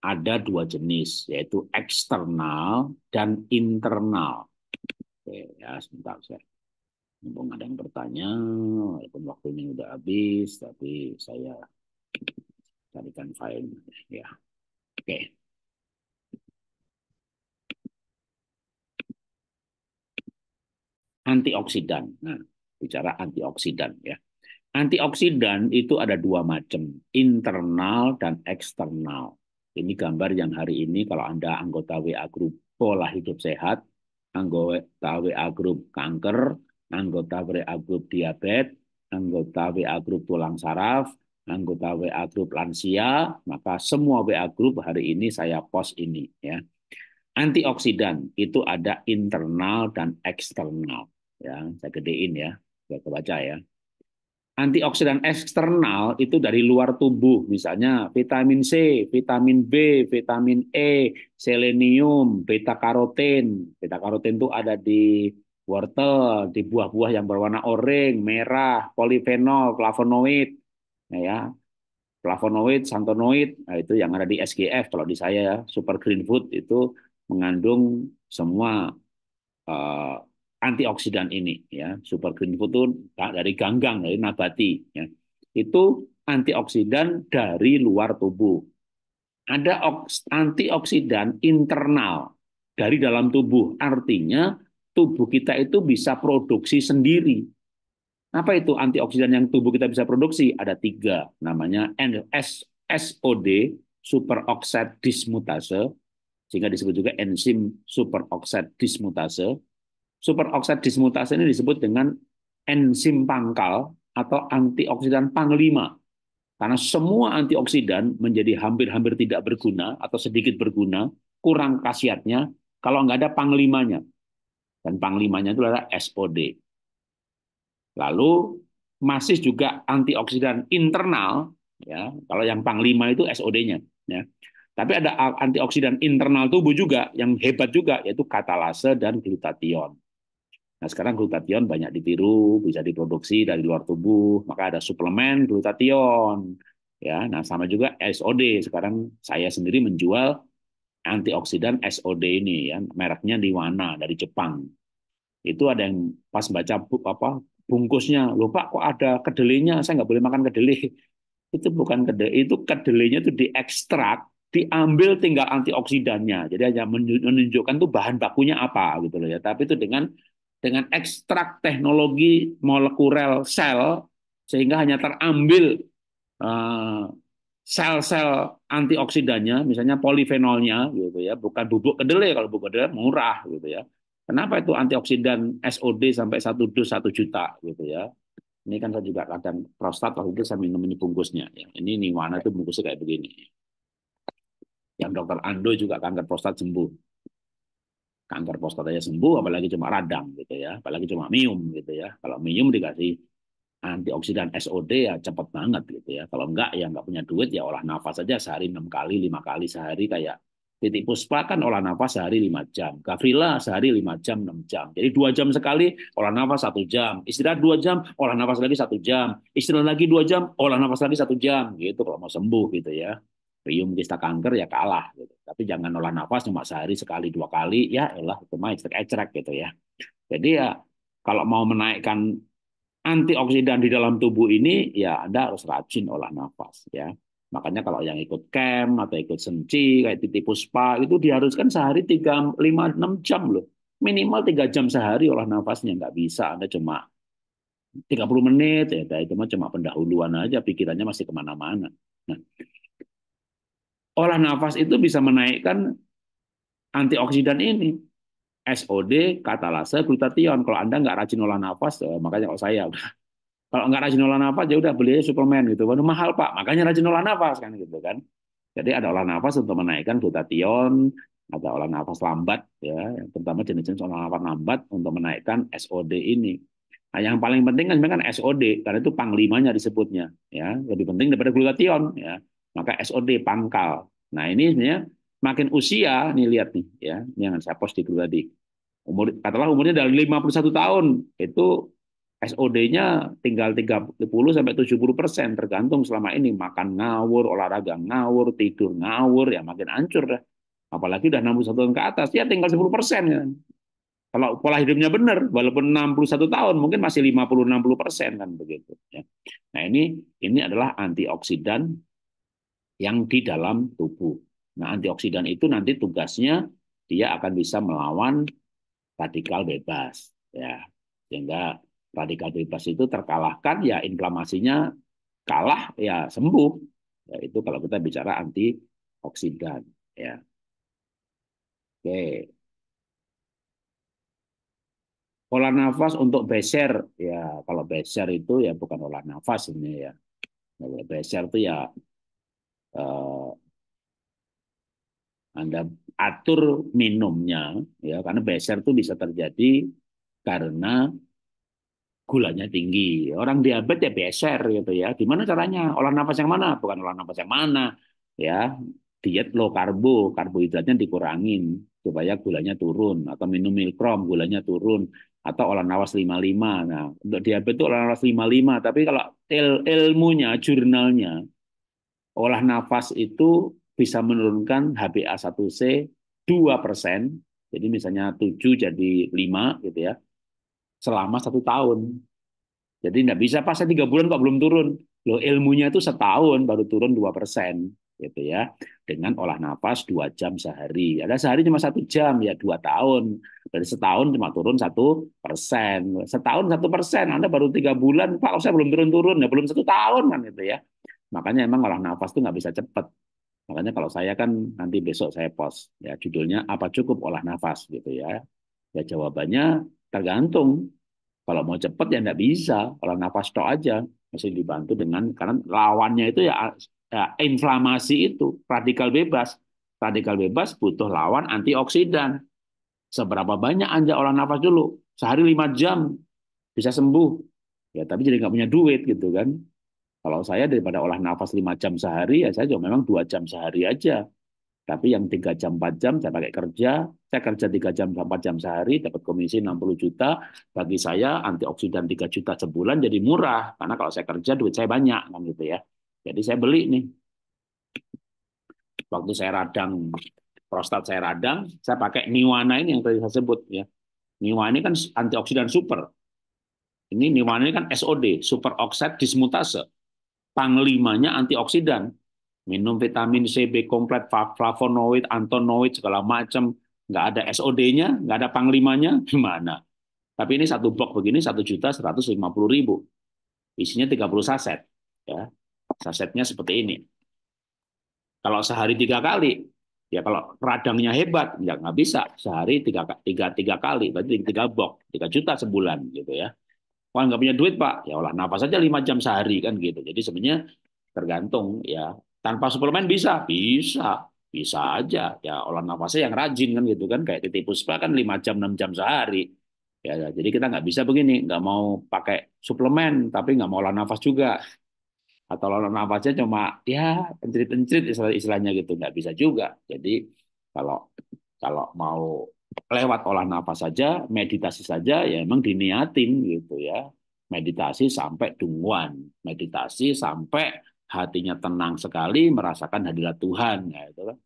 ada dua jenis, yaitu eksternal dan internal. Oke, ya, sebentar saya. Mumpung ada yang bertanya, walaupun waktunya udah habis, tapi saya tarikan file ya oke okay. antioksidan nah bicara antioksidan ya antioksidan itu ada dua macam internal dan eksternal ini gambar yang hari ini kalau anda anggota WA grup pola hidup sehat anggota WA grup kanker anggota WA grup diabetes anggota WA grup tulang saraf anggota WA grup lansia, maka semua WA grup hari ini saya post ini ya. Antioksidan itu ada internal dan eksternal ya. Saya gedein ya, biar kebaca ya. Antioksidan eksternal itu dari luar tubuh, misalnya vitamin C, vitamin B, vitamin E, selenium, beta karoten. Beta karoten itu ada di wortel, di buah-buah yang berwarna orange, merah, polifenol, flavonoid, Nah, ya flavonoid, santonoid, nah itu yang ada di SGF kalau di saya ya, super green food itu mengandung semua uh, antioksidan ini ya. Super green food itu dari ganggang dari nabati ya. Itu antioksidan dari luar tubuh. Ada antioksidan internal dari dalam tubuh. Artinya tubuh kita itu bisa produksi sendiri apa itu antioksidan yang tubuh kita bisa produksi? Ada tiga, namanya SOD, superoxide dismutase, sehingga disebut juga enzim superoxide dismutase. Superoxide dismutase ini disebut dengan enzim pangkal atau antioksidan panglima. Karena semua antioksidan menjadi hampir-hampir tidak berguna atau sedikit berguna, kurang khasiatnya kalau nggak ada panglimanya. Dan panglimanya itu adalah SOD. Lalu masih juga antioksidan internal ya. Kalau yang panglima itu SOD-nya ya. Tapi ada antioksidan internal tubuh juga yang hebat juga yaitu katalase dan glutathione. Nah, sekarang glutathione banyak ditiru, bisa diproduksi dari luar tubuh, maka ada suplemen glutathione. Ya, nah sama juga SOD. Sekarang saya sendiri menjual antioksidan SOD ini ya, mereknya Diwana dari Jepang. Itu ada yang pas baca apa bungkusnya. Loh Pak, kok ada kedelainya? Saya nggak boleh makan kedelai. Itu bukan kedelai, itu kedelainya itu diekstrak, diambil tinggal antioksidannya. Jadi hanya menunjukkan tuh bahan bakunya apa gitu loh ya. Tapi itu dengan dengan ekstrak teknologi molekuler sel sehingga hanya terambil uh, sel-sel antioksidannya, misalnya polifenolnya, gitu ya, bukan bubuk kedelai. Kalau bubuk kedelai murah, gitu ya. Kenapa itu antioksidan SOD sampai satu dos satu juta gitu ya? Ini kan saya juga kadang prostat waktu itu saya minum ini bungkusnya. Ya. Ini nih mana itu bungkusnya kayak begini. Yang dokter Ando juga kanker prostat sembuh. Kanker prostat aja sembuh, apalagi cuma radang gitu ya, apalagi cuma mium gitu ya. Kalau mium dikasih antioksidan SOD ya cepet banget gitu ya. Kalau enggak ya enggak punya duit ya olah nafas saja sehari enam kali, lima kali sehari kayak Titik Puspa kan olah nafas sehari 5 jam. Gavrila sehari 5 jam, 6 jam. Jadi 2 jam sekali olah nafas 1 jam. Istirahat 2 jam, olah nafas lagi 1 jam. Istirahat lagi 2 jam, olah nafas lagi 1 jam. Gitu kalau mau sembuh gitu ya. Rium kista kanker ya kalah. Gitu. Tapi jangan olah nafas cuma sehari sekali dua kali. Ya elah itu mah ecrek-ecrek gitu ya. Jadi ya kalau mau menaikkan antioksidan di dalam tubuh ini ya Anda harus rajin olah nafas ya. Makanya kalau yang ikut camp atau ikut senci kayak titi puspa itu diharuskan sehari 3 5 6 jam loh. Minimal 3 jam sehari olah nafasnya nggak bisa Anda cuma 30 menit ya itu mah cuma pendahuluan aja pikirannya masih kemana mana Nah, olah nafas itu bisa menaikkan antioksidan ini. SOD, katalase, glutathione. Kalau Anda nggak rajin olah nafas, eh, makanya kalau saya Kalau nggak rajin olah nafas, ya udah beli aja suplemen gitu. Waduh mahal pak, makanya rajin olah nafas kan gitu kan. Jadi ada olah nafas untuk menaikkan glutation, ada olah nafas lambat ya, yang pertama jenis-jenis olah nafas lambat untuk menaikkan SOD ini. Nah, yang paling penting kan sebenarnya kan SOD karena itu panglimanya disebutnya ya, lebih penting daripada glutation ya. Maka SOD pangkal. Nah, ini sebenarnya makin usia nih lihat nih ya, ini yang saya post di dulu tadi. Umur katalah umurnya dari 51 tahun itu SOD-nya tinggal 30 sampai 70 persen tergantung selama ini makan ngawur, olahraga ngawur, tidur ngawur, ya makin hancur dah. Apalagi udah 61 tahun ke atas, ya tinggal 10 persen. Ya. Kalau pola hidupnya benar, walaupun 61 tahun mungkin masih 50-60 persen kan begitu. Ya. Nah ini ini adalah antioksidan yang di dalam tubuh. Nah antioksidan itu nanti tugasnya dia akan bisa melawan radikal bebas, ya sehingga radikal bebas itu terkalahkan ya inflamasinya kalah ya sembuh ya, itu kalau kita bicara antioksidan ya oke olah nafas untuk beser ya kalau beser itu ya bukan olah nafas ini ya beser itu ya eh, anda atur minumnya ya karena beser itu bisa terjadi karena gulanya tinggi. Orang diabetes ya beser gitu ya. Gimana caranya? Olah nafas yang mana? Bukan olah nafas yang mana. Ya, diet low karbo, karbohidratnya dikurangin supaya gulanya turun atau minum milkrom gulanya turun atau olah nafas 55. Nah, untuk diabetes itu olah nafas 55, tapi kalau il ilmunya, jurnalnya olah nafas itu bisa menurunkan HbA1c 2%. Jadi misalnya 7 jadi 5 gitu ya selama satu tahun. Jadi nggak bisa pas tiga bulan kok belum turun. lo ilmunya itu setahun baru turun dua persen gitu ya dengan olah nafas dua jam sehari ada sehari cuma satu jam ya dua tahun dari setahun cuma turun satu persen setahun satu persen anda baru tiga bulan pak saya belum turun turun ya belum satu tahun kan gitu ya makanya emang olah nafas itu nggak bisa cepat makanya kalau saya kan nanti besok saya post ya judulnya apa cukup olah nafas gitu ya ya jawabannya Tergantung. Kalau mau cepat ya nggak bisa. Kalau nafas tok aja masih dibantu dengan karena lawannya itu ya, ya inflamasi itu radikal bebas. Radikal bebas butuh lawan antioksidan. Seberapa banyak anda olah nafas dulu? Sehari lima jam bisa sembuh. Ya tapi jadi nggak punya duit gitu kan. Kalau saya daripada olah nafas lima jam sehari ya saya juga memang dua jam sehari aja tapi yang 3 jam 4 jam saya pakai kerja, saya kerja 3 jam 4 jam sehari dapat komisi 60 juta, bagi saya antioksidan 3 juta sebulan jadi murah karena kalau saya kerja duit saya banyak kan gitu ya. Jadi saya beli nih. Waktu saya radang prostat saya radang, saya pakai Niwana ini yang tadi saya sebut ya. Niwana ini kan antioksidan super. Ini Niwana ini kan SOD, super oxide dismutase. Panglimanya antioksidan, minum vitamin C, B komplet, flavonoid, antonoid, segala macam, nggak ada SOD-nya, nggak ada panglimanya, gimana? Tapi ini satu box begini satu juta seratus lima puluh ribu, isinya tiga puluh saset, ya sasetnya seperti ini. Kalau sehari tiga kali, ya kalau radangnya hebat, ya nggak bisa sehari tiga, tiga, tiga kali, berarti tiga box tiga juta sebulan gitu ya. Wah nggak punya duit pak, ya olah nafas saja lima jam sehari kan gitu. Jadi sebenarnya tergantung ya tanpa suplemen bisa, bisa, bisa aja. Ya olah nafasnya yang rajin kan gitu kan, kayak titipu spa kan 5 jam enam jam sehari. Ya, jadi kita nggak bisa begini, nggak mau pakai suplemen tapi nggak mau olah nafas juga. Atau olah nafasnya cuma ya encrit-encrit istilah istilahnya gitu, nggak bisa juga. Jadi kalau kalau mau lewat olah nafas saja, meditasi saja, ya emang diniatin gitu ya. Meditasi sampai dunguan, meditasi sampai hatinya tenang sekali merasakan hadirat Tuhan ya itu kan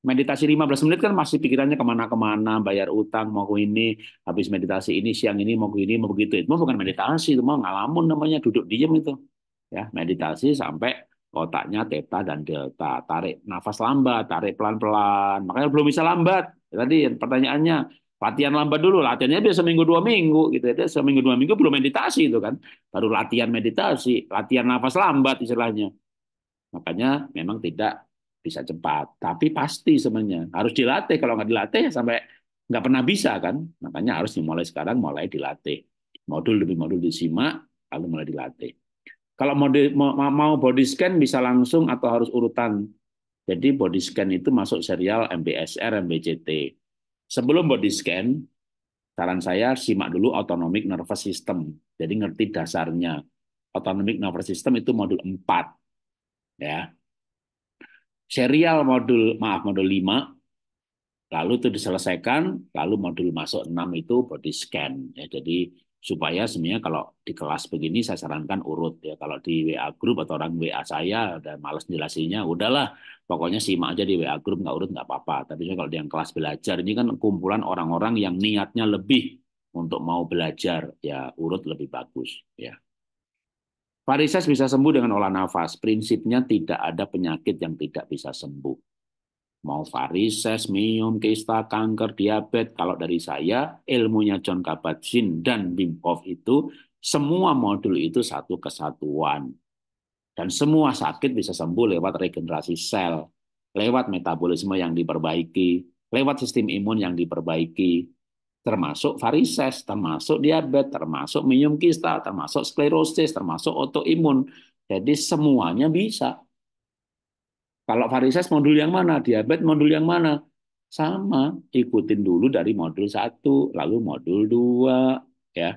meditasi 15 menit kan masih pikirannya kemana-kemana bayar utang mau ini habis meditasi ini siang ini mau ini mau begitu itu bukan meditasi itu mau ngalamun namanya duduk diem itu ya meditasi sampai otaknya teta dan delta tarik nafas lambat tarik pelan-pelan makanya belum bisa lambat tadi pertanyaannya latihan lambat dulu latihannya biasa minggu dua minggu gitu ya seminggu dua minggu belum meditasi itu kan baru latihan meditasi latihan nafas lambat istilahnya makanya memang tidak bisa cepat tapi pasti sebenarnya harus dilatih kalau nggak dilatih sampai nggak pernah bisa kan makanya harus dimulai sekarang mulai dilatih modul demi modul disimak lalu mulai dilatih kalau mau body scan bisa langsung atau harus urutan jadi body scan itu masuk serial MBSR, MBCT. Sebelum body scan, saran saya simak dulu autonomic nervous system. Jadi ngerti dasarnya. Autonomic nervous system itu modul 4. Ya. Serial modul, maaf, modul 5 lalu itu diselesaikan, lalu modul masuk 6 itu body scan. Ya, jadi supaya sebenarnya kalau di kelas begini saya sarankan urut ya kalau di WA grup atau orang WA saya dan malas jelasinnya udahlah pokoknya simak aja di WA grup nggak urut nggak apa-apa tapi kalau di yang kelas belajar ini kan kumpulan orang-orang yang niatnya lebih untuk mau belajar ya urut lebih bagus ya varises bisa sembuh dengan olah nafas prinsipnya tidak ada penyakit yang tidak bisa sembuh mau varises, miom, kista, kanker, diabetes. Kalau dari saya, ilmunya John Kabat-Zinn dan Wim Hof itu, semua modul itu satu kesatuan. Dan semua sakit bisa sembuh lewat regenerasi sel, lewat metabolisme yang diperbaiki, lewat sistem imun yang diperbaiki, termasuk varises, termasuk diabetes, termasuk miom kista, termasuk sklerosis, termasuk autoimun. Jadi semuanya bisa. Kalau varises modul yang mana, diabetes modul yang mana? Sama, ikutin dulu dari modul satu, lalu modul dua, ya.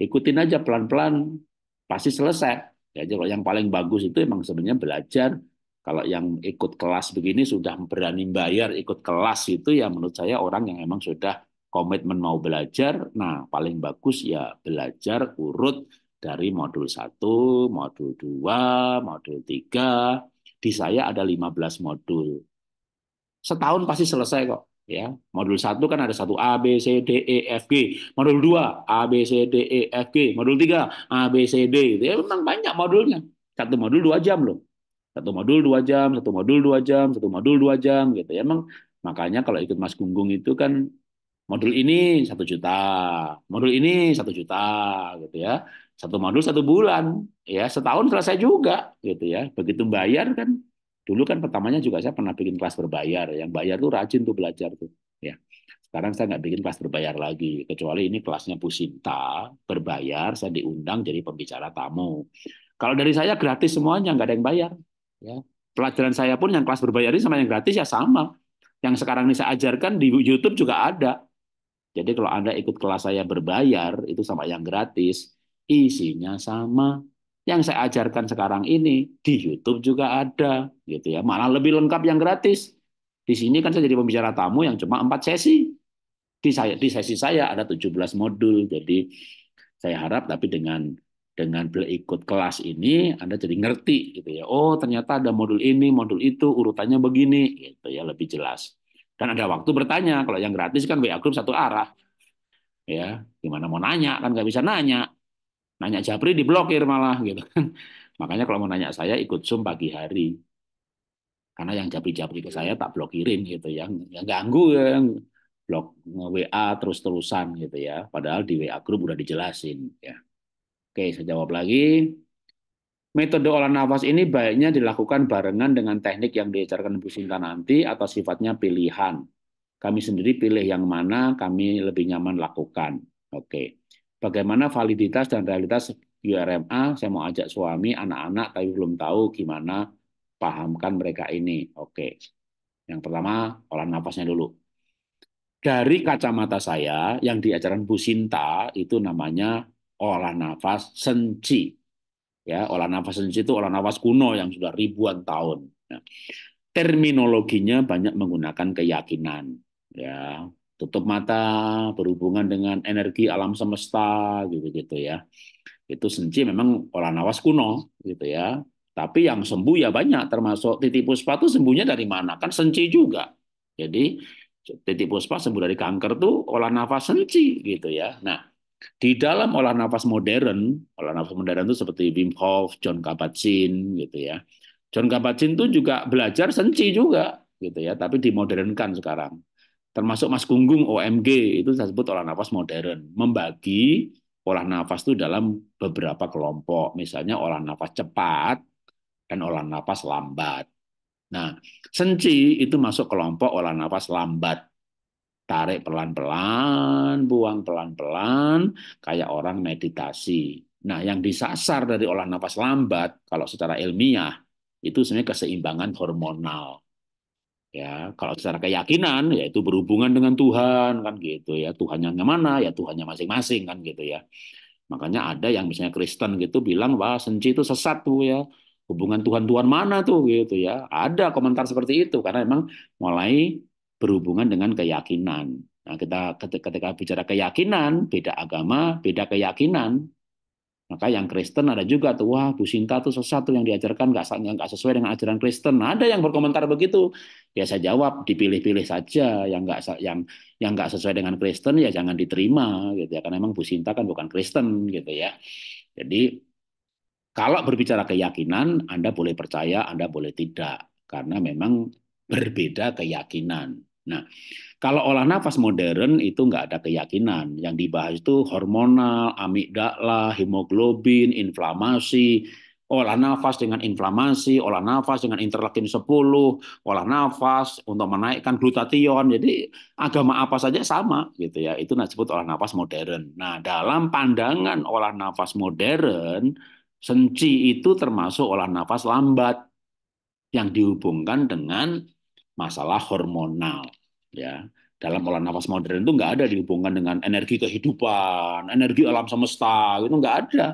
Ikutin aja pelan-pelan, pasti selesai. Ya, kalau yang paling bagus itu emang sebenarnya belajar kalau yang ikut kelas begini sudah berani bayar ikut kelas itu ya menurut saya orang yang emang sudah komitmen mau belajar. Nah, paling bagus ya belajar urut dari modul satu, modul dua, modul tiga di saya ada 15 modul. Setahun pasti selesai kok. Ya, modul satu kan ada satu A B C D E F G, modul dua A B C D E F G, modul tiga A B C D Itu ya, memang banyak modulnya. Satu modul dua jam loh. Satu modul dua jam, satu modul dua jam, satu modul dua jam gitu ya. Emang makanya kalau ikut Mas Gunggung itu kan modul ini satu juta, modul ini satu juta gitu ya. Satu modul satu bulan, ya setahun selesai juga, gitu ya. Begitu bayar kan, dulu kan pertamanya juga saya pernah bikin kelas berbayar, yang bayar tuh rajin tuh belajar tuh, ya. Sekarang saya nggak bikin kelas berbayar lagi, kecuali ini kelasnya pusinta berbayar, saya diundang jadi pembicara tamu. Kalau dari saya gratis semuanya, nggak ada yang bayar. Ya. Pelajaran saya pun yang kelas berbayar ini sama yang gratis ya sama. Yang sekarang ini saya ajarkan di YouTube juga ada. Jadi kalau Anda ikut kelas saya berbayar, itu sama yang gratis, isinya sama. Yang saya ajarkan sekarang ini di YouTube juga ada, gitu ya. Malah lebih lengkap yang gratis. Di sini kan saya jadi pembicara tamu yang cuma empat sesi. Di saya di sesi saya ada 17 modul. Jadi saya harap tapi dengan dengan ikut kelas ini Anda jadi ngerti gitu ya. Oh, ternyata ada modul ini, modul itu, urutannya begini gitu ya, lebih jelas. Dan ada waktu bertanya. Kalau yang gratis kan WA grup satu arah. Ya, gimana mau nanya kan nggak bisa nanya nanya Japri diblokir malah gitu kan. Makanya kalau mau nanya saya ikut Zoom pagi hari. Karena yang Japri-Japri ke saya tak blokirin gitu ya. Yang ganggu yang blok WA terus-terusan gitu ya. Padahal di WA grup udah dijelasin ya. Oke, saya jawab lagi. Metode olah nafas ini baiknya dilakukan barengan dengan teknik yang diajarkan Bu Sinta nanti atau sifatnya pilihan. Kami sendiri pilih yang mana kami lebih nyaman lakukan. Oke bagaimana validitas dan realitas URMA, saya mau ajak suami, anak-anak, tapi belum tahu gimana pahamkan mereka ini. Oke, yang pertama olah nafasnya dulu. Dari kacamata saya, yang diajaran Bu Sinta itu namanya olah nafas senci. Ya, olah nafas senci itu olah nafas kuno yang sudah ribuan tahun. Nah, terminologinya banyak menggunakan keyakinan. Ya, tutup mata berhubungan dengan energi alam semesta gitu-gitu ya. Itu senci memang olah nawas kuno gitu ya. Tapi yang sembuh ya banyak termasuk titik puspa itu sembuhnya dari mana? Kan senci juga. Jadi titik puspa sembuh dari kanker tuh olah nafas senci gitu ya. Nah, di dalam olah nafas modern, olah nafas modern tuh seperti Wim Hof, John Kabat-Zinn gitu ya. John Kabat-Zinn itu juga belajar senci juga gitu ya, tapi dimodernkan sekarang termasuk Mas Gunggung OMG itu saya sebut olah nafas modern membagi olah nafas itu dalam beberapa kelompok misalnya olah nafas cepat dan olah nafas lambat nah senci itu masuk kelompok olah nafas lambat tarik pelan-pelan buang pelan-pelan kayak orang meditasi nah yang disasar dari olah nafas lambat kalau secara ilmiah itu sebenarnya keseimbangan hormonal ya kalau secara keyakinan yaitu berhubungan dengan Tuhan kan gitu ya Tuhan yang mana ya Tuhannya masing-masing kan gitu ya makanya ada yang misalnya Kristen gitu bilang wah senci itu sesat tuh ya hubungan Tuhan-Tuhan mana tuh gitu ya ada komentar seperti itu karena memang mulai berhubungan dengan keyakinan nah kita ketika bicara keyakinan beda agama beda keyakinan maka yang Kristen ada juga tuh, wah Bu Sinta tuh sesuatu yang diajarkan nggak nggak sesuai dengan ajaran Kristen. Nah, ada yang berkomentar begitu. Ya saya jawab, dipilih-pilih saja yang nggak yang yang nggak sesuai dengan Kristen ya jangan diterima gitu ya. Karena memang Bu Sinta kan bukan Kristen gitu ya. Jadi kalau berbicara keyakinan, Anda boleh percaya, Anda boleh tidak. Karena memang berbeda keyakinan. Nah, kalau olah nafas modern itu nggak ada keyakinan. Yang dibahas itu hormonal, amigdala, hemoglobin, inflamasi, olah nafas dengan inflamasi, olah nafas dengan interleukin 10, olah nafas untuk menaikkan glutathione. Jadi agama apa saja sama gitu ya. Itu disebut olah nafas modern. Nah, dalam pandangan olah nafas modern, senci itu termasuk olah nafas lambat yang dihubungkan dengan masalah hormonal ya dalam olah nafas modern itu nggak ada dihubungkan dengan energi kehidupan, energi alam semesta, itu nggak ada.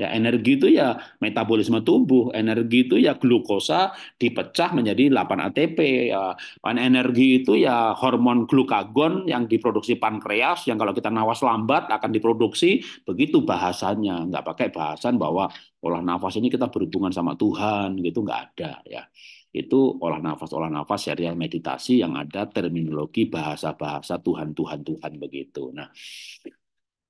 Ya energi itu ya metabolisme tubuh, energi itu ya glukosa dipecah menjadi 8 ATP. Ya, pan energi itu ya hormon glukagon yang diproduksi pankreas yang kalau kita nafas lambat akan diproduksi begitu bahasanya, nggak pakai bahasan bahwa olah nafas ini kita berhubungan sama Tuhan gitu nggak ada ya itu olah nafas olah nafas serial meditasi yang ada terminologi bahasa bahasa Tuhan Tuhan Tuhan begitu. Nah,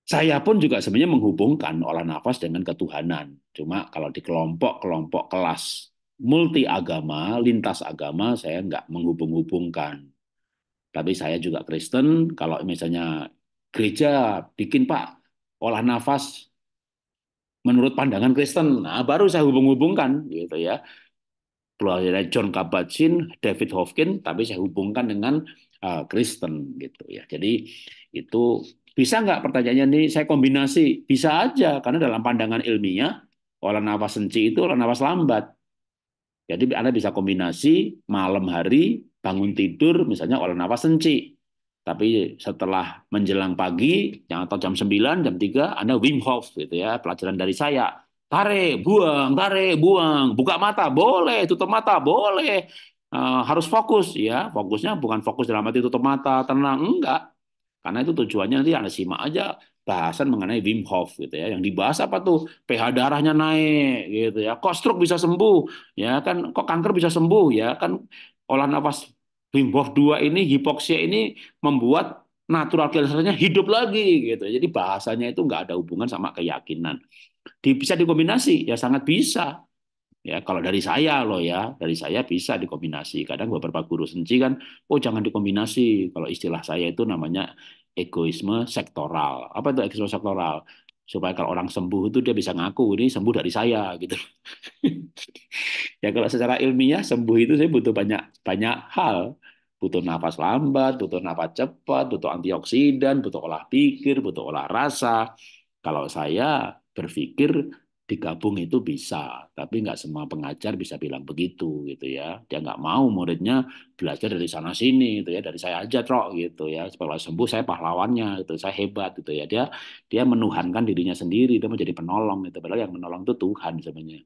saya pun juga sebenarnya menghubungkan olah nafas dengan ketuhanan. Cuma kalau di kelompok kelompok kelas multi agama lintas agama saya nggak menghubung-hubungkan. Tapi saya juga Kristen. Kalau misalnya gereja bikin pak olah nafas menurut pandangan Kristen, nah baru saya hubung-hubungkan gitu ya keluarga John Kabat-Zinn, David Hofkin, tapi saya hubungkan dengan uh, Kristen gitu ya. Jadi itu bisa nggak pertanyaannya ini saya kombinasi? Bisa aja karena dalam pandangan ilmiah olah nafas senci itu olah nafas lambat. Jadi Anda bisa kombinasi malam hari bangun tidur misalnya olah nafas senci. Tapi setelah menjelang pagi, yang atau jam 9, jam 3, Anda Wim Hof gitu ya, pelajaran dari saya tarik, buang, tarik, buang, buka mata boleh, tutup mata boleh, uh, harus fokus ya, fokusnya bukan fokus dalam arti tutup mata, tenang enggak, karena itu tujuannya nanti anda simak aja bahasan mengenai Wim Hof gitu ya. Yang dibahas apa tuh? pH darahnya naik gitu ya. Kok stroke bisa sembuh? Ya kan kok kanker bisa sembuh ya kan olah nafas Wim Hof 2 ini hipoksia ini membuat natural killer hidup lagi gitu. Jadi bahasanya itu nggak ada hubungan sama keyakinan. Di, bisa dikombinasi, ya sangat bisa. Ya, kalau dari saya loh ya, dari saya bisa dikombinasi. Kadang beberapa guru senci kan, oh jangan dikombinasi. Kalau istilah saya itu namanya egoisme sektoral. Apa itu egoisme sektoral? Supaya kalau orang sembuh itu dia bisa ngaku, ini sembuh dari saya gitu. ya kalau secara ilmiah sembuh itu saya butuh banyak banyak hal butuh nafas lambat, butuh nafas cepat, butuh antioksidan, butuh olah pikir, butuh olah rasa. Kalau saya berpikir digabung itu bisa, tapi nggak semua pengajar bisa bilang begitu gitu ya. Dia nggak mau muridnya belajar dari sana sini gitu ya, dari saya aja trok gitu ya. Setelah sembuh saya pahlawannya gitu, saya hebat gitu ya. Dia dia menuhankan dirinya sendiri, dia menjadi penolong gitu. Padahal yang menolong itu Tuhan sebenarnya.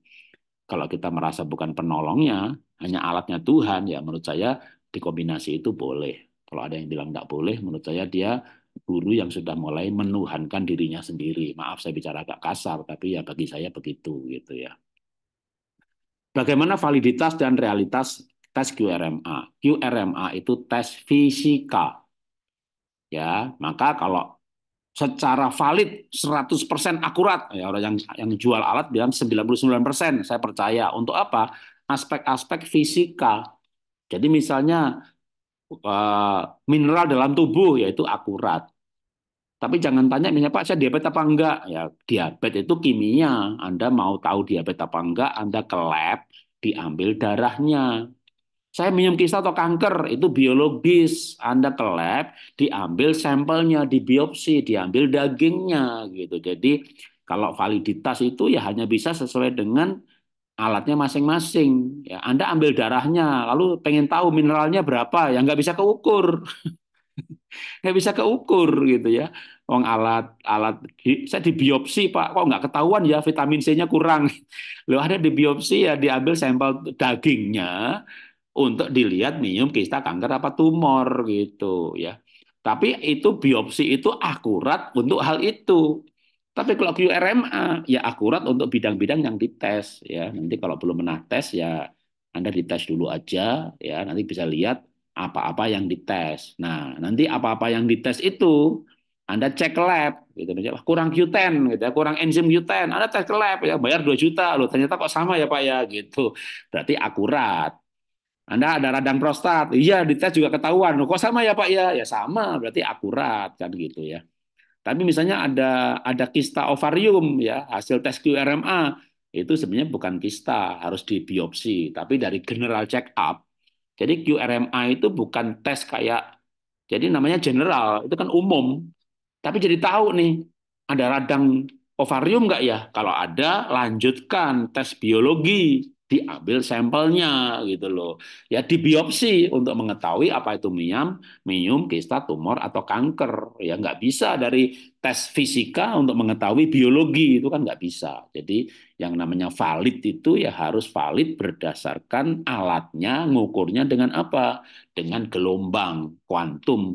Kalau kita merasa bukan penolongnya, hanya alatnya Tuhan ya menurut saya dikombinasi itu boleh. Kalau ada yang bilang nggak boleh, menurut saya dia guru yang sudah mulai menuhankan dirinya sendiri. Maaf saya bicara agak kasar, tapi ya bagi saya begitu gitu ya. Bagaimana validitas dan realitas tes QRMA? QRMA itu tes fisika. Ya, maka kalau secara valid 100% akurat ya orang yang yang jual alat bilang 99% saya percaya untuk apa aspek-aspek fisika jadi misalnya Eh, mineral dalam tubuh yaitu akurat. Tapi jangan tanya misalnya Pak saya diabetes apa enggak? Ya diabetes itu kimia. Anda mau tahu diabetes apa enggak? Anda ke lab diambil darahnya. Saya minum kista atau kanker itu biologis. Anda ke lab diambil sampelnya, di biopsi diambil dagingnya gitu. Jadi kalau validitas itu ya hanya bisa sesuai dengan alatnya masing-masing. Ya, Anda ambil darahnya, lalu pengen tahu mineralnya berapa, ya nggak bisa keukur. nggak bisa keukur gitu ya. Wong alat alat saya di biopsi Pak, kok nggak ketahuan ya vitamin C-nya kurang. Lalu ada di biopsi ya diambil sampel dagingnya untuk dilihat minum kista kanker apa tumor gitu ya. Tapi itu biopsi itu akurat untuk hal itu. Tapi kalau QRMA ya akurat untuk bidang-bidang yang dites ya. Nanti kalau belum pernah tes ya Anda dites dulu aja ya. Nanti bisa lihat apa-apa yang dites. Nah, nanti apa-apa yang dites itu Anda cek lab gitu misalnya kurang Q10 gitu ya, kurang enzim Q10. Anda tes ke lab ya, bayar 2 juta loh. Ternyata kok sama ya Pak ya gitu. Berarti akurat. Anda ada radang prostat, iya dites juga ketahuan. kok sama ya Pak ya? Ya sama, berarti akurat kan gitu ya. Tapi misalnya ada ada kista ovarium ya, hasil tes QRMA itu sebenarnya bukan kista, harus di biopsi tapi dari general check up. Jadi QRMA itu bukan tes kayak jadi namanya general, itu kan umum. Tapi jadi tahu nih, ada radang ovarium nggak ya? Kalau ada, lanjutkan tes biologi diambil sampelnya gitu loh. Ya di biopsi untuk mengetahui apa itu miam, minyum kista, tumor atau kanker. Ya nggak bisa dari tes fisika untuk mengetahui biologi itu kan nggak bisa. Jadi yang namanya valid itu ya harus valid berdasarkan alatnya, ngukurnya dengan apa? Dengan gelombang kuantum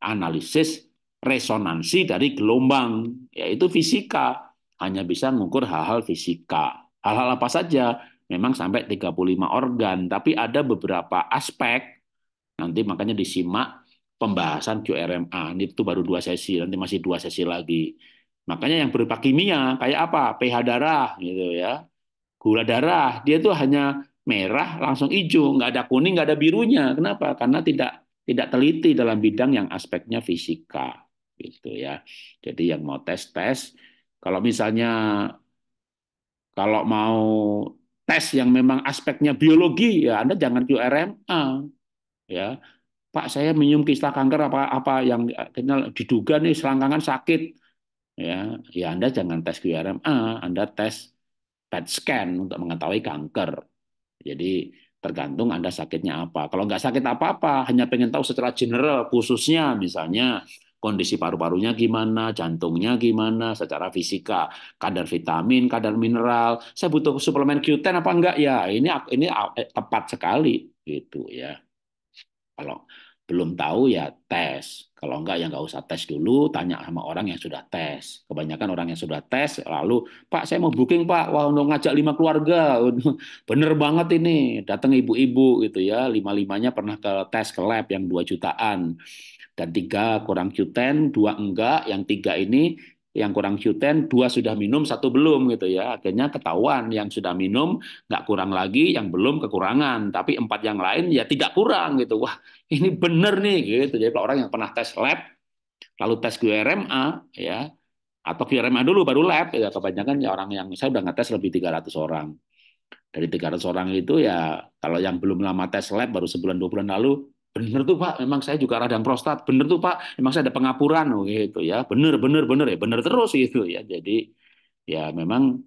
analisis resonansi dari gelombang yaitu fisika hanya bisa mengukur hal-hal fisika hal-hal apa saja memang sampai 35 organ, tapi ada beberapa aspek nanti makanya disimak pembahasan QRMA. Ini itu baru dua sesi, nanti masih dua sesi lagi. Makanya yang berupa kimia kayak apa? pH darah gitu ya. Gula darah dia itu hanya merah langsung hijau, nggak ada kuning, nggak ada birunya. Kenapa? Karena tidak tidak teliti dalam bidang yang aspeknya fisika gitu ya. Jadi yang mau tes tes kalau misalnya kalau mau tes yang memang aspeknya biologi, ya Anda jangan QRMA. Ya, Pak saya minum kista kanker apa apa yang kenal diduga nih selangkangan sakit. Ya, ya Anda jangan tes QRMA, Anda tes PET scan untuk mengetahui kanker. Jadi tergantung Anda sakitnya apa. Kalau nggak sakit apa-apa, hanya pengen tahu secara general, khususnya misalnya kondisi paru-parunya gimana, jantungnya gimana, secara fisika, kadar vitamin, kadar mineral, saya butuh suplemen Q10 apa enggak ya? Ini ini eh, tepat sekali gitu ya. Kalau belum tahu ya tes. Kalau enggak ya enggak usah tes dulu, tanya sama orang yang sudah tes. Kebanyakan orang yang sudah tes lalu, "Pak, saya mau booking, Pak. Wah, untuk ngajak lima keluarga." Bener banget ini. Datang ibu-ibu gitu ya, lima-limanya pernah ke tes ke lab yang dua jutaan dan tiga kurang Q10, dua enggak, yang tiga ini yang kurang Q10, dua sudah minum, satu belum gitu ya. Akhirnya ketahuan yang sudah minum nggak kurang lagi, yang belum kekurangan. Tapi empat yang lain ya tidak kurang gitu. Wah ini bener nih gitu. Jadi kalau orang yang pernah tes lab, lalu tes QRMA ya, atau QRMA dulu baru lab ya kebanyakan ya orang yang saya udah ngetes lebih 300 orang dari 300 orang itu ya kalau yang belum lama tes lab baru sebulan dua bulan lalu Bener tuh Pak, memang saya juga radang prostat. Bener tuh Pak, memang saya ada pengapuran oh, gitu ya. Bener, bener, bener ya, bener terus itu ya. Jadi ya memang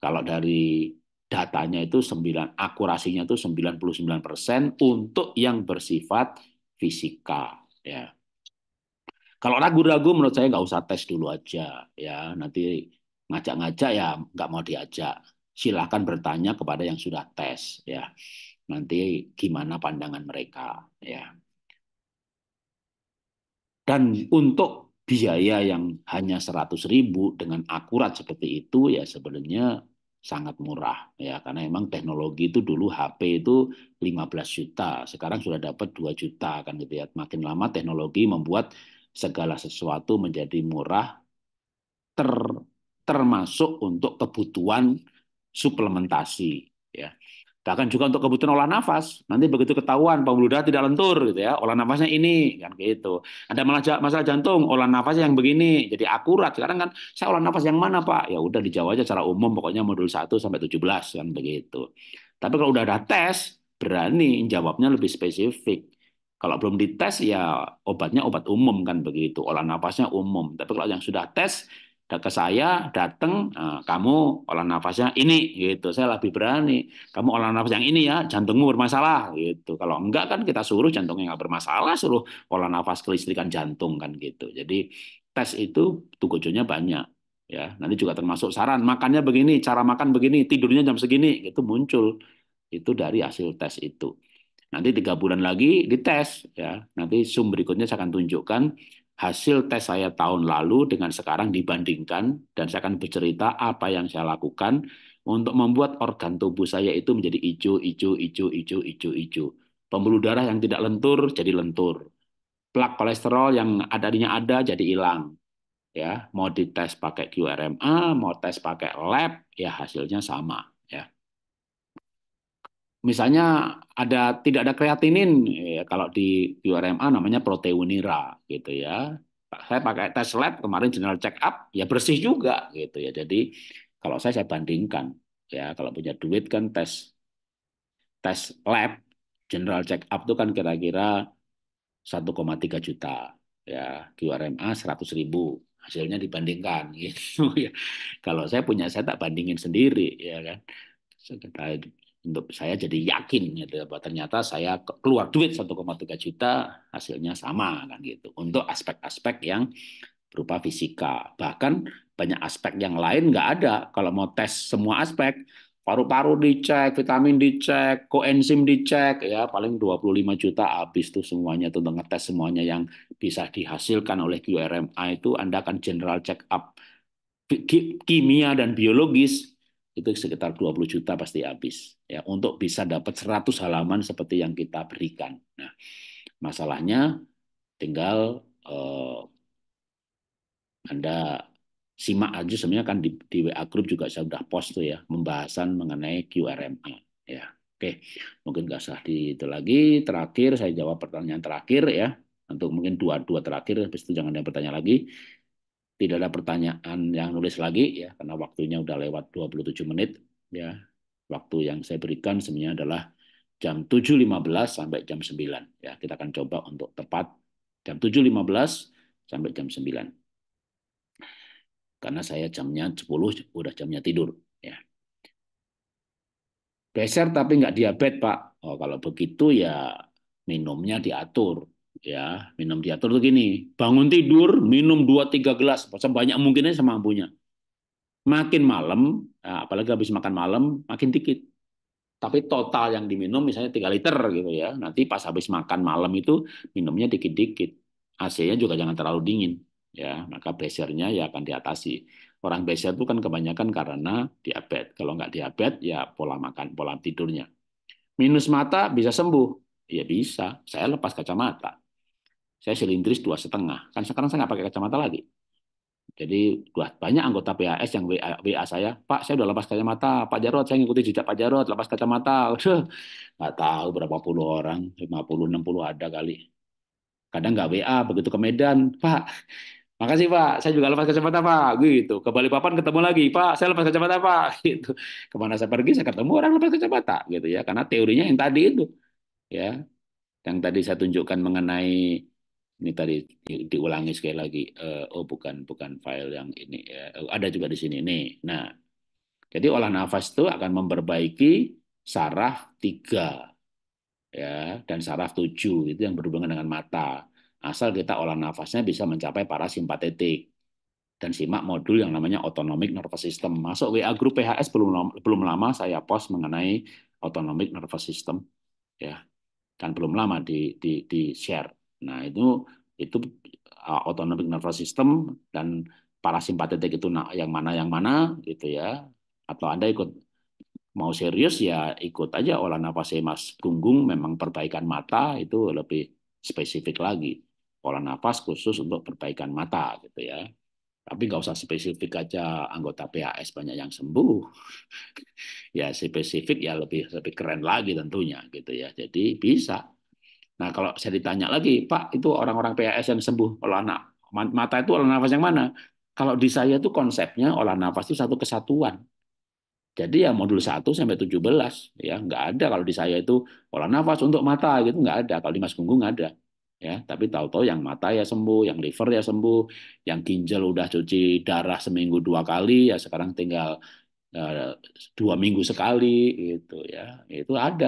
kalau dari datanya itu sembilan akurasinya itu 99% untuk yang bersifat fisika ya. Kalau ragu-ragu menurut saya nggak usah tes dulu aja ya. Nanti ngajak-ngajak ya nggak mau diajak. Silahkan bertanya kepada yang sudah tes ya nanti gimana pandangan mereka ya. Dan untuk biaya yang hanya 100.000 dengan akurat seperti itu ya sebenarnya sangat murah ya karena memang teknologi itu dulu HP itu 15 juta sekarang sudah dapat 2 juta kan gitu ya makin lama teknologi membuat segala sesuatu menjadi murah ter termasuk untuk kebutuhan suplementasi ya Bahkan juga untuk kebutuhan olah nafas. Nanti begitu ketahuan pembuluh darah tidak lentur gitu ya. Olah nafasnya ini kan gitu. Ada masalah, jantung, olah nafasnya yang begini. Jadi akurat. Sekarang kan saya olah nafas yang mana, Pak? Ya udah dijawab aja secara umum pokoknya modul 1 sampai tujuh belas kan begitu. Tapi kalau udah ada tes, berani jawabnya lebih spesifik. Kalau belum dites ya obatnya obat umum kan begitu, olah nafasnya umum. Tapi kalau yang sudah tes ke saya datang eh, kamu olah nafasnya ini gitu saya lebih berani kamu olah nafas yang ini ya jantungmu bermasalah gitu kalau enggak kan kita suruh jantungnya enggak bermasalah suruh olah nafas kelistrikan jantung kan gitu jadi tes itu tujuannya banyak ya nanti juga termasuk saran makannya begini cara makan begini tidurnya jam segini gitu muncul itu dari hasil tes itu nanti tiga bulan lagi dites ya nanti zoom berikutnya saya akan tunjukkan hasil tes saya tahun lalu dengan sekarang dibandingkan dan saya akan bercerita apa yang saya lakukan untuk membuat organ tubuh saya itu menjadi hijau, hijau, hijau, hijau, hijau, hijau. Pembuluh darah yang tidak lentur jadi lentur. Plak kolesterol yang adanya ada jadi hilang. Ya, mau dites pakai QRMA, mau tes pakai lab, ya hasilnya sama misalnya ada tidak ada kreatinin ya, kalau di QRMA namanya proteinura gitu ya saya pakai tes lab kemarin general check up ya bersih juga gitu ya jadi kalau saya saya bandingkan ya kalau punya duit kan tes tes lab general check up itu kan kira-kira 1,3 juta ya QRMA 100 ribu hasilnya dibandingkan gitu ya kalau saya punya saya tak bandingin sendiri ya kan untuk saya jadi yakin gitu ya, bahwa ternyata saya keluar duit 1,3 juta hasilnya sama kan gitu untuk aspek-aspek yang berupa fisika bahkan banyak aspek yang lain nggak ada kalau mau tes semua aspek paru-paru dicek, vitamin dicek, koenzim dicek ya paling 25 juta habis tuh semuanya tuh untuk ngetes semuanya yang bisa dihasilkan oleh QRMA itu Anda akan general check up kimia dan biologis itu sekitar 20 juta pasti habis ya untuk bisa dapat 100 halaman seperti yang kita berikan. Nah, masalahnya tinggal eh, Anda simak aja sebenarnya kan di, di WA grup juga saya sudah post tuh ya pembahasan mengenai QRMA ya. Oke, mungkin nggak usah di itu lagi. Terakhir saya jawab pertanyaan terakhir ya untuk mungkin dua dua terakhir habis itu jangan ada yang bertanya lagi tidak ada pertanyaan yang nulis lagi ya karena waktunya udah lewat 27 menit ya. Waktu yang saya berikan sebenarnya adalah jam 7.15 sampai jam 9 ya. Kita akan coba untuk tepat jam 7.15 sampai jam 9. Karena saya jamnya 10 udah jamnya tidur ya. Geser tapi nggak diabetes, Pak. Oh, kalau begitu ya minumnya diatur ya minum diatur tuh gini bangun tidur minum dua tiga gelas sebanyak mungkin aja semampunya makin malam nah, apalagi habis makan malam makin dikit tapi total yang diminum misalnya tiga liter gitu ya nanti pas habis makan malam itu minumnya dikit-dikit AC-nya juga jangan terlalu dingin ya maka besernya ya akan diatasi orang beser itu kan kebanyakan karena diabetes kalau nggak diabetes ya pola makan pola tidurnya minus mata bisa sembuh Ya bisa. Saya lepas kacamata. Saya silindris dua setengah. Kan sekarang saya nggak pakai kacamata lagi. Jadi buat banyak anggota PAS yang WA, WA saya, Pak, saya udah lepas kacamata. Pak Jarot, saya ngikuti jejak Pak Jarot, lepas kacamata. Udah, nggak tahu berapa puluh orang, 50, 60 ada kali. Kadang nggak WA, begitu ke Medan, Pak, Makasih Pak, saya juga lepas kacamata Pak, gitu. Ke Balikpapan ketemu lagi, Pak, saya lepas kacamata Pak, gitu. Kemana saya pergi, saya ketemu orang lepas kacamata, gitu ya. Karena teorinya yang tadi itu ya yang tadi saya tunjukkan mengenai ini tadi diulangi sekali lagi uh, oh bukan bukan file yang ini ya. Oh, ada juga di sini nih nah jadi olah nafas itu akan memperbaiki saraf tiga ya dan saraf tujuh itu yang berhubungan dengan mata asal kita olah nafasnya bisa mencapai parasimpatetik dan simak modul yang namanya autonomic nervous system masuk WA grup PHS belum belum lama saya post mengenai autonomic nervous system ya dan belum lama di di, di share. Nah itu itu uh, autonomic nervous system dan parasimpatetik itu yang mana yang mana gitu ya. Atau anda ikut mau serius ya ikut aja olah nafas punggung memang perbaikan mata itu lebih spesifik lagi olah nafas khusus untuk perbaikan mata gitu ya tapi nggak usah spesifik aja anggota PHS banyak yang sembuh. ya spesifik ya lebih lebih keren lagi tentunya gitu ya. Jadi bisa. Nah kalau saya ditanya lagi, Pak itu orang-orang PHS yang sembuh olah anak mata itu olah nafas yang mana? Kalau di saya itu konsepnya olah nafas itu satu kesatuan. Jadi ya modul 1 sampai 17 ya nggak ada kalau di saya itu olah nafas untuk mata gitu nggak ada kalau di Mas Gunggung ada ya tapi tahu-tahu yang mata ya sembuh yang liver ya sembuh yang ginjal udah cuci darah seminggu dua kali ya sekarang tinggal uh, dua minggu sekali itu ya itu ada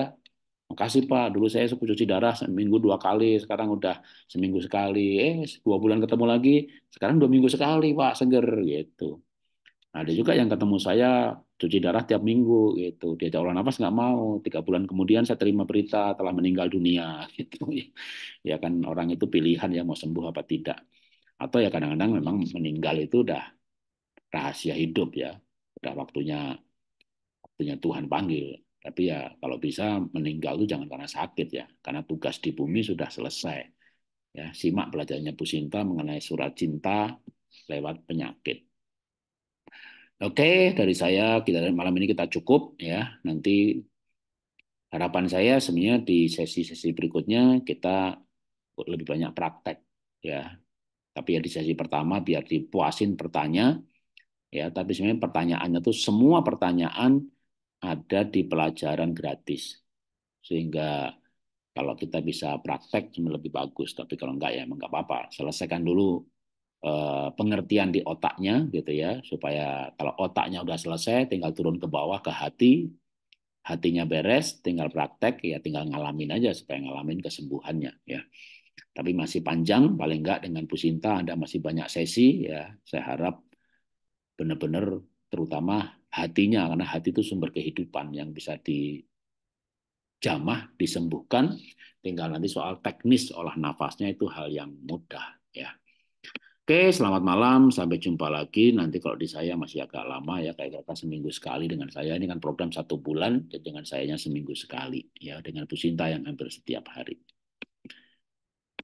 makasih pak dulu saya suka cuci darah seminggu dua kali sekarang udah seminggu sekali eh dua bulan ketemu lagi sekarang dua minggu sekali pak seger gitu ada juga yang ketemu saya cuci darah tiap minggu gitu. Diajak olah nafas nggak mau. Tiga bulan kemudian saya terima berita telah meninggal dunia gitu. Ya kan orang itu pilihan ya mau sembuh apa tidak. Atau ya kadang-kadang memang meninggal itu udah rahasia hidup ya. Udah waktunya waktunya Tuhan panggil. Tapi ya kalau bisa meninggal itu jangan karena sakit ya. Karena tugas di bumi sudah selesai. Ya, simak pelajarannya Bu Sinta mengenai surat cinta lewat penyakit Oke, dari saya kita malam ini kita cukup ya. Nanti harapan saya sebenarnya di sesi-sesi berikutnya kita lebih banyak praktek ya. Tapi ya di sesi pertama biar dipuasin pertanyaan ya, tapi sebenarnya pertanyaannya tuh semua pertanyaan ada di pelajaran gratis. Sehingga kalau kita bisa praktek lebih bagus, tapi kalau enggak ya enggak apa-apa. Selesaikan dulu Eh, pengertian di otaknya gitu ya supaya kalau otaknya udah selesai tinggal turun ke bawah ke hati hatinya beres tinggal praktek ya tinggal ngalamin aja supaya ngalamin kesembuhannya ya tapi masih panjang paling enggak dengan Pusinta Anda masih banyak sesi ya saya harap benar-benar terutama hatinya karena hati itu sumber kehidupan yang bisa dijamah disembuhkan tinggal nanti soal teknis olah nafasnya itu hal yang mudah ya Oke, selamat malam. Sampai jumpa lagi. Nanti kalau di saya masih agak lama ya, kayak kata seminggu sekali dengan saya. Ini kan program satu bulan, dengan sayanya seminggu sekali ya, dengan Bu Sinta yang hampir setiap hari.